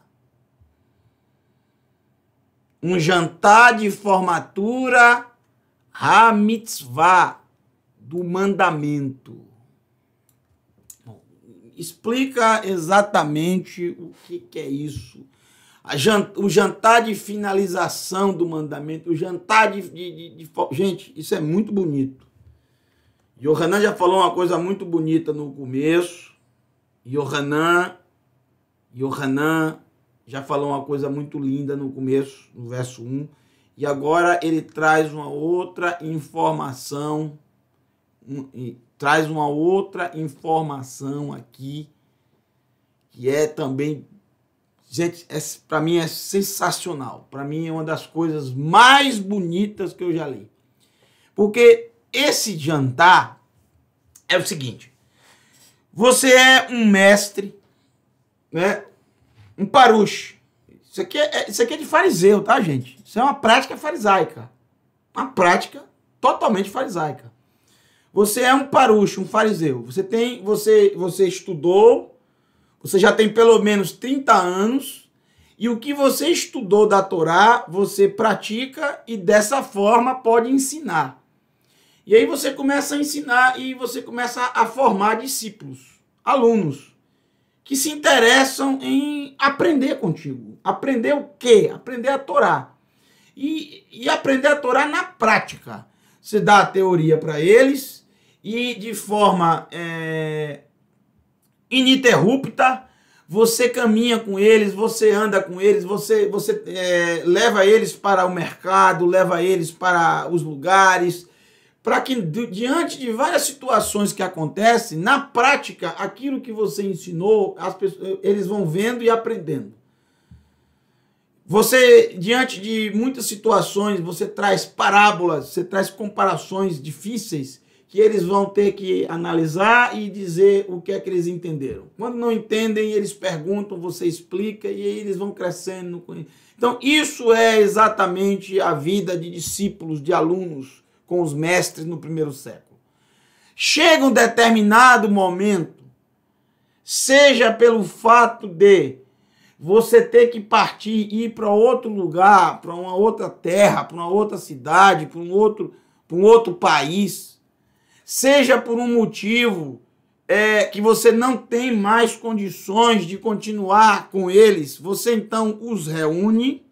Um jantar de formatura Hamitzvah, do mandamento. Explica exatamente o que, que é isso. o jantar de finalização do mandamento, o jantar de, de, de, de. Gente, isso é muito bonito. Yohanan já falou uma coisa muito bonita no começo. Yohanan, Yohanan já falou uma coisa muito linda no começo, no verso 1. E agora ele traz uma outra informação traz uma outra informação aqui que é também gente, é, para mim é sensacional. Para mim é uma das coisas mais bonitas que eu já li. Porque esse jantar é o seguinte: você é um mestre, né? Um paruche. Isso aqui é, é, isso aqui é de fariseu, tá, gente? Isso é uma prática farisaica. Uma prática totalmente farisaica. Você é um parucho, um fariseu. Você tem, você, você estudou, você já tem pelo menos 30 anos, e o que você estudou da Torá, você pratica e dessa forma pode ensinar. E aí você começa a ensinar e você começa a formar discípulos, alunos, que se interessam em aprender contigo. Aprender o quê? Aprender a Torá. E, e aprender a Torá na prática. Você dá a teoria para eles, e de forma é, ininterrupta, você caminha com eles, você anda com eles, você, você é, leva eles para o mercado, leva eles para os lugares, para que diante de várias situações que acontecem, na prática, aquilo que você ensinou, pessoas, eles vão vendo e aprendendo. Você, diante de muitas situações, você traz parábolas, você traz comparações difíceis que eles vão ter que analisar e dizer o que é que eles entenderam. Quando não entendem, eles perguntam, você explica e aí eles vão crescendo. Então, isso é exatamente a vida de discípulos, de alunos com os mestres no primeiro século. Chega um determinado momento, seja pelo fato de você ter que partir e ir para outro lugar, para uma outra terra, para uma outra cidade, para um outro, para um outro país, seja por um motivo é, que você não tem mais condições de continuar com eles, você então os reúne,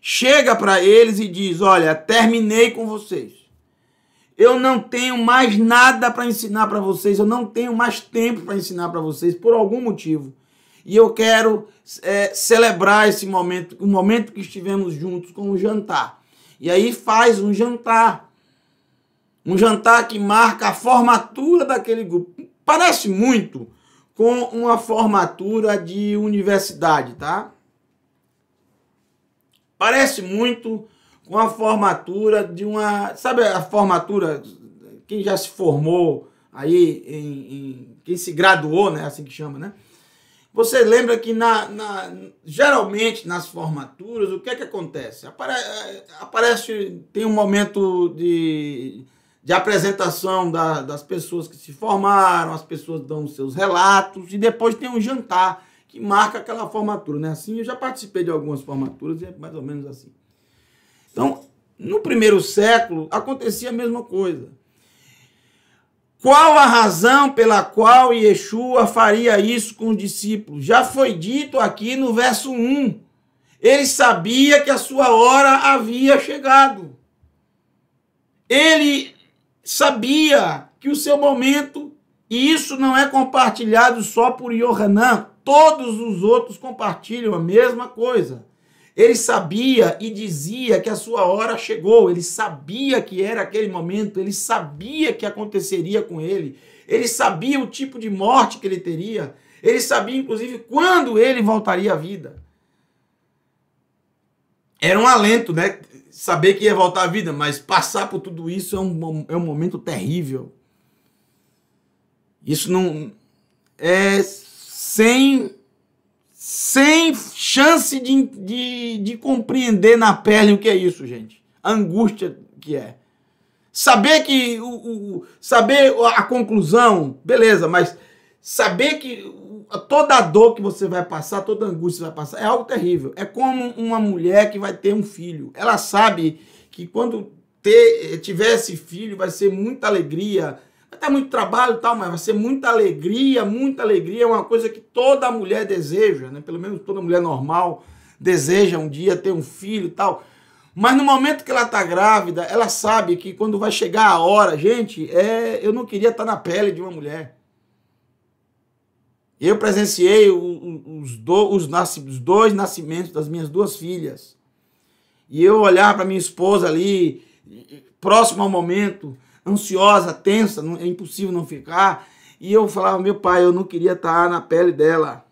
chega para eles e diz: Olha, terminei com vocês. Eu não tenho mais nada para ensinar para vocês, eu não tenho mais tempo para ensinar para vocês, por algum motivo. E eu quero é, celebrar esse momento, o momento que estivemos juntos com o jantar. E aí faz um jantar um jantar que marca a formatura daquele grupo. Parece muito com uma formatura de universidade, tá? Parece muito com a formatura de uma. Sabe a formatura? Quem já se formou aí, em, em, quem se graduou, né? Assim que chama, né? Você lembra que na, na, geralmente nas formaturas, o que é que acontece? Apare, eh, aparece, tem um momento de de apresentação da, das pessoas que se formaram, as pessoas dão seus relatos e depois tem um jantar que marca aquela formatura, né? Assim, eu já participei de algumas formaturas e é mais ou menos assim. Então, no primeiro século acontecia a mesma coisa. Qual a razão pela qual Yeshua faria isso com os discípulos? Já foi dito aqui no verso 1. Ele sabia que a sua hora havia chegado. Ele sabia que o seu momento, e isso não é compartilhado só por Yohanan, todos os outros compartilham a mesma coisa. Ele sabia e dizia que a sua hora chegou, ele sabia que era aquele momento, ele sabia que aconteceria com ele, ele sabia o tipo de morte que ele teria, ele sabia inclusive quando ele voltaria à vida. Era um alento, né? saber que ia voltar à vida, mas passar por tudo isso é um, é um momento terrível. Isso não. É sem. Sem chance de, de, de compreender na pele o que é isso, gente. A angústia que é. Saber que. O, o, saber a conclusão, beleza, mas saber que toda a dor que você vai passar, toda a angústia que você vai passar, é algo terrível. É como uma mulher que vai ter um filho. Ela sabe que quando ter, eh, tiver esse filho vai ser muita alegria, vai ter muito trabalho e tal, mas vai ser muita alegria, muita alegria. É uma coisa que toda mulher deseja, né? pelo menos toda mulher normal deseja um dia ter um filho e tal. Mas no momento que ela está grávida, ela sabe que quando vai chegar a hora, gente, é, eu não queria estar tá na pele de uma mulher. Eu presenciei os, dois, os dois nascimentos das minhas duas filhas. E eu olhar para minha esposa ali, próximo ao momento, ansiosa, tensa, é impossível não ficar. E eu falava, meu pai, eu não queria estar tá na pele dela.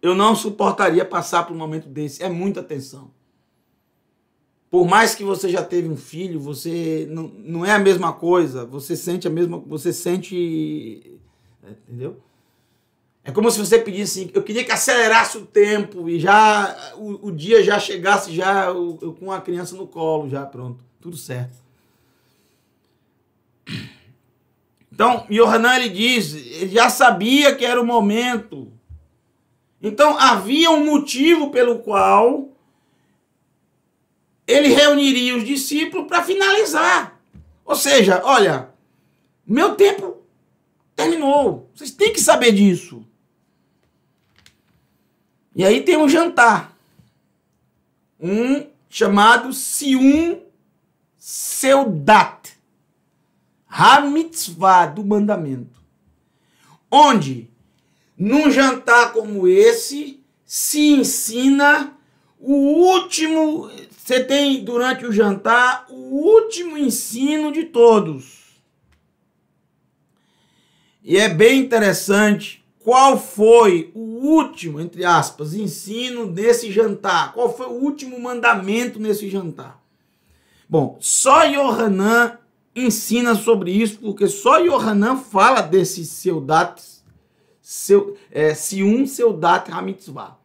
Eu não suportaria passar por um momento desse. É muita tensão. Por mais que você já teve um filho, você não, não é a mesma coisa. Você sente a mesma, você sente, entendeu? É como se você pedisse assim, eu queria que acelerasse o tempo e já o, o dia já chegasse já eu, com a criança no colo, já pronto, tudo certo. Então, Yohanan ele diz, ele já sabia que era o momento. Então, havia um motivo pelo qual ele reuniria os discípulos para finalizar. Ou seja, olha, meu tempo terminou. Vocês têm que saber disso. E aí tem um jantar. Um chamado Siun Seudat. Hamitzvah do mandamento. Onde, num jantar como esse, se ensina o último. Você tem durante o jantar o último ensino de todos. E é bem interessante qual foi o último, entre aspas, ensino nesse jantar? Qual foi o último mandamento nesse jantar? Bom, só Yohanan ensina sobre isso, porque só Yohanan fala desse seu dat, seu, é, um seu dat hamitzvah.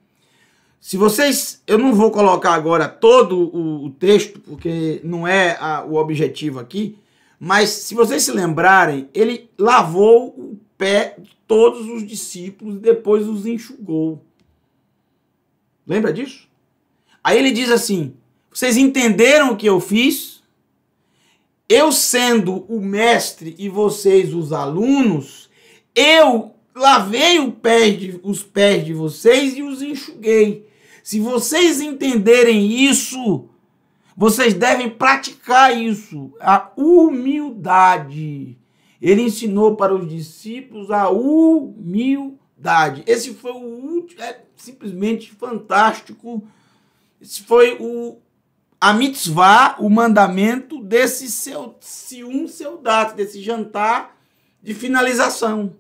Se vocês, eu não vou colocar agora todo o, o texto, porque não é a, o objetivo aqui, mas se vocês se lembrarem, ele lavou o pé de todos os discípulos e depois os enxugou. Lembra disso? Aí ele diz assim: Vocês entenderam o que eu fiz? Eu sendo o mestre e vocês os alunos, eu lavei pé de, os pés de vocês e os enxuguei. Se vocês entenderem isso, vocês devem praticar isso, a humildade. Ele ensinou para os discípulos a humildade. Esse foi o último, é simplesmente fantástico. Esse foi o a mitzvah, o mandamento desse seu ciúme, seu dato, desse jantar de finalização.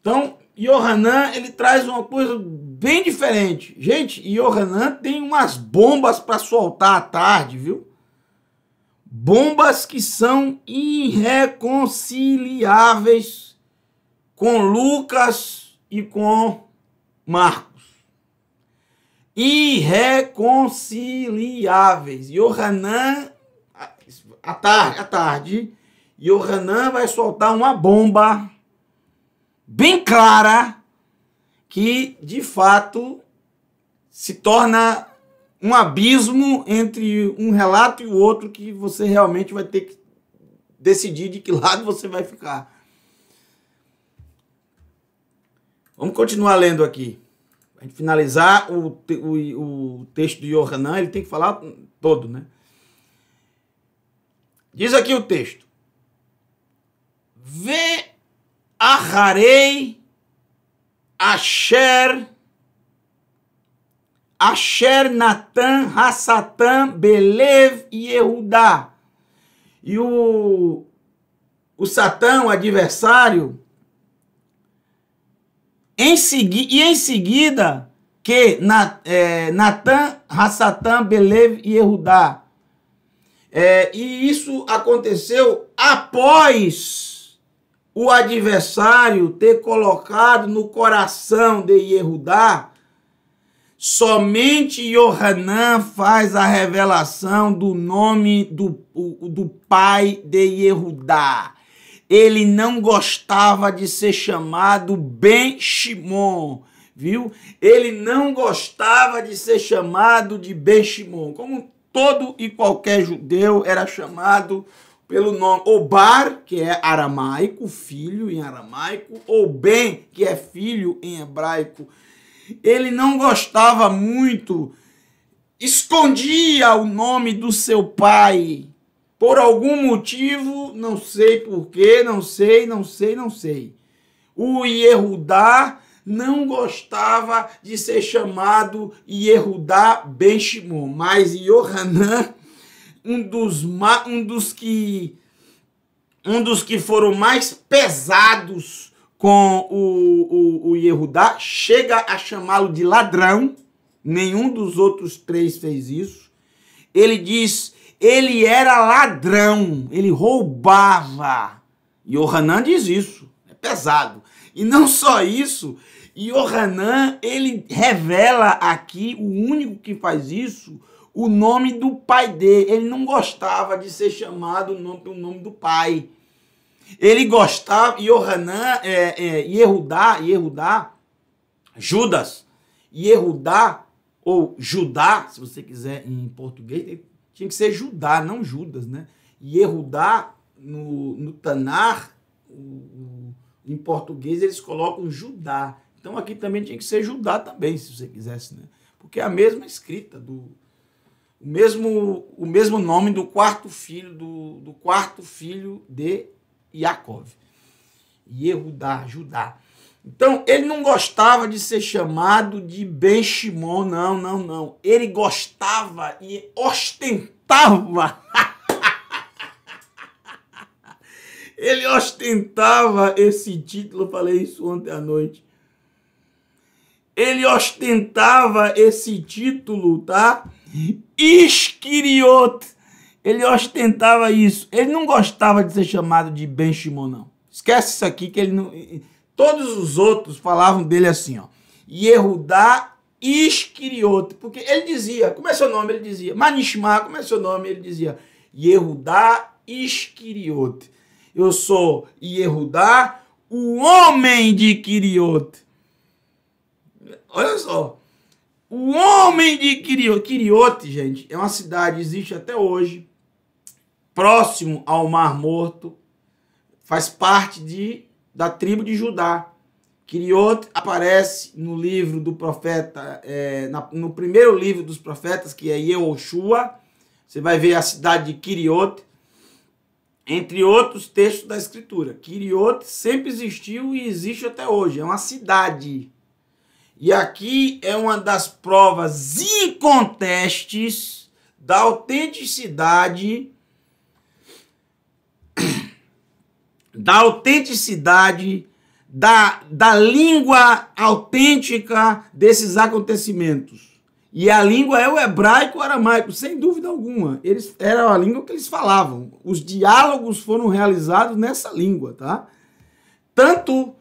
Então, Yohanan, ele traz uma coisa bem diferente. Gente, e o Renan tem umas bombas para soltar à tarde, viu? Bombas que são irreconciliáveis com Lucas e com Marcos. Irreconciliáveis. E o Renan, à tarde, à tarde, e o Renan vai soltar uma bomba bem clara que de fato se torna um abismo entre um relato e o outro que você realmente vai ter que decidir de que *laughs* lado você vai ficar. Vamos continuar lendo aqui. A gente finalizar o, o, o texto de Yohanan, ele tem que falar todo, né? Diz aqui o texto. Ve arrarei Asher, Asher Natan, Hassatan, Belev e Yehudá. E o, o Satã, o adversário, em segui, e em seguida que na, é, Natan, Hassatan, Belev e Yehudá. É, e isso aconteceu após o adversário ter colocado no coração de Yehudá, somente Yohanan faz a revelação do nome do, do pai de Yehudá. Ele não gostava de ser chamado Ben Shimon, viu? Ele não gostava de ser chamado de Ben Shimon, como todo e qualquer judeu era chamado pelo nome Obar, que é aramaico, filho em aramaico, ou Ben, que é filho em hebraico. Ele não gostava muito, escondia o nome do seu pai. Por algum motivo, não sei porquê, não sei, não sei, não sei. O Yehudá não gostava de ser chamado Yehudá Ben Shimon, mas Yohanan um dos, um dos que um dos que foram mais pesados com o, o, o Yehudá, chega a chamá-lo de ladrão. Nenhum dos outros três fez isso. Ele diz, ele era ladrão, ele roubava. E Yohanan diz isso, é pesado. E não só isso, Yohanan, ele revela aqui, o único que faz isso, o nome do pai dele. Ele não gostava de ser chamado pelo nome do pai. Ele gostava, Yohanan, é, é, Yehudá, Yehudá, Judas, Yehudá, ou Judá, se você quiser em português, tinha que ser Judá, não Judas, né? Yehudá, no, no Tanar, em português eles colocam Judá. Então aqui também tinha que ser Judá também, se você quisesse, né? Porque é a mesma escrita do, o mesmo, o mesmo nome do quarto filho do, do quarto filho de Yaakov. Yehudá, Judá. Então, ele não gostava de ser chamado de Ben Shimon, não, não, não. Ele gostava e ostentava. *laughs* ele ostentava esse título, eu falei isso ontem à noite. Ele ostentava esse título, tá? Iskiriote, Ele ostentava isso. Ele não gostava de ser chamado de Ben Shimon, não. Esquece isso aqui que ele não... Todos os outros falavam dele assim, ó. Yehudá Iskiriote, Porque ele dizia, como é seu nome? Ele dizia. Manishma, como é seu nome? Ele dizia. Yehudá Iskiriote. Eu sou Yehudá, o homem de Kiriote. Olha só. O homem de Quirio... Quiriote, gente, é uma cidade, existe até hoje, próximo ao Mar Morto, faz parte de, da tribo de Judá. Quiriote aparece no livro do profeta, é, na, no primeiro livro dos profetas, que é Yehoshua. Você vai ver a cidade de Quiriote, entre outros textos da escritura. Quiriote sempre existiu e existe até hoje. É uma cidade. E aqui é uma das provas incontestes da autenticidade *coughs* da autenticidade da, da língua autêntica desses acontecimentos. E a língua é o hebraico o aramaico, sem dúvida alguma. Eles, era a língua que eles falavam. Os diálogos foram realizados nessa língua, tá? Tanto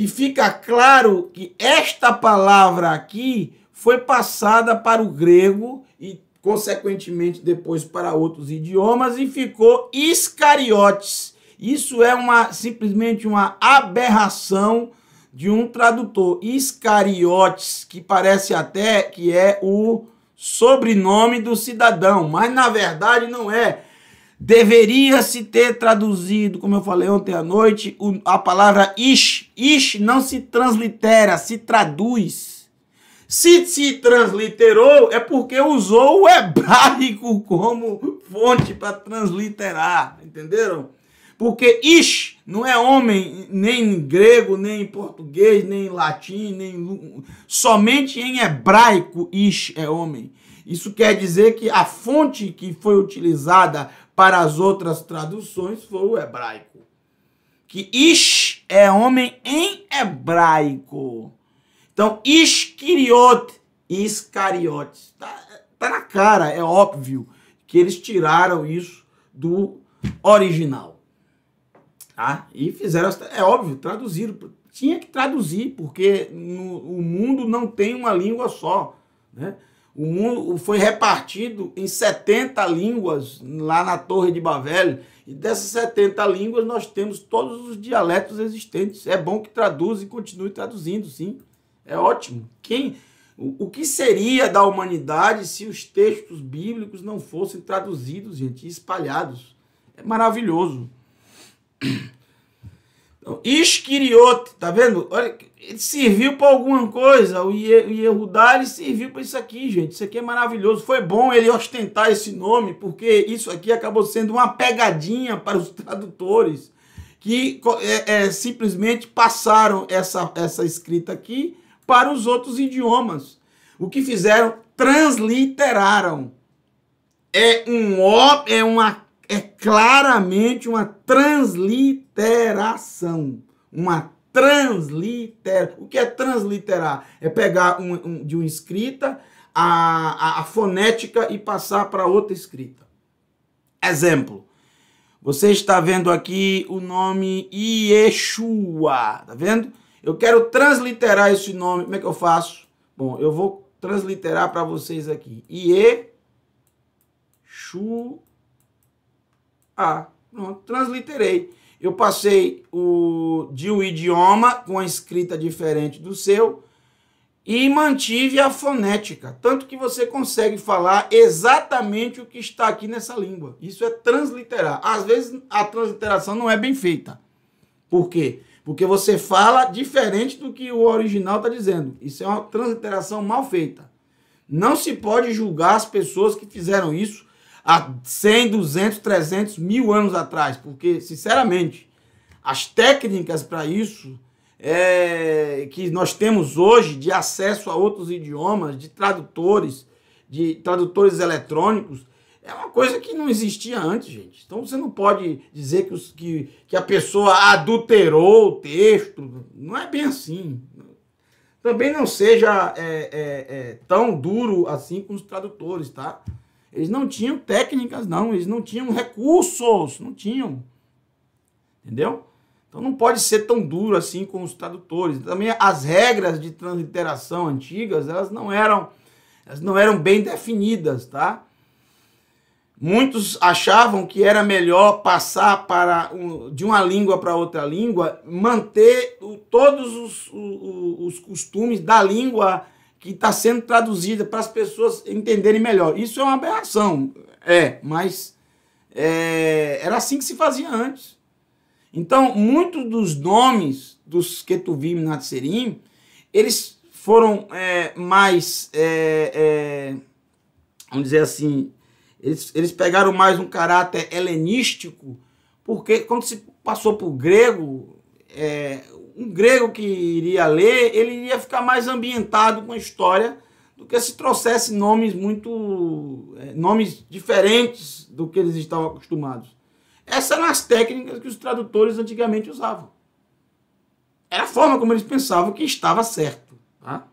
que fica claro que esta palavra aqui foi passada para o grego e, consequentemente, depois para outros idiomas e ficou Iscariotes. Isso é uma simplesmente uma aberração de um tradutor, Iscariotes, que parece até que é o sobrenome do cidadão, mas na verdade não é. Deveria se ter traduzido, como eu falei ontem à noite, a palavra ish Ish não se translitera, se traduz. Se se transliterou, é porque usou o hebraico como fonte para transliterar, entenderam? Porque ish não é homem nem em grego, nem em português, nem em latim, nem somente em hebraico ish é homem. Isso quer dizer que a fonte que foi utilizada para as outras traduções foi o hebraico. Que ish é homem em hebraico. Então, Iscariote, Iscariote. Tá, tá na cara, é óbvio que eles tiraram isso do original. Tá? E fizeram, é óbvio, traduziram. Tinha que traduzir, porque no, o mundo não tem uma língua só. Né? O mundo foi repartido em 70 línguas lá na Torre de Babel e dessas 70 línguas, nós temos todos os dialetos existentes. É bom que traduza e continue traduzindo, sim. É ótimo. Quem, o, o que seria da humanidade se os textos bíblicos não fossem traduzidos, gente, e espalhados? É maravilhoso. Isquiriote, tá vendo? Olha, ele serviu para alguma coisa. O Yehudá, ele serviu para isso aqui, gente. Isso aqui é maravilhoso. Foi bom ele ostentar esse nome, porque isso aqui acabou sendo uma pegadinha para os tradutores que é, é, simplesmente passaram essa, essa escrita aqui para os outros idiomas. O que fizeram? Transliteraram. É um O, é uma é claramente uma transliteração. Uma transliteração. O que é transliterar? É pegar um, um, de uma escrita a, a, a fonética e passar para outra escrita. Exemplo. Você está vendo aqui o nome Yeshua, tá vendo? Eu quero transliterar esse nome. Como é que eu faço? Bom, eu vou transliterar para vocês aqui. Yeshua pronto, ah, transliterei. Eu passei o, de um idioma com a escrita diferente do seu e mantive a fonética. Tanto que você consegue falar exatamente o que está aqui nessa língua. Isso é transliterar. Às vezes a transliteração não é bem feita. Por quê? Porque você fala diferente do que o original está dizendo. Isso é uma transliteração mal feita. Não se pode julgar as pessoas que fizeram isso há 100, 200, 300 mil anos atrás, porque, sinceramente, as técnicas para isso é, que nós temos hoje de acesso a outros idiomas, de tradutores, de tradutores eletrônicos, é uma coisa que não existia antes, gente. Então você não pode dizer que, os, que, que a pessoa adulterou o texto. Não é bem assim. Também não seja é, é, é tão duro assim com os tradutores, tá? Eles não tinham técnicas, não. Eles não tinham recursos, não tinham. Entendeu? Então não pode ser tão duro assim com os tradutores. Também as regras de transliteração antigas, elas não eram, elas não eram bem definidas, tá? Muitos achavam que era melhor passar para um, de uma língua para outra língua, manter o, todos os, os, os costumes da língua que está sendo traduzida para as pessoas entenderem melhor. Isso é uma aberração, é, mas é, era assim que se fazia antes. Então, muitos dos nomes dos Ketuvim e Natserim, eles foram é, mais, é, é, vamos dizer assim, eles, eles pegaram mais um caráter helenístico, porque quando se passou para o grego, é, um grego que iria ler, ele iria ficar mais ambientado com a história do que se trouxesse nomes muito é, nomes diferentes do que eles estavam acostumados. Essas eram as técnicas que os tradutores antigamente usavam. Era a forma como eles pensavam que estava certo. Tá?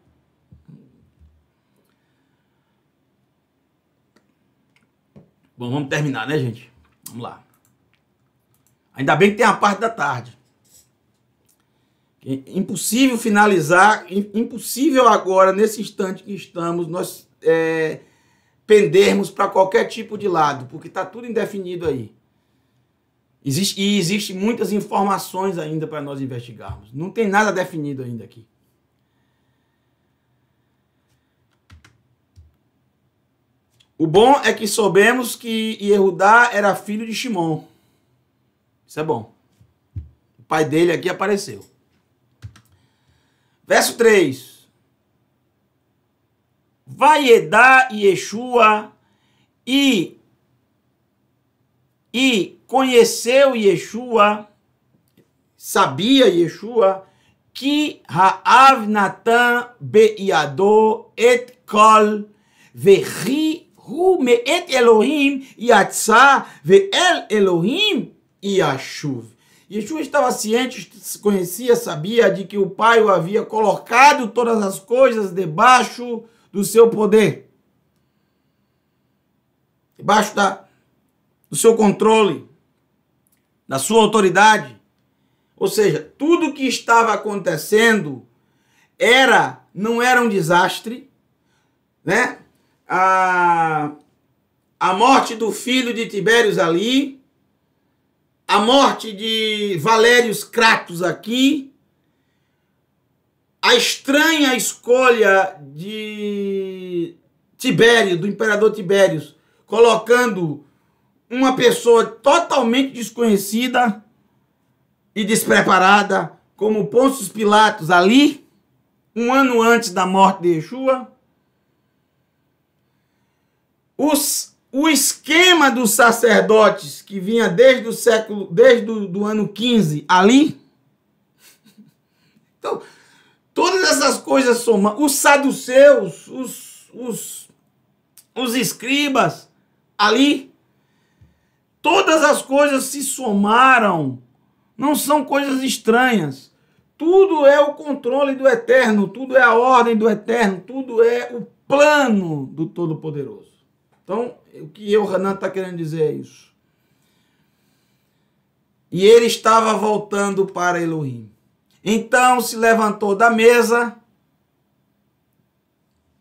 Bom, vamos terminar, né, gente? Vamos lá. Ainda bem que tem a parte da tarde. É impossível finalizar, impossível agora, nesse instante que estamos, nós é, pendermos para qualquer tipo de lado, porque está tudo indefinido aí. Existe, e existe muitas informações ainda para nós investigarmos. Não tem nada definido ainda aqui. O bom é que soubemos que Yehudá era filho de Shimon. Isso é bom. O pai dele aqui apareceu. Verso 3. Vaiedá Yeshua e, e conheceu Yeshua, sabia Yeshua, que Raav Natan Beiado et Kol Verri Hu et Elohim ve el Elohim Yashuv. Yeshua estava ciente, conhecia, sabia de que o Pai o havia colocado todas as coisas debaixo do seu poder, debaixo da, do seu controle, da sua autoridade. Ou seja, tudo que estava acontecendo era, não era um desastre, né? A, a morte do filho de Tibérios ali, a morte de Valério Cratos aqui, a estranha escolha de Tibério, do imperador Tibério colocando uma pessoa totalmente desconhecida e despreparada, como Pôncio Pilatos ali, um ano antes da morte de Yeshua. Os o esquema dos sacerdotes que vinha desde o século, desde do, do ano 15 ali. *laughs* Então, todas essas coisas somam. Os saduceus, os, os, os escribas ali, todas as coisas se somaram. Não são coisas estranhas. Tudo é o controle do eterno, tudo é a ordem do eterno, tudo é o plano do Todo-Poderoso. Então, o que eu, Renan, está querendo dizer é isso. E ele estava voltando para Elohim. Então se levantou da mesa,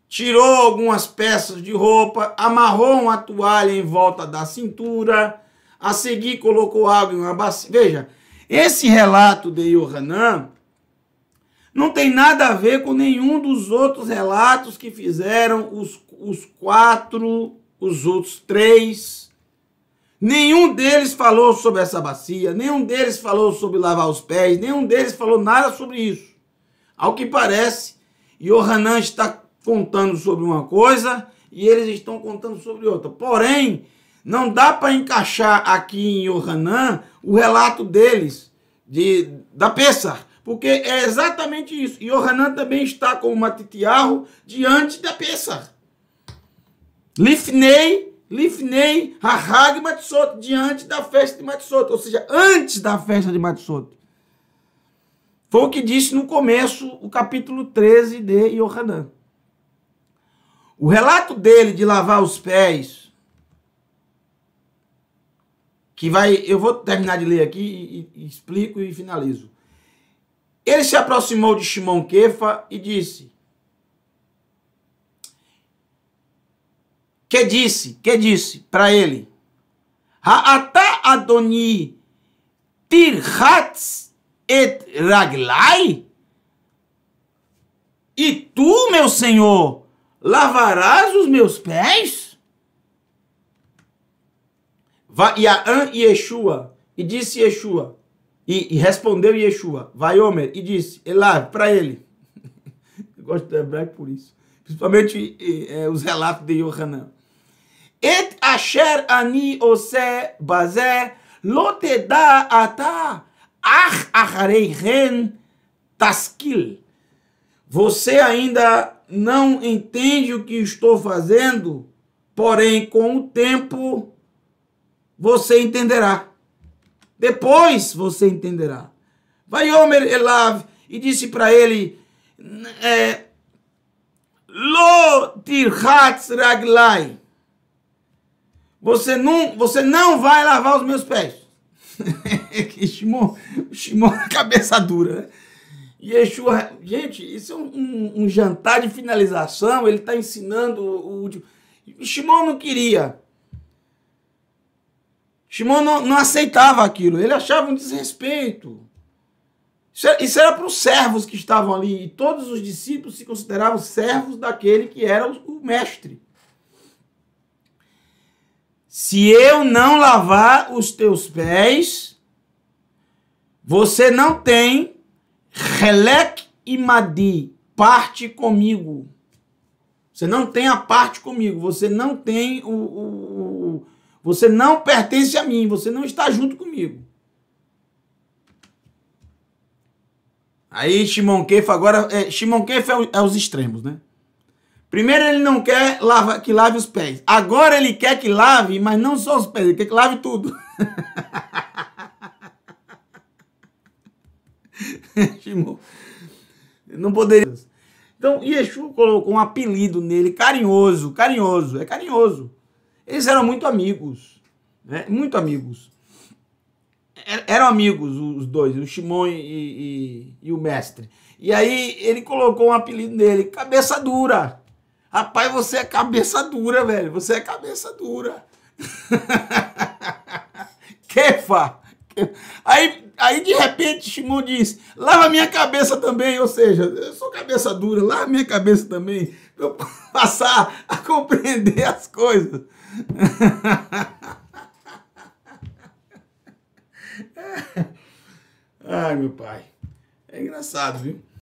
tirou algumas peças de roupa, amarrou uma toalha em volta da cintura, a seguir colocou água em uma bacia. Veja, esse relato de Yohanan não tem nada a ver com nenhum dos outros relatos que fizeram os, os quatro os outros três. Nenhum deles falou sobre essa bacia, nenhum deles falou sobre lavar os pés, nenhum deles falou nada sobre isso. Ao que parece, Yohanan está contando sobre uma coisa e eles estão contando sobre outra. Porém, não dá para encaixar aqui em Yohanan o relato deles de, da Peça, porque é exatamente isso. Yohanan também está com o Matitiarro diante da Pessah. Lifnei, Lifnei, Hahag Matsoto, diante da festa de Matsoto, ou seja, antes da festa de Matsoto. Foi o que disse no começo o capítulo 13 de Yohanan. O relato dele de lavar os pés, que vai, eu vou terminar de ler aqui e, e explico e finalizo. Ele se aproximou de Shimon Kefa e disse: que disse, que disse para ele, Ha'ata Adoni Tirhats et raglai? E tu, meu Senhor, lavarás os meus pés? e Yeshua, e disse Yeshua, e, e respondeu Yeshua, vai Homer, e disse, Elá, para ele. *laughs* Eu gosto do hebraico por isso. Principalmente é, os relatos de Yohanan. את אשר ani עושה בזה לא ata אתה, אך אחרי ren תשכיל. Você ainda não entende o que estou fazendo, porém, com o tempo, você entenderá. Depois você entenderá. Vai Homer Elav e disse para ele: é, Lo tirhat raglai. Você não, você não vai lavar os meus pés. *laughs* Shimon, Shimon *laughs* cabeça dura, né? Yeshua, gente, isso é um, um, um jantar de finalização, ele está ensinando o último. Shimon não queria. Shimon não, não, aceitava aquilo, ele achava um desrespeito. Isso, é, era para os servos que estavam ali, e todos os discípulos se consideravam servos daquele que era o mestre. Se eu não lavar os teus pés, você não tem relek e madi, parte comigo. Você não tem a parte comigo, você não tem o, o, o você não pertence a mim, você não está junto comigo. Aí Shimon Kefa agora, é, Shimon Kefa é, é os extremos, né? Primeiro ele não quer lava, que lave os pés. Agora ele quer que lave, mas não só os pés, ele quer que lave tudo. *laughs* não poderia. Então, Yeshua colocou um apelido nele, carinhoso, carinhoso, é carinhoso. Eles eram muito amigos, né? muito amigos. Eram amigos os dois, o Shimon e, e, e o mestre. E aí ele colocou um apelido nele, cabeça dura. Rapaz, você é cabeça dura, velho. Você é cabeça dura. Kefa. *laughs* Aí, aí de repente Shimon diz: lava minha cabeça também, ou seja, eu sou cabeça dura, lava minha cabeça também, para eu *laughs* passar a compreender as coisas. *laughs* Ai, meu pai. É engraçado, viu?